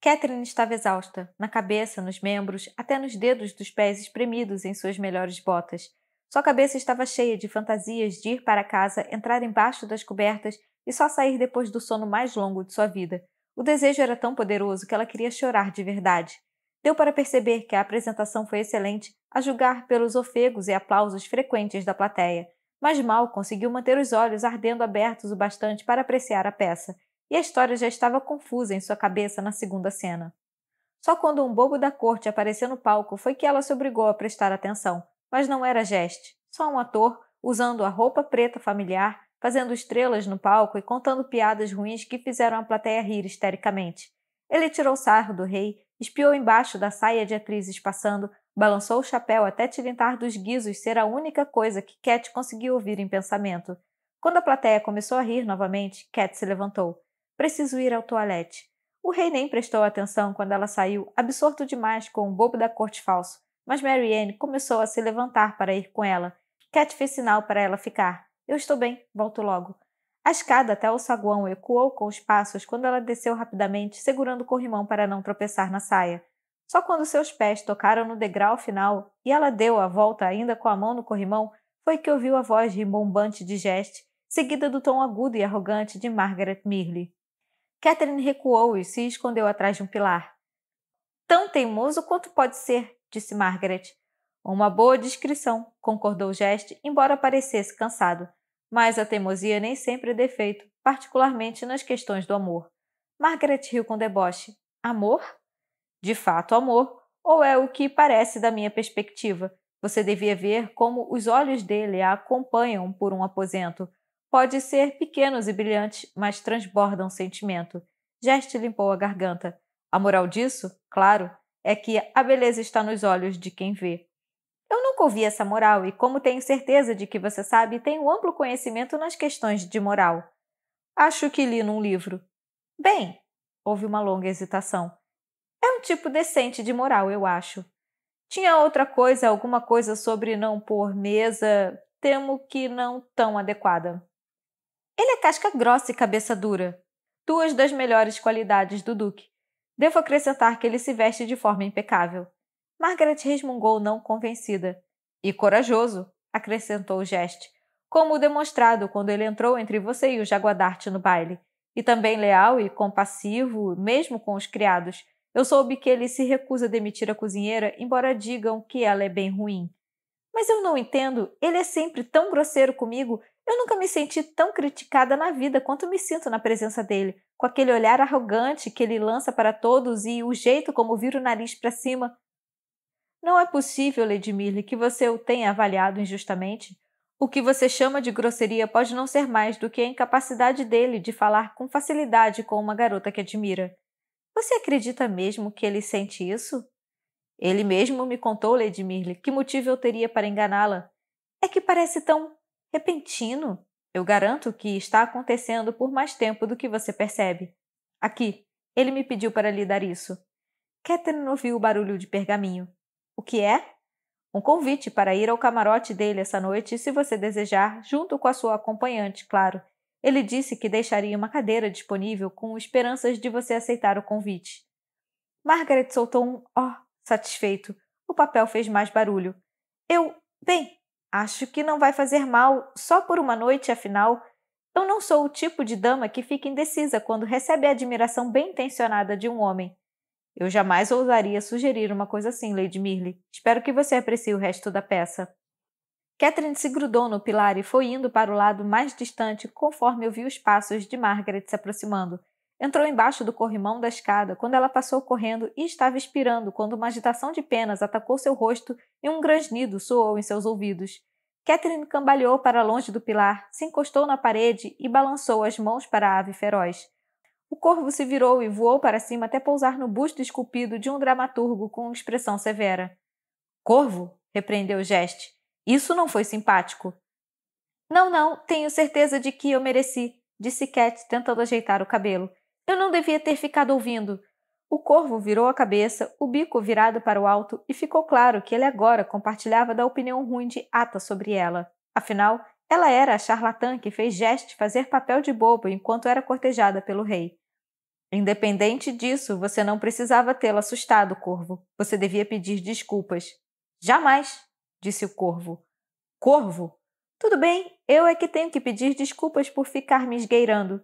Catherine estava exausta, na cabeça, nos membros, até nos dedos dos pés espremidos em suas melhores botas. Sua cabeça estava cheia de fantasias de ir para casa, entrar embaixo das cobertas e só sair depois do sono mais longo de sua vida. O desejo era tão poderoso que ela queria chorar de verdade. Deu para perceber que a apresentação foi excelente, a julgar pelos ofegos e aplausos frequentes da plateia, mas mal conseguiu manter os olhos ardendo abertos o bastante para apreciar a peça e a história já estava confusa em sua cabeça na segunda cena. Só quando um bobo da corte apareceu no palco foi que ela se obrigou a prestar atenção, mas não era Geste, só um ator usando a roupa preta familiar, fazendo estrelas no palco e contando piadas ruins que fizeram a plateia rir histericamente. Ele tirou o sarro do rei, espiou embaixo da saia de atrizes passando, balançou o chapéu até tilintar dos guizos ser a única coisa que Cat conseguiu ouvir em pensamento. Quando a plateia começou a rir novamente, Cat se levantou. Preciso ir ao toalete. O rei nem prestou atenção quando ela saiu, absorto demais com o bobo da corte falso, mas Marianne começou a se levantar para ir com ela. Cat fez sinal para ela ficar. Eu estou bem, volto logo. A escada até o saguão ecoou com os passos quando ela desceu rapidamente, segurando o corrimão para não tropeçar na saia. Só quando seus pés tocaram no degrau final e ela deu a volta ainda com a mão no corrimão, foi que ouviu a voz rimbombante de Geste, seguida do tom agudo e arrogante de Margaret Mirley. Catherine recuou e se escondeu atrás de um pilar. Tão teimoso quanto pode ser, disse Margaret. Uma boa descrição, concordou Geste, embora parecesse cansado. Mas a teimosia nem sempre é defeito, particularmente nas questões do amor. Margaret riu com deboche. Amor? De fato, amor. Ou é o que parece da minha perspectiva. Você devia ver como os olhos dele a acompanham por um aposento. Pode ser pequenos e brilhantes, mas transbordam sentimento. Geste limpou a garganta. A moral disso, claro, é que a beleza está nos olhos de quem vê. Eu nunca ouvi essa moral e, como tenho certeza de que você sabe, tenho amplo conhecimento nas questões de moral. Acho que li num livro. Bem, houve uma longa hesitação. É um tipo decente de moral, eu acho. Tinha outra coisa, alguma coisa sobre não pôr mesa, temo que não tão adequada. Ele é casca grossa e cabeça dura, duas das melhores qualidades do Duque. Devo acrescentar que ele se veste de forma impecável. Margaret resmungou não convencida. E corajoso, acrescentou o Geste, como demonstrado quando ele entrou entre você e o Jaguadarte no baile. E também leal e compassivo, mesmo com os criados. Eu soube que ele se recusa a demitir a cozinheira, embora digam que ela é bem ruim. Mas eu não entendo, ele é sempre tão grosseiro comigo eu nunca me senti tão criticada na vida quanto me sinto na presença dele, com aquele olhar arrogante que ele lança para todos e o jeito como vira o nariz para cima. Não é possível, Ledmir, que você o tenha avaliado injustamente. O que você chama de grosseria pode não ser mais do que a incapacidade dele de falar com facilidade com uma garota que admira. Você acredita mesmo que ele sente isso? Ele mesmo me contou, Lady Mirley, que motivo eu teria para enganá-la. É que parece tão repentino. Eu garanto que está acontecendo por mais tempo do que você percebe. Aqui, ele me pediu para lhe dar isso. Catherine ouviu o barulho de pergaminho. O que é? Um convite para ir ao camarote dele essa noite, se você desejar, junto com a sua acompanhante, claro. Ele disse que deixaria uma cadeira disponível com esperanças de você aceitar o convite. Margaret soltou um ó oh, satisfeito. O papel fez mais barulho. Eu. Bem, Acho que não vai fazer mal, só por uma noite, afinal. Eu não sou o tipo de dama que fica indecisa quando recebe a admiração bem intencionada de um homem. Eu jamais ousaria sugerir uma coisa assim, Lady Mirley. Espero que você aprecie o resto da peça. Catherine se grudou no pilar e foi indo para o lado mais distante conforme ouviu os passos de Margaret se aproximando. Entrou embaixo do corrimão da escada quando ela passou correndo e estava expirando quando uma agitação de penas atacou seu rosto e um grasnido soou em seus ouvidos. Catherine cambaleou para longe do pilar, se encostou na parede e balançou as mãos para a ave feroz. O corvo se virou e voou para cima até pousar no busto esculpido de um dramaturgo com expressão severa. Corvo? repreendeu Geste. Isso não foi simpático. Não, não, tenho certeza de que eu mereci, disse Cat, tentando ajeitar o cabelo. Eu não devia ter ficado ouvindo. O corvo virou a cabeça, o bico virado para o alto, e ficou claro que ele agora compartilhava da opinião ruim de Ata sobre ela. Afinal, ela era a charlatã que fez Geste fazer papel de bobo enquanto era cortejada pelo rei. Independente disso, você não precisava tê-lo assustado, corvo. Você devia pedir desculpas. Jamais, disse o corvo. Corvo? Tudo bem, eu é que tenho que pedir desculpas por ficar me esgueirando.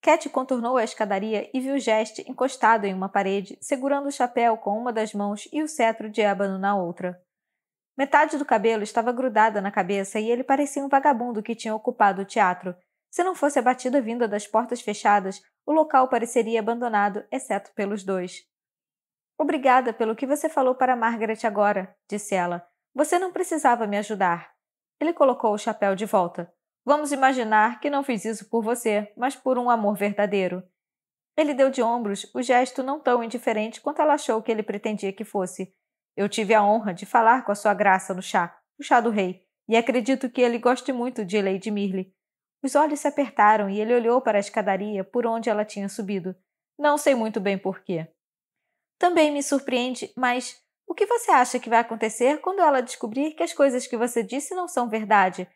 Cat contornou a escadaria e viu Geste encostado em uma parede, segurando o chapéu com uma das mãos e o cetro de ébano na outra. Metade do cabelo estava grudada na cabeça e ele parecia um vagabundo que tinha ocupado o teatro. Se não fosse a batida vinda das portas fechadas, o local pareceria abandonado, exceto pelos dois. Obrigada pelo que você falou para Margaret agora, disse ela. Você não precisava me ajudar. Ele colocou o chapéu de volta. Vamos imaginar que não fiz isso por você, mas por um amor verdadeiro. Ele deu de ombros o gesto não tão indiferente quanto ela achou que ele pretendia que fosse. Eu tive a honra de falar com a sua graça no chá, o chá do rei, e acredito que ele goste muito de Lady Mirley. Os olhos se apertaram e ele olhou para a escadaria por onde ela tinha subido. Não sei muito bem porquê. Também me surpreende, mas o que você acha que vai acontecer quando ela descobrir que as coisas que você disse não são verdade?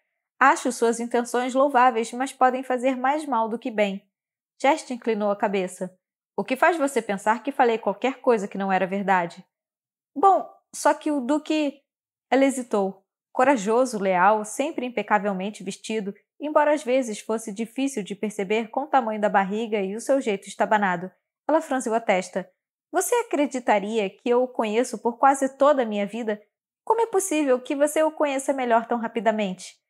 Acho suas intenções louváveis, mas podem fazer mais mal do que bem. Chest inclinou a cabeça. O que faz você pensar que falei qualquer coisa que não era verdade? Bom, só que o Duque. Ela hesitou. Corajoso, leal, sempre impecavelmente vestido, embora às vezes fosse difícil de perceber com o tamanho da barriga e o seu jeito estabanado. Ela franziu a testa. Você acreditaria que eu o conheço por quase toda a minha vida? Como é possível que você o conheça melhor tão rapidamente?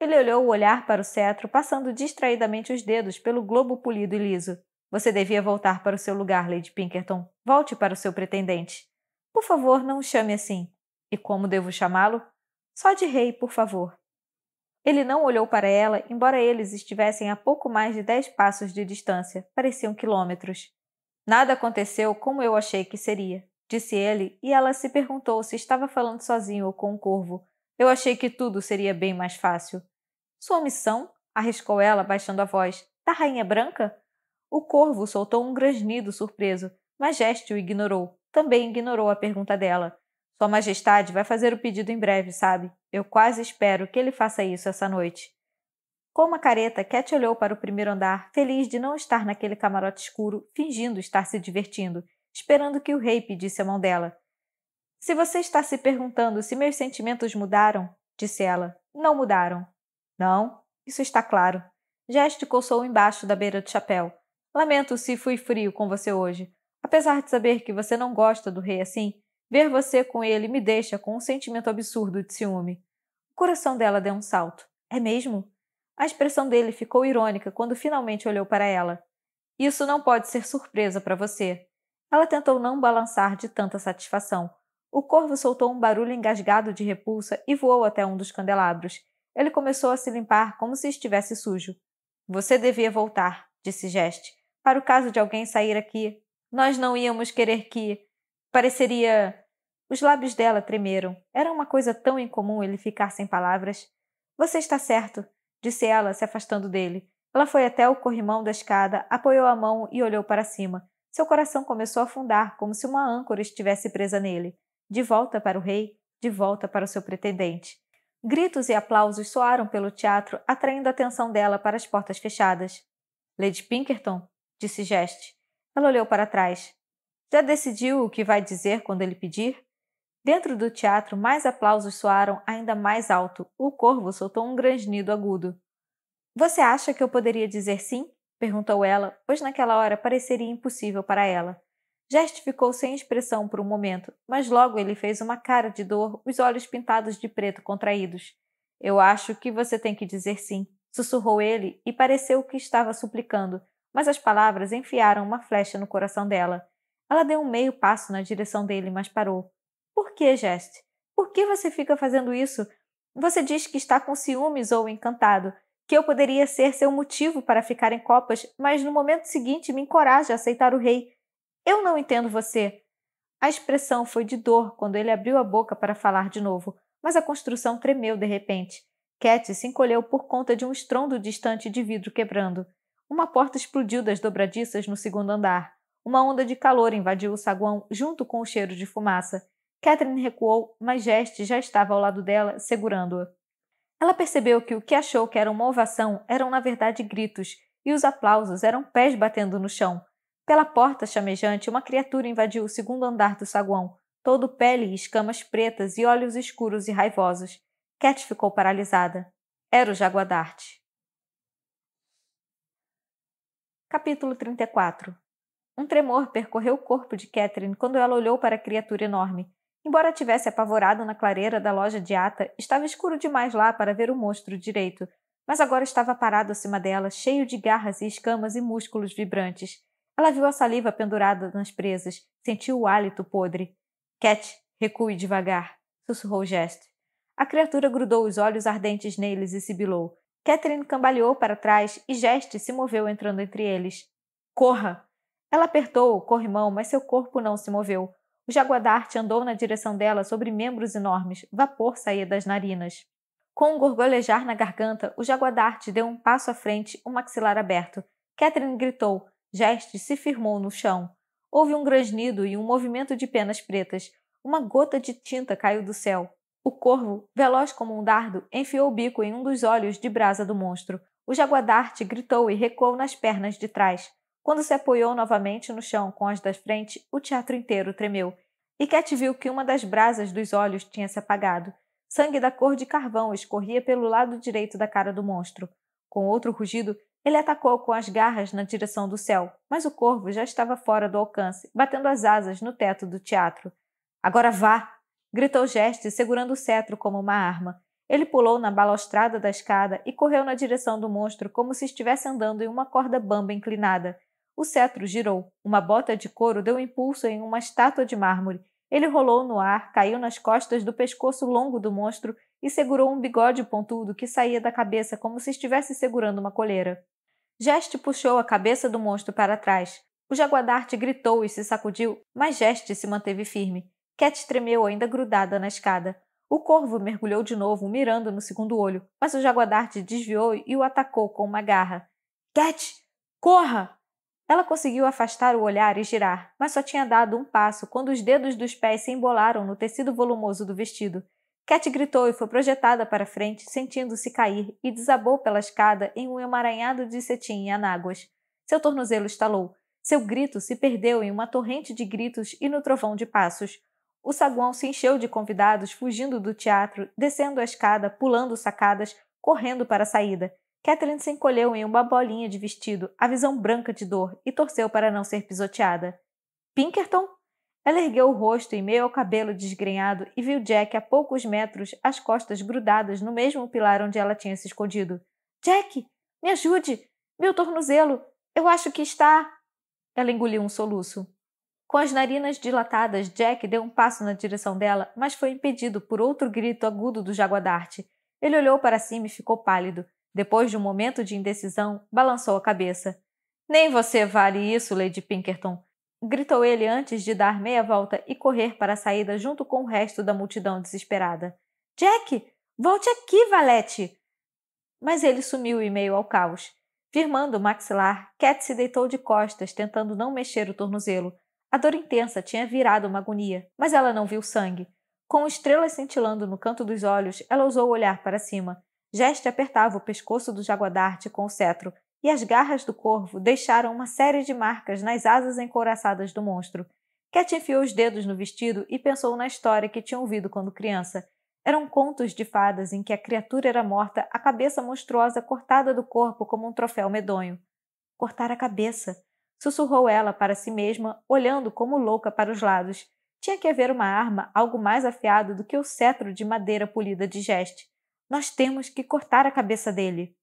Ele olhou o olhar para o cetro, passando distraidamente os dedos pelo globo polido e liso. Você devia voltar para o seu lugar, Lady Pinkerton. Volte para o seu pretendente. Por favor, não o chame assim. E como devo chamá-lo? Só de rei, por favor. Ele não olhou para ela, embora eles estivessem a pouco mais de dez passos de distância, pareciam quilômetros. Nada aconteceu como eu achei que seria, disse ele, e ela se perguntou se estava falando sozinho ou com um corvo. Eu achei que tudo seria bem mais fácil. Sua missão? arriscou ela, baixando a voz. Da tá rainha branca? O corvo soltou um grasnido surpreso, mas Geste o ignorou. Também ignorou a pergunta dela. Sua Majestade vai fazer o pedido em breve, sabe? Eu quase espero que ele faça isso essa noite. Com uma careta, Cat olhou para o primeiro andar, feliz de não estar naquele camarote escuro, fingindo estar se divertindo, esperando que o rei pedisse a mão dela. Se você está se perguntando se meus sentimentos mudaram, disse ela, não mudaram. Não, isso está claro. Gesto coçou embaixo da beira do chapéu. Lamento se fui frio com você hoje. Apesar de saber que você não gosta do rei assim, ver você com ele me deixa com um sentimento absurdo de ciúme. O coração dela deu um salto. É mesmo? A expressão dele ficou irônica quando finalmente olhou para ela. Isso não pode ser surpresa para você. Ela tentou não balançar de tanta satisfação. O corvo soltou um barulho engasgado de repulsa e voou até um dos candelabros. Ele começou a se limpar como se estivesse sujo. Você devia voltar, disse Geste. Para o caso de alguém sair aqui, nós não íamos querer que. Pareceria. Os lábios dela tremeram. Era uma coisa tão incomum ele ficar sem palavras. Você está certo, disse ela, se afastando dele. Ela foi até o corrimão da escada, apoiou a mão e olhou para cima. Seu coração começou a afundar, como se uma âncora estivesse presa nele. De volta para o rei, de volta para o seu pretendente. Gritos e aplausos soaram pelo teatro, atraindo a atenção dela para as portas fechadas. Lady Pinkerton, disse Geste. Ela olhou para trás. Já decidiu o que vai dizer quando ele pedir? Dentro do teatro, mais aplausos soaram ainda mais alto. O corvo soltou um grasnido agudo. Você acha que eu poderia dizer sim? perguntou ela, pois naquela hora pareceria impossível para ela. Gest ficou sem expressão por um momento, mas logo ele fez uma cara de dor, os olhos pintados de preto contraídos. Eu acho que você tem que dizer sim, sussurrou ele e pareceu que estava suplicando, mas as palavras enfiaram uma flecha no coração dela. Ela deu um meio passo na direção dele, mas parou. Por que, Gest? Por que você fica fazendo isso? Você diz que está com ciúmes ou encantado, que eu poderia ser seu motivo para ficar em copas, mas no momento seguinte me encoraja a aceitar o rei. Eu não entendo você. A expressão foi de dor quando ele abriu a boca para falar de novo, mas a construção tremeu de repente. Cat se encolheu por conta de um estrondo distante de vidro quebrando. Uma porta explodiu das dobradiças no segundo andar. Uma onda de calor invadiu o saguão junto com o cheiro de fumaça. Catherine recuou, mas Geste já estava ao lado dela, segurando-a. Ela percebeu que o que achou que era uma ovação eram na verdade gritos, e os aplausos eram pés batendo no chão. Pela porta chamejante, uma criatura invadiu o segundo andar do saguão, todo pele e escamas pretas e olhos escuros e raivosos. Cat ficou paralisada. Era o Jaguadarte. Capítulo 34 Um tremor percorreu o corpo de Catherine quando ela olhou para a criatura enorme. Embora tivesse apavorado na clareira da loja de ata, estava escuro demais lá para ver o monstro direito, mas agora estava parado acima dela, cheio de garras e escamas e músculos vibrantes. Ela viu a saliva pendurada nas presas, sentiu o hálito podre. Cat, recue devagar, sussurrou Gest. A criatura grudou os olhos ardentes neles e sibilou. Catherine cambaleou para trás e Gest se moveu entrando entre eles. Corra! Ela apertou o corrimão, mas seu corpo não se moveu. O jaguadarte andou na direção dela sobre membros enormes. Vapor saía das narinas. Com um gorgolejar na garganta, o jaguadarte deu um passo à frente, o um maxilar aberto. Catherine gritou. Geste se firmou no chão. Houve um grasnido e um movimento de penas pretas. Uma gota de tinta caiu do céu. O corvo, veloz como um dardo, enfiou o bico em um dos olhos de brasa do monstro. O jaguadarte gritou e recuou nas pernas de trás. Quando se apoiou novamente no chão com as da frente, o teatro inteiro tremeu. E Cat viu que uma das brasas dos olhos tinha se apagado. Sangue da cor de carvão escorria pelo lado direito da cara do monstro. Com outro rugido, ele atacou com as garras na direção do céu, mas o corvo já estava fora do alcance, batendo as asas no teto do teatro. Agora vá! gritou Geste, segurando o cetro como uma arma. Ele pulou na balaustrada da escada e correu na direção do monstro como se estivesse andando em uma corda bamba inclinada. O cetro girou. Uma bota de couro deu impulso em uma estátua de mármore. Ele rolou no ar, caiu nas costas do pescoço longo do monstro e segurou um bigode pontudo que saía da cabeça como se estivesse segurando uma coleira. Geste puxou a cabeça do monstro para trás. O jaguadarte gritou e se sacudiu, mas Geste se manteve firme. Cat tremeu ainda grudada na escada. O corvo mergulhou de novo, mirando no segundo olho, mas o jaguadarte desviou e o atacou com uma garra. Cat! Corra! Ela conseguiu afastar o olhar e girar, mas só tinha dado um passo quando os dedos dos pés se embolaram no tecido volumoso do vestido. Cat gritou e foi projetada para frente, sentindo-se cair, e desabou pela escada em um emaranhado de cetim e anáguas. Seu tornozelo estalou. Seu grito se perdeu em uma torrente de gritos e no trovão de passos. O saguão se encheu de convidados fugindo do teatro, descendo a escada, pulando sacadas, correndo para a saída. Catherine se encolheu em uma bolinha de vestido, a visão branca de dor, e torceu para não ser pisoteada. Pinkerton? Ela ergueu o rosto em meio ao cabelo desgrenhado e viu Jack a poucos metros, as costas grudadas no mesmo pilar onde ela tinha se escondido. Jack, me ajude! Meu tornozelo! Eu acho que está. Ela engoliu um soluço. Com as narinas dilatadas, Jack deu um passo na direção dela, mas foi impedido por outro grito agudo do jaguadarte. Ele olhou para cima e ficou pálido. Depois de um momento de indecisão, balançou a cabeça. Nem você vale isso, Lady Pinkerton gritou ele antes de dar meia volta e correr para a saída junto com o resto da multidão desesperada. Jack, volte aqui, Valete! Mas ele sumiu em meio ao caos. Firmando o maxilar, Cat se deitou de costas, tentando não mexer o tornozelo. A dor intensa tinha virado uma agonia, mas ela não viu sangue. Com estrelas cintilando no canto dos olhos, ela ousou olhar para cima. Geste apertava o pescoço do jaguadarte com o cetro, e as garras do corvo deixaram uma série de marcas nas asas encouraçadas do monstro. Cat enfiou os dedos no vestido e pensou na história que tinha ouvido quando criança. Eram contos de fadas em que a criatura era morta, a cabeça monstruosa cortada do corpo como um troféu medonho. Cortar a cabeça, sussurrou ela para si mesma, olhando como louca para os lados. Tinha que haver uma arma, algo mais afiado do que o cetro de madeira polida de geste. Nós temos que cortar a cabeça dele.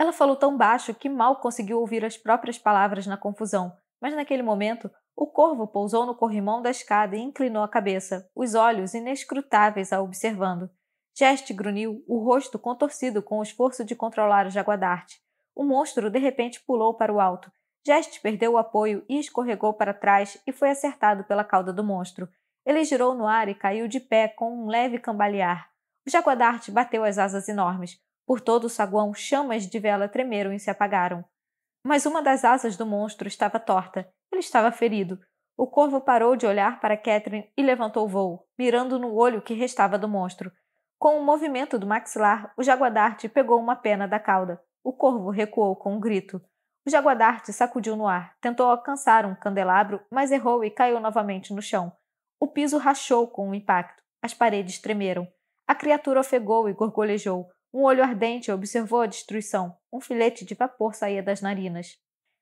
Ela falou tão baixo que mal conseguiu ouvir as próprias palavras na confusão, mas naquele momento o corvo pousou no corrimão da escada e inclinou a cabeça, os olhos inescrutáveis a observando. Geste grunhiu, o rosto contorcido com o esforço de controlar o jaguadarte. O monstro de repente pulou para o alto. Geste perdeu o apoio e escorregou para trás e foi acertado pela cauda do monstro. Ele girou no ar e caiu de pé com um leve cambalear. O jaguadarte bateu as asas enormes. Por todo o saguão, chamas de vela tremeram e se apagaram. Mas uma das asas do monstro estava torta. Ele estava ferido. O corvo parou de olhar para Catherine e levantou o voo, mirando no olho que restava do monstro. Com um movimento do maxilar, o jaguadarte pegou uma pena da cauda. O corvo recuou com um grito. O jaguadarte sacudiu no ar, tentou alcançar um candelabro, mas errou e caiu novamente no chão. O piso rachou com o impacto. As paredes tremeram. A criatura ofegou e gorgolejou. Um olho ardente observou a destruição. Um filete de vapor saía das narinas.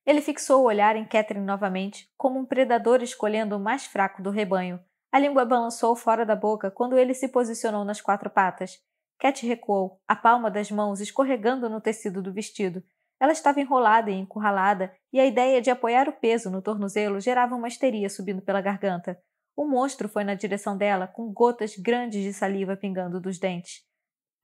Ele fixou o olhar em Catherine novamente, como um predador escolhendo o mais fraco do rebanho. A língua balançou fora da boca quando ele se posicionou nas quatro patas. Cat recuou, a palma das mãos escorregando no tecido do vestido. Ela estava enrolada e encurralada, e a ideia de apoiar o peso no tornozelo gerava uma histeria subindo pela garganta. O monstro foi na direção dela, com gotas grandes de saliva pingando dos dentes.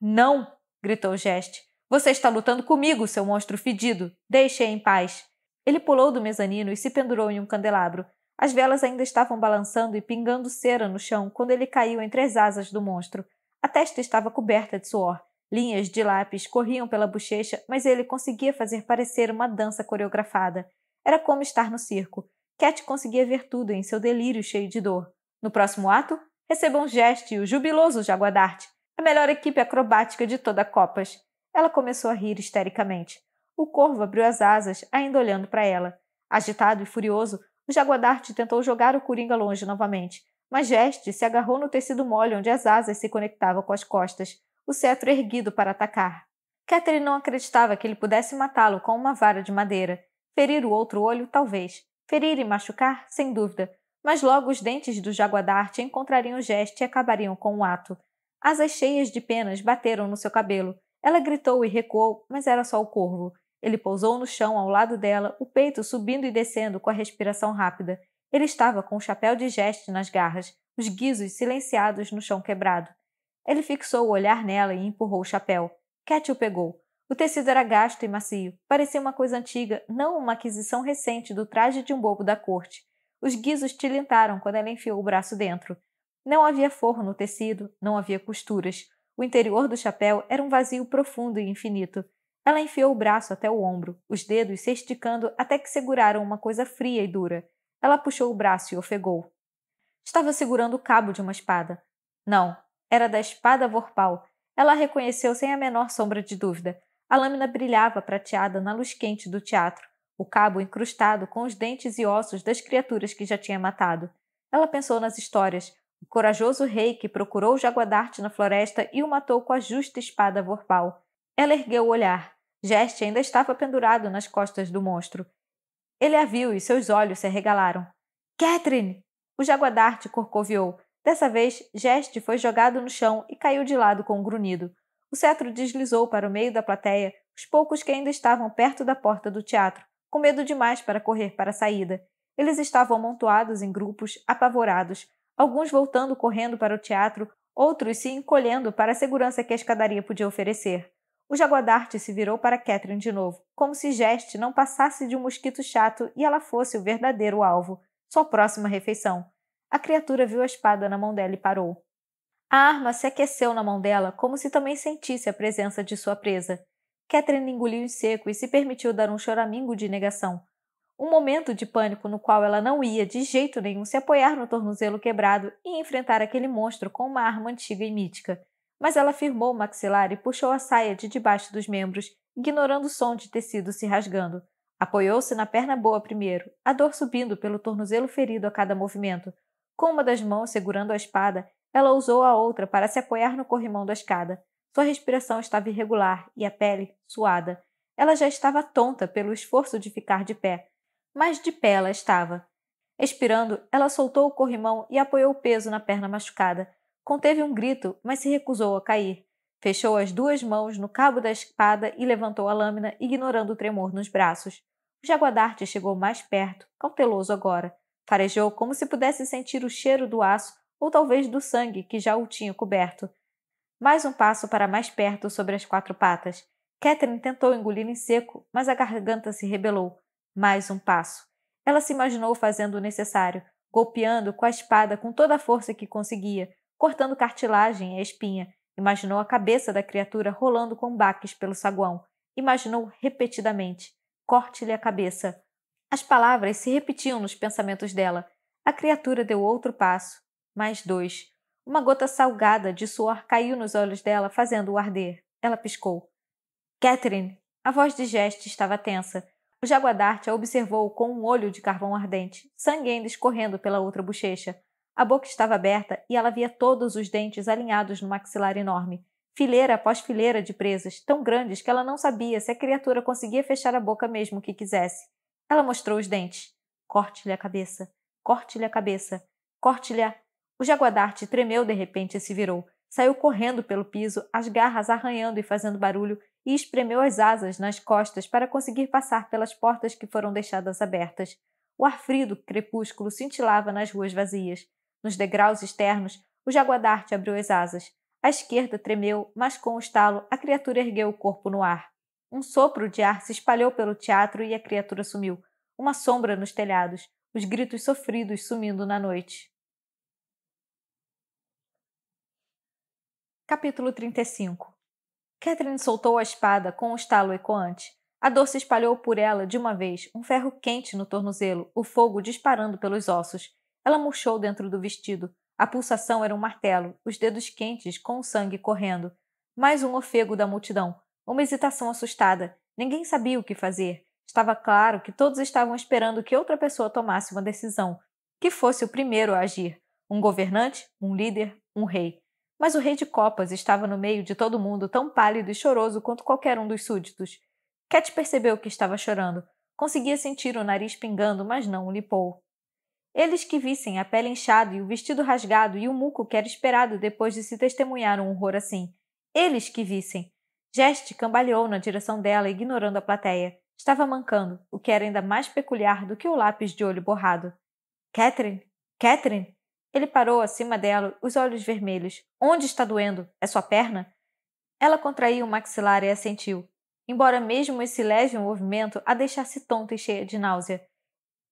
Não! gritou Geste. Você está lutando comigo, seu monstro fedido. Deixe em paz. Ele pulou do mezanino e se pendurou em um candelabro. As velas ainda estavam balançando e pingando cera no chão quando ele caiu entre as asas do monstro. A testa estava coberta de suor. Linhas de lápis corriam pela bochecha, mas ele conseguia fazer parecer uma dança coreografada. Era como estar no circo. Cat conseguia ver tudo em seu delírio cheio de dor. No próximo ato, recebam um gesto e o jubiloso Jaguadarte, a melhor equipe acrobática de toda a Copas. Ela começou a rir histericamente. O corvo abriu as asas, ainda olhando para ela. Agitado e furioso, o jaguadarte tentou jogar o coringa longe novamente, mas Geste se agarrou no tecido mole onde as asas se conectavam com as costas, o cetro erguido para atacar. Catherine não acreditava que ele pudesse matá-lo com uma vara de madeira. Ferir o outro olho, talvez. Ferir e machucar, sem dúvida. Mas logo os dentes do jaguadarte encontrariam o Geste e acabariam com o ato. Asas cheias de penas bateram no seu cabelo. Ela gritou e recuou, mas era só o corvo. Ele pousou no chão ao lado dela, o peito subindo e descendo com a respiração rápida. Ele estava com o chapéu de geste nas garras, os guizos silenciados no chão quebrado. Ele fixou o olhar nela e empurrou o chapéu. Cat o pegou. O tecido era gasto e macio. Parecia uma coisa antiga, não uma aquisição recente do traje de um bobo da corte. Os guizos tilintaram quando ela enfiou o braço dentro. Não havia forro no tecido, não havia costuras. O interior do chapéu era um vazio profundo e infinito. Ela enfiou o braço até o ombro, os dedos se esticando até que seguraram uma coisa fria e dura. Ela puxou o braço e ofegou. Estava segurando o cabo de uma espada. Não, era da espada Vorpal. Ela a reconheceu sem a menor sombra de dúvida. A lâmina brilhava prateada na luz quente do teatro, o cabo incrustado com os dentes e ossos das criaturas que já tinha matado. Ela pensou nas histórias, o corajoso rei que procurou Jaguadarte na floresta e o matou com a justa espada vorpal. Ela ergueu o olhar. Geste ainda estava pendurado nas costas do monstro. Ele a viu e seus olhos se arregalaram. Catherine! O Jaguadarte corcoviou. Dessa vez, Geste foi jogado no chão e caiu de lado com um grunhido. O cetro deslizou para o meio da plateia, os poucos que ainda estavam perto da porta do teatro, com medo demais para correr para a saída. Eles estavam amontoados em grupos, apavorados, alguns voltando correndo para o teatro, outros se encolhendo para a segurança que a escadaria podia oferecer. O jaguadarte se virou para Catherine de novo, como se Geste não passasse de um mosquito chato e ela fosse o verdadeiro alvo, sua próxima refeição. A criatura viu a espada na mão dela e parou. A arma se aqueceu na mão dela, como se também sentisse a presença de sua presa. Catherine engoliu em seco e se permitiu dar um choramingo de negação. Um momento de pânico no qual ela não ia de jeito nenhum se apoiar no tornozelo quebrado e enfrentar aquele monstro com uma arma antiga e mítica. Mas ela firmou o maxilar e puxou a saia de debaixo dos membros, ignorando o som de tecido se rasgando. Apoiou-se na perna boa primeiro, a dor subindo pelo tornozelo ferido a cada movimento. Com uma das mãos segurando a espada, ela usou a outra para se apoiar no corrimão da escada. Sua respiração estava irregular e a pele suada. Ela já estava tonta pelo esforço de ficar de pé mas de pé ela estava. Expirando, ela soltou o corrimão e apoiou o peso na perna machucada. Conteve um grito, mas se recusou a cair. Fechou as duas mãos no cabo da espada e levantou a lâmina, ignorando o tremor nos braços. O jaguadarte chegou mais perto, cauteloso agora. Farejou como se pudesse sentir o cheiro do aço ou talvez do sangue que já o tinha coberto. Mais um passo para mais perto sobre as quatro patas. Catherine tentou engolir em seco, mas a garganta se rebelou. Mais um passo. Ela se imaginou fazendo o necessário, golpeando com a espada com toda a força que conseguia, cortando cartilagem e a espinha. Imaginou a cabeça da criatura rolando com baques pelo saguão. Imaginou repetidamente: corte-lhe a cabeça. As palavras se repetiam nos pensamentos dela. A criatura deu outro passo, mais dois. Uma gota salgada de suor caiu nos olhos dela, fazendo-o arder. Ela piscou. Catherine! A voz de Geste estava tensa. O Jaguadarte a observou com um olho de carvão ardente, sangue ainda escorrendo pela outra bochecha. A boca estava aberta e ela via todos os dentes alinhados no maxilar enorme, fileira após fileira de presas, tão grandes que ela não sabia se a criatura conseguia fechar a boca mesmo que quisesse. Ela mostrou os dentes. Corte-lhe a cabeça. Corte-lhe a cabeça. Corte-lhe a... O Jaguadarte tremeu de repente e se virou saiu correndo pelo piso, as garras arranhando e fazendo barulho, e espremeu as asas nas costas para conseguir passar pelas portas que foram deixadas abertas. O ar frio do crepúsculo cintilava nas ruas vazias. Nos degraus externos, o jaguadarte abriu as asas. A esquerda tremeu, mas com o estalo a criatura ergueu o corpo no ar. Um sopro de ar se espalhou pelo teatro e a criatura sumiu. Uma sombra nos telhados, os gritos sofridos sumindo na noite. Capítulo 35 Catherine soltou a espada com o um estalo ecoante. A dor se espalhou por ela de uma vez, um ferro quente no tornozelo, o fogo disparando pelos ossos. Ela murchou dentro do vestido. A pulsação era um martelo, os dedos quentes com o sangue correndo. Mais um ofego da multidão. Uma hesitação assustada. Ninguém sabia o que fazer. Estava claro que todos estavam esperando que outra pessoa tomasse uma decisão, que fosse o primeiro a agir. Um governante, um líder, um rei. Mas o rei de copas estava no meio de todo mundo tão pálido e choroso quanto qualquer um dos súditos. Cat percebeu que estava chorando. Conseguia sentir o nariz pingando, mas não o limpou. Eles que vissem a pele inchada e o vestido rasgado e o muco que era esperado depois de se testemunhar um horror assim. Eles que vissem. Geste cambaleou na direção dela, ignorando a plateia. Estava mancando, o que era ainda mais peculiar do que o lápis de olho borrado. Catherine? Catherine? Ele parou acima dela, os olhos vermelhos. Onde está doendo? É sua perna? Ela contraiu o maxilar e assentiu, embora mesmo esse leve movimento a deixasse tonta e cheia de náusea.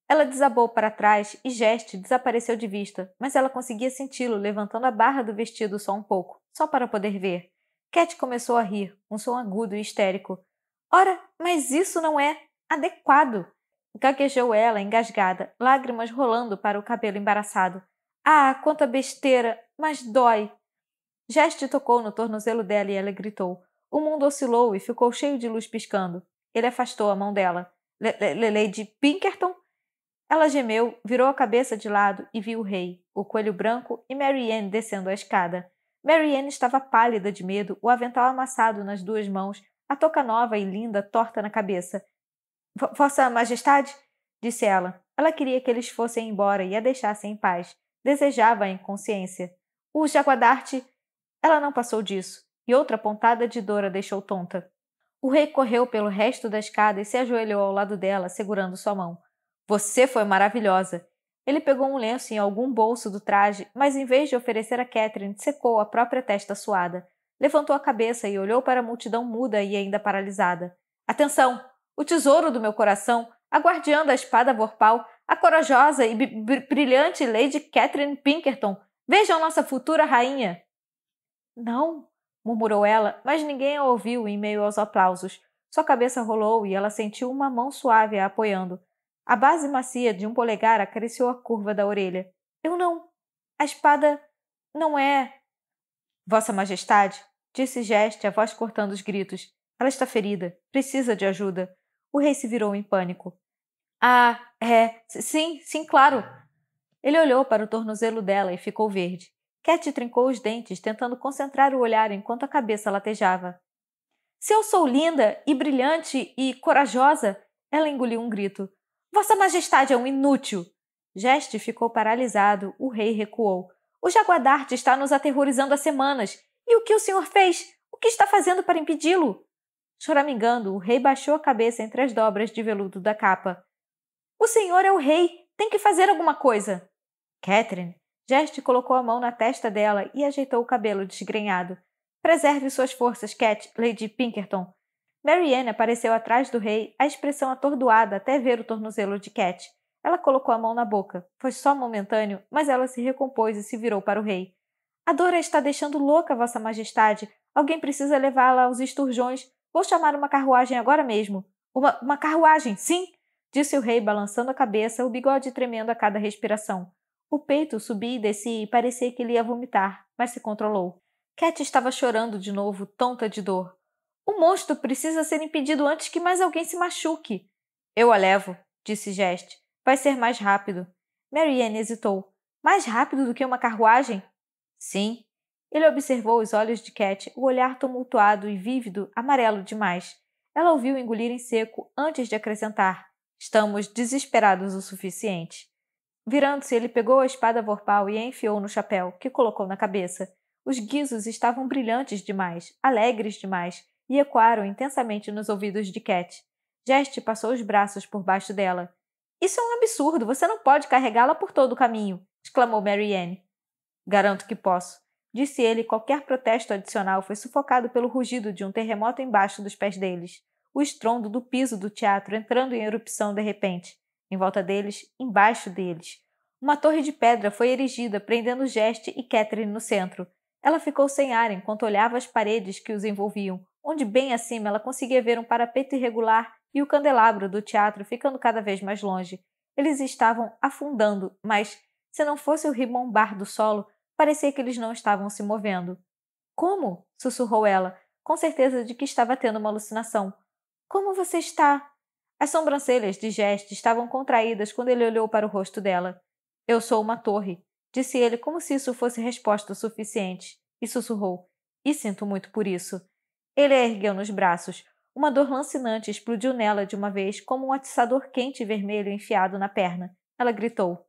Ela desabou para trás e Geste desapareceu de vista, mas ela conseguia senti-lo levantando a barra do vestido só um pouco, só para poder ver. Cat começou a rir, um som agudo e histérico. Ora, mas isso não é adequado! Gaguejou ela, engasgada, lágrimas rolando para o cabelo embaraçado. Ah, quanta besteira! Mas dói! Geste tocou no tornozelo dela e ela gritou. O mundo oscilou e ficou cheio de luz piscando. Ele afastou a mão dela. Lady Pinkerton? Ela gemeu, virou a cabeça de lado e viu o rei, o coelho branco e Ann descendo a escada. Ann estava pálida de medo, o avental amassado nas duas mãos, a toca nova e linda torta na cabeça. Vossa Majestade? disse ela. Ela queria que eles fossem embora e a deixassem em paz. Desejava a inconsciência. O Jaguadarte. Ela não passou disso, e outra pontada de dor a deixou tonta. O rei correu pelo resto da escada e se ajoelhou ao lado dela, segurando sua mão. Você foi maravilhosa! Ele pegou um lenço em algum bolso do traje, mas em vez de oferecer a Catherine, secou a própria testa suada. Levantou a cabeça e olhou para a multidão muda e ainda paralisada. Atenção! O tesouro do meu coração, a guardiã da espada vorpal, a corajosa e brilhante Lady Catherine Pinkerton. Vejam nossa futura rainha! Não, murmurou ela, mas ninguém a ouviu em meio aos aplausos. Sua cabeça rolou e ela sentiu uma mão suave a apoiando. A base macia de um polegar acariciou a curva da orelha. Eu não. A espada não é. Vossa Majestade, disse Geste, a voz cortando os gritos. Ela está ferida. Precisa de ajuda. O rei se virou em pânico. Ah, é. Sim, sim, claro. Ele olhou para o tornozelo dela e ficou verde. Cat trincou os dentes, tentando concentrar o olhar enquanto a cabeça latejava. Se eu sou linda e brilhante e corajosa, ela engoliu um grito. Vossa Majestade é um inútil! Geste ficou paralisado, o rei recuou. O Jaguadarte está nos aterrorizando há semanas. E o que o senhor fez? O que está fazendo para impedi-lo? Choramingando, o rei baixou a cabeça entre as dobras de veludo da capa. O senhor é o rei, tem que fazer alguma coisa. Catherine, Geste colocou a mão na testa dela e ajeitou o cabelo desgrenhado. Preserve suas forças, Cat, Lady Pinkerton. Marianne apareceu atrás do rei, a expressão atordoada até ver o tornozelo de Cat. Ela colocou a mão na boca. Foi só momentâneo, mas ela se recompôs e se virou para o rei. A Dora está deixando louca, Vossa Majestade. Alguém precisa levá-la aos esturjões. Vou chamar uma carruagem agora mesmo. Uma, uma carruagem, sim! disse o rei, balançando a cabeça, o bigode tremendo a cada respiração. O peito subia e descia e parecia que ele ia vomitar, mas se controlou. Cat estava chorando de novo, tonta de dor. O monstro precisa ser impedido antes que mais alguém se machuque. Eu a levo, disse Geste. Vai ser mais rápido. Marianne hesitou. Mais rápido do que uma carruagem? Sim. Ele observou os olhos de Cat, o olhar tumultuado e vívido, amarelo demais. Ela ouviu engolir em seco antes de acrescentar. Estamos desesperados o suficiente. Virando-se, ele pegou a espada vorpal e a enfiou no chapéu, que colocou na cabeça. Os guizos estavam brilhantes demais, alegres demais, e ecoaram intensamente nos ouvidos de Cat. Jeste passou os braços por baixo dela. Isso é um absurdo, você não pode carregá-la por todo o caminho, exclamou Marianne. Garanto que posso, disse ele, qualquer protesto adicional foi sufocado pelo rugido de um terremoto embaixo dos pés deles o estrondo do piso do teatro entrando em erupção de repente. Em volta deles, embaixo deles. Uma torre de pedra foi erigida, prendendo Geste e Catherine no centro. Ela ficou sem ar enquanto olhava as paredes que os envolviam, onde bem acima ela conseguia ver um parapeito irregular e o candelabro do teatro ficando cada vez mais longe. Eles estavam afundando, mas, se não fosse o ribombar do solo, parecia que eles não estavam se movendo. Como? sussurrou ela, com certeza de que estava tendo uma alucinação. Como você está? As sobrancelhas de Geste estavam contraídas quando ele olhou para o rosto dela. Eu sou uma torre, disse ele como se isso fosse resposta suficiente, e sussurrou. E sinto muito por isso. Ele a ergueu nos braços. Uma dor lancinante explodiu nela de uma vez, como um atiçador quente e vermelho enfiado na perna. Ela gritou.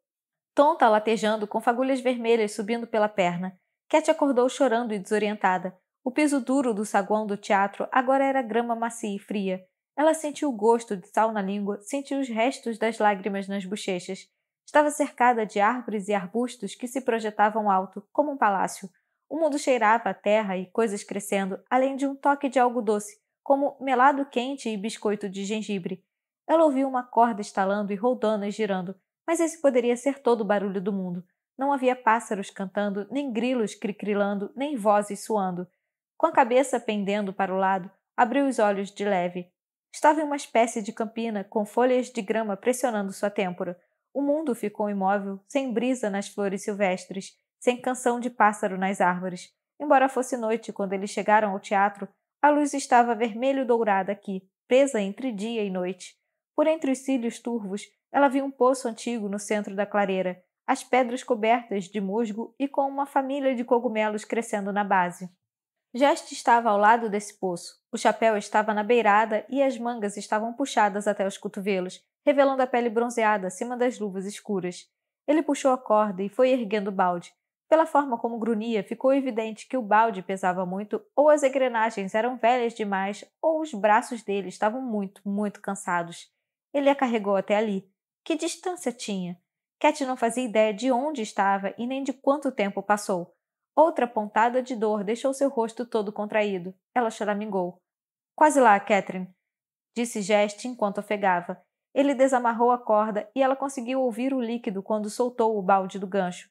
Tonta, latejando, com fagulhas vermelhas subindo pela perna. Cat acordou chorando e desorientada. O piso duro do saguão do teatro agora era grama macia e fria. Ela sentiu o gosto de sal na língua, sentiu os restos das lágrimas nas bochechas. Estava cercada de árvores e arbustos que se projetavam alto, como um palácio. O mundo cheirava a terra e coisas crescendo, além de um toque de algo doce, como melado quente e biscoito de gengibre. Ela ouviu uma corda estalando e rodando e girando, mas esse poderia ser todo o barulho do mundo. Não havia pássaros cantando, nem grilos cricrilando, nem vozes suando. Com a cabeça pendendo para o lado, abriu os olhos de leve. Estava em uma espécie de campina, com folhas de grama pressionando sua têmpora. O mundo ficou imóvel, sem brisa nas flores silvestres, sem canção de pássaro nas árvores. Embora fosse noite quando eles chegaram ao teatro, a luz estava vermelho-dourada aqui, presa entre dia e noite. Por entre os cílios turvos, ela viu um poço antigo no centro da clareira, as pedras cobertas de musgo e com uma família de cogumelos crescendo na base. Geste estava ao lado desse poço, o chapéu estava na beirada e as mangas estavam puxadas até os cotovelos, revelando a pele bronzeada acima das luvas escuras. Ele puxou a corda e foi erguendo o balde. Pela forma como grunhia, ficou evidente que o balde pesava muito, ou as engrenagens eram velhas demais, ou os braços dele estavam muito, muito cansados. Ele a carregou até ali. Que distância tinha? Cat não fazia ideia de onde estava e nem de quanto tempo passou. Outra pontada de dor deixou seu rosto todo contraído. Ela choramingou. Quase lá, Catherine, disse Geste enquanto ofegava. Ele desamarrou a corda e ela conseguiu ouvir o líquido quando soltou o balde do gancho.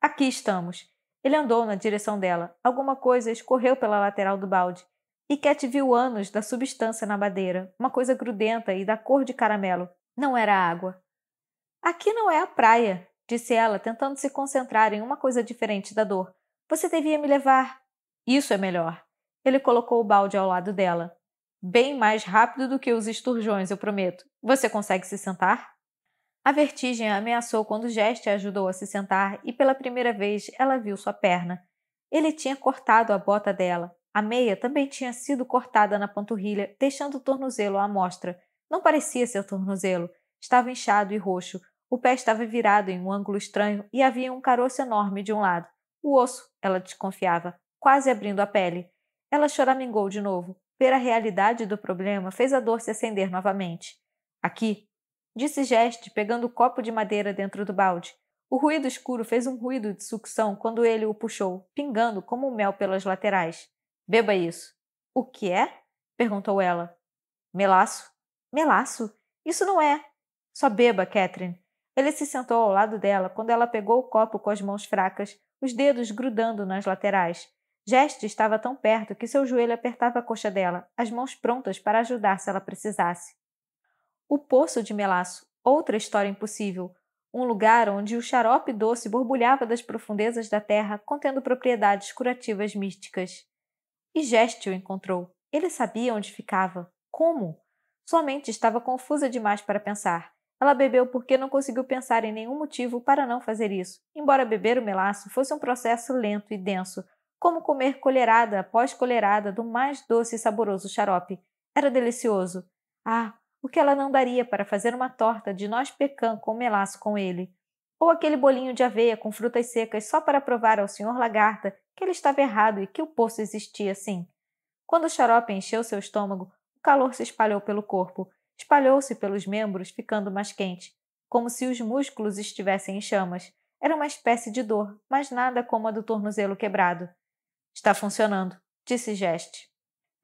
Aqui estamos. Ele andou na direção dela. Alguma coisa escorreu pela lateral do balde. E Cat viu anos da substância na madeira, uma coisa grudenta e da cor de caramelo. Não era água. Aqui não é a praia, disse ela, tentando se concentrar em uma coisa diferente da dor. Você devia me levar. Isso é melhor. Ele colocou o balde ao lado dela. Bem mais rápido do que os esturjões, eu prometo. Você consegue se sentar? A vertigem a ameaçou quando Geste a ajudou a se sentar e pela primeira vez ela viu sua perna. Ele tinha cortado a bota dela. A meia também tinha sido cortada na panturrilha, deixando o tornozelo à mostra. Não parecia ser tornozelo. Estava inchado e roxo, o pé estava virado em um ângulo estranho e havia um caroço enorme de um lado. O osso, ela desconfiava, quase abrindo a pele. Ela choramingou de novo. Ver a realidade do problema fez a dor se acender novamente. Aqui, disse Geste, pegando o copo de madeira dentro do balde. O ruído escuro fez um ruído de sucção quando ele o puxou, pingando como um mel pelas laterais. Beba isso. O que é? perguntou ela. Melaço. Melaço? Isso não é. Só beba, Catherine. Ele se sentou ao lado dela quando ela pegou o copo com as mãos fracas, os dedos grudando nas laterais. Geste estava tão perto que seu joelho apertava a coxa dela, as mãos prontas para ajudar se ela precisasse. O Poço de Melaço, outra história impossível, um lugar onde o xarope doce borbulhava das profundezas da terra, contendo propriedades curativas místicas. E Geste o encontrou. Ele sabia onde ficava. Como? Sua mente estava confusa demais para pensar. Ela bebeu porque não conseguiu pensar em nenhum motivo para não fazer isso, embora beber o melaço fosse um processo lento e denso, como comer colherada após colherada do mais doce e saboroso xarope. Era delicioso. Ah, o que ela não daria para fazer uma torta de noz pecan com melaço com ele? Ou aquele bolinho de aveia com frutas secas só para provar ao Sr. Lagarta que ele estava errado e que o poço existia sim. Quando o xarope encheu seu estômago, o calor se espalhou pelo corpo espalhou-se pelos membros, ficando mais quente, como se os músculos estivessem em chamas. Era uma espécie de dor, mas nada como a do tornozelo quebrado. Está funcionando, disse Geste.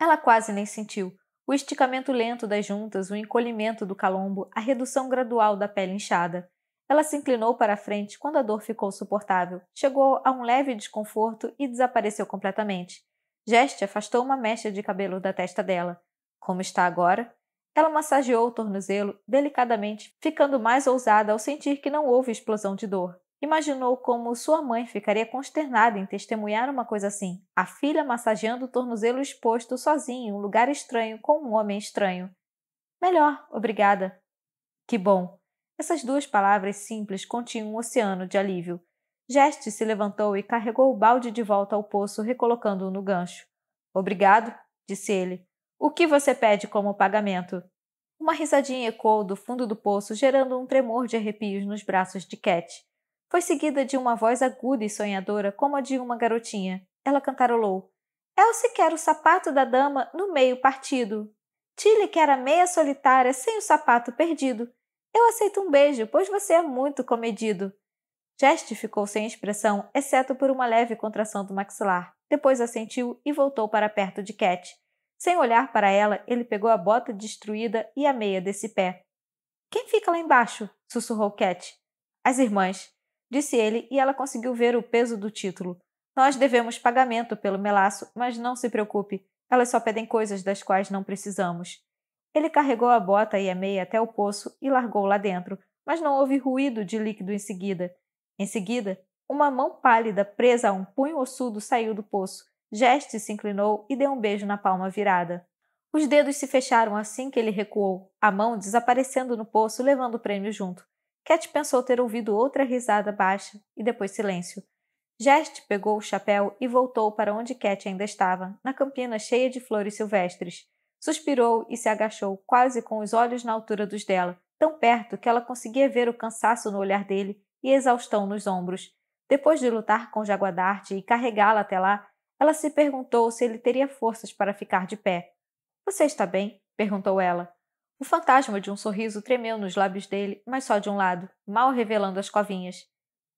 Ela quase nem sentiu. O esticamento lento das juntas, o encolhimento do calombo, a redução gradual da pele inchada. Ela se inclinou para a frente quando a dor ficou suportável, chegou a um leve desconforto e desapareceu completamente. Geste afastou uma mecha de cabelo da testa dela. Como está agora? Ela massageou o tornozelo delicadamente, ficando mais ousada ao sentir que não houve explosão de dor. Imaginou como sua mãe ficaria consternada em testemunhar uma coisa assim: a filha massageando o tornozelo exposto sozinha em um lugar estranho com um homem estranho. Melhor, obrigada. Que bom. Essas duas palavras simples continham um oceano de alívio. Geste se levantou e carregou o balde de volta ao poço, recolocando-o no gancho. Obrigado, disse ele. O que você pede como pagamento? Uma risadinha ecoou do fundo do poço, gerando um tremor de arrepios nos braços de Cat. Foi seguida de uma voz aguda e sonhadora, como a de uma garotinha. Ela cantarolou: Elsie quer o sapato da dama no meio partido. Tilly quer a meia solitária sem o sapato perdido. Eu aceito um beijo, pois você é muito comedido. Jeste ficou sem expressão, exceto por uma leve contração do maxilar. Depois assentiu e voltou para perto de Cat. Sem olhar para ela, ele pegou a bota destruída e a meia desse pé. Quem fica lá embaixo? sussurrou Cat. As irmãs, disse ele, e ela conseguiu ver o peso do título. Nós devemos pagamento pelo melaço, mas não se preocupe, elas só pedem coisas das quais não precisamos. Ele carregou a bota e a meia até o poço e largou lá dentro, mas não houve ruído de líquido em seguida. Em seguida, uma mão pálida presa a um punho ossudo saiu do poço Geste se inclinou e deu um beijo na palma virada. Os dedos se fecharam assim que ele recuou, a mão desaparecendo no poço, levando o prêmio junto. Cat pensou ter ouvido outra risada baixa e depois silêncio. Geste pegou o chapéu e voltou para onde Cat ainda estava, na campina cheia de flores silvestres. Suspirou e se agachou, quase com os olhos na altura dos dela, tão perto que ela conseguia ver o cansaço no olhar dele e exaustão nos ombros. Depois de lutar com Jaguadarte e carregá-la até lá, ela se perguntou se ele teria forças para ficar de pé. Você está bem? perguntou ela. O fantasma de um sorriso tremeu nos lábios dele, mas só de um lado, mal revelando as covinhas.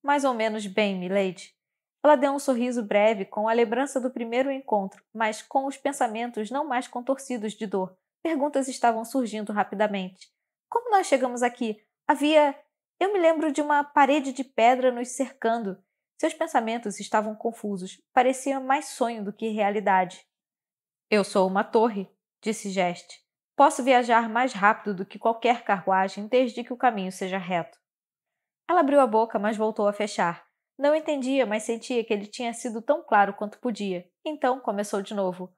Mais ou menos bem, milady. Ela deu um sorriso breve com a lembrança do primeiro encontro, mas com os pensamentos não mais contorcidos de dor. Perguntas estavam surgindo rapidamente. Como nós chegamos aqui? Havia. Eu me lembro de uma parede de pedra nos cercando. Seus pensamentos estavam confusos, parecia mais sonho do que realidade. Eu sou uma torre, disse Geste. Posso viajar mais rápido do que qualquer carruagem desde que o caminho seja reto. Ela abriu a boca, mas voltou a fechar. Não entendia, mas sentia que ele tinha sido tão claro quanto podia. Então começou de novo.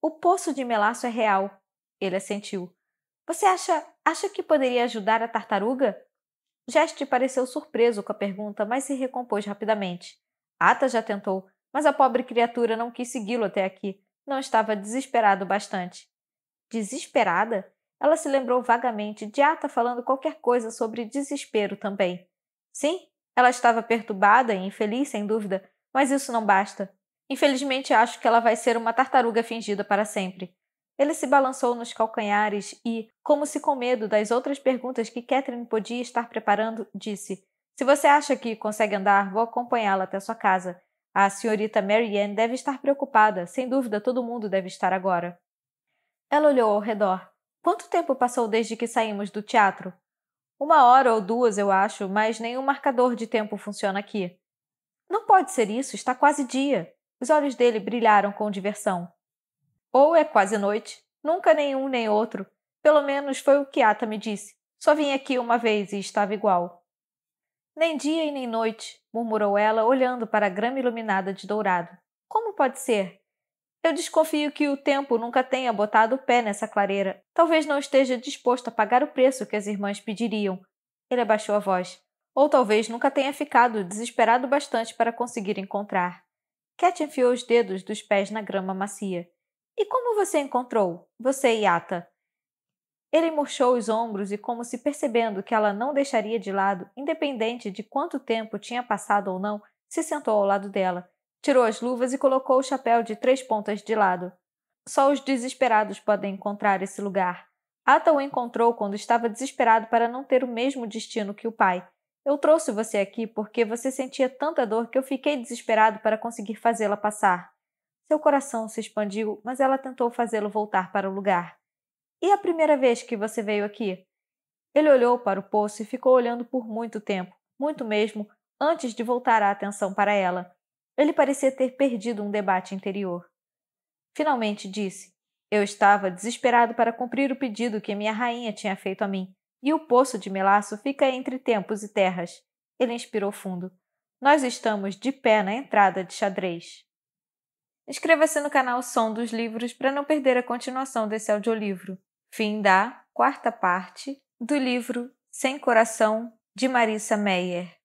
O poço de melaço é real. Ele assentiu. Você acha, acha que poderia ajudar a tartaruga? Geste pareceu surpreso com a pergunta, mas se recompôs rapidamente. Ata já tentou, mas a pobre criatura não quis segui-lo até aqui. Não estava desesperado bastante. Desesperada? Ela se lembrou vagamente de Ata falando qualquer coisa sobre desespero também. Sim, ela estava perturbada e infeliz, sem dúvida, mas isso não basta. Infelizmente, acho que ela vai ser uma tartaruga fingida para sempre. Ele se balançou nos calcanhares e, como se com medo das outras perguntas que Catherine podia estar preparando, disse: Se você acha que consegue andar, vou acompanhá-la até sua casa. A senhorita Marianne deve estar preocupada. Sem dúvida, todo mundo deve estar agora. Ela olhou ao redor. Quanto tempo passou desde que saímos do teatro? Uma hora ou duas, eu acho, mas nenhum marcador de tempo funciona aqui. Não pode ser isso, está quase dia. Os olhos dele brilharam com diversão. Ou é quase noite. Nunca nenhum nem outro. Pelo menos foi o que Ata me disse. Só vim aqui uma vez e estava igual. Nem dia e nem noite, murmurou ela, olhando para a grama iluminada de dourado. Como pode ser? Eu desconfio que o tempo nunca tenha botado o pé nessa clareira. Talvez não esteja disposto a pagar o preço que as irmãs pediriam. Ele abaixou a voz. Ou talvez nunca tenha ficado desesperado bastante para conseguir encontrar. Cat enfiou os dedos dos pés na grama macia. E como você encontrou? Você, e Ata? Ele murchou os ombros e, como se percebendo que ela não deixaria de lado, independente de quanto tempo tinha passado ou não, se sentou ao lado dela, tirou as luvas e colocou o chapéu de três pontas de lado. Só os desesperados podem encontrar esse lugar. Ata o encontrou quando estava desesperado para não ter o mesmo destino que o pai. Eu trouxe você aqui porque você sentia tanta dor que eu fiquei desesperado para conseguir fazê-la passar. Seu coração se expandiu, mas ela tentou fazê-lo voltar para o lugar. E a primeira vez que você veio aqui? Ele olhou para o poço e ficou olhando por muito tempo, muito mesmo, antes de voltar a atenção para ela. Ele parecia ter perdido um debate interior. Finalmente disse: Eu estava desesperado para cumprir o pedido que minha rainha tinha feito a mim, e o poço de melaço fica entre tempos e terras. Ele inspirou fundo. Nós estamos de pé na entrada de xadrez. Inscreva-se no canal Som dos Livros para não perder a continuação desse audiolivro. Fim da quarta parte do livro Sem Coração, de Marissa Meyer.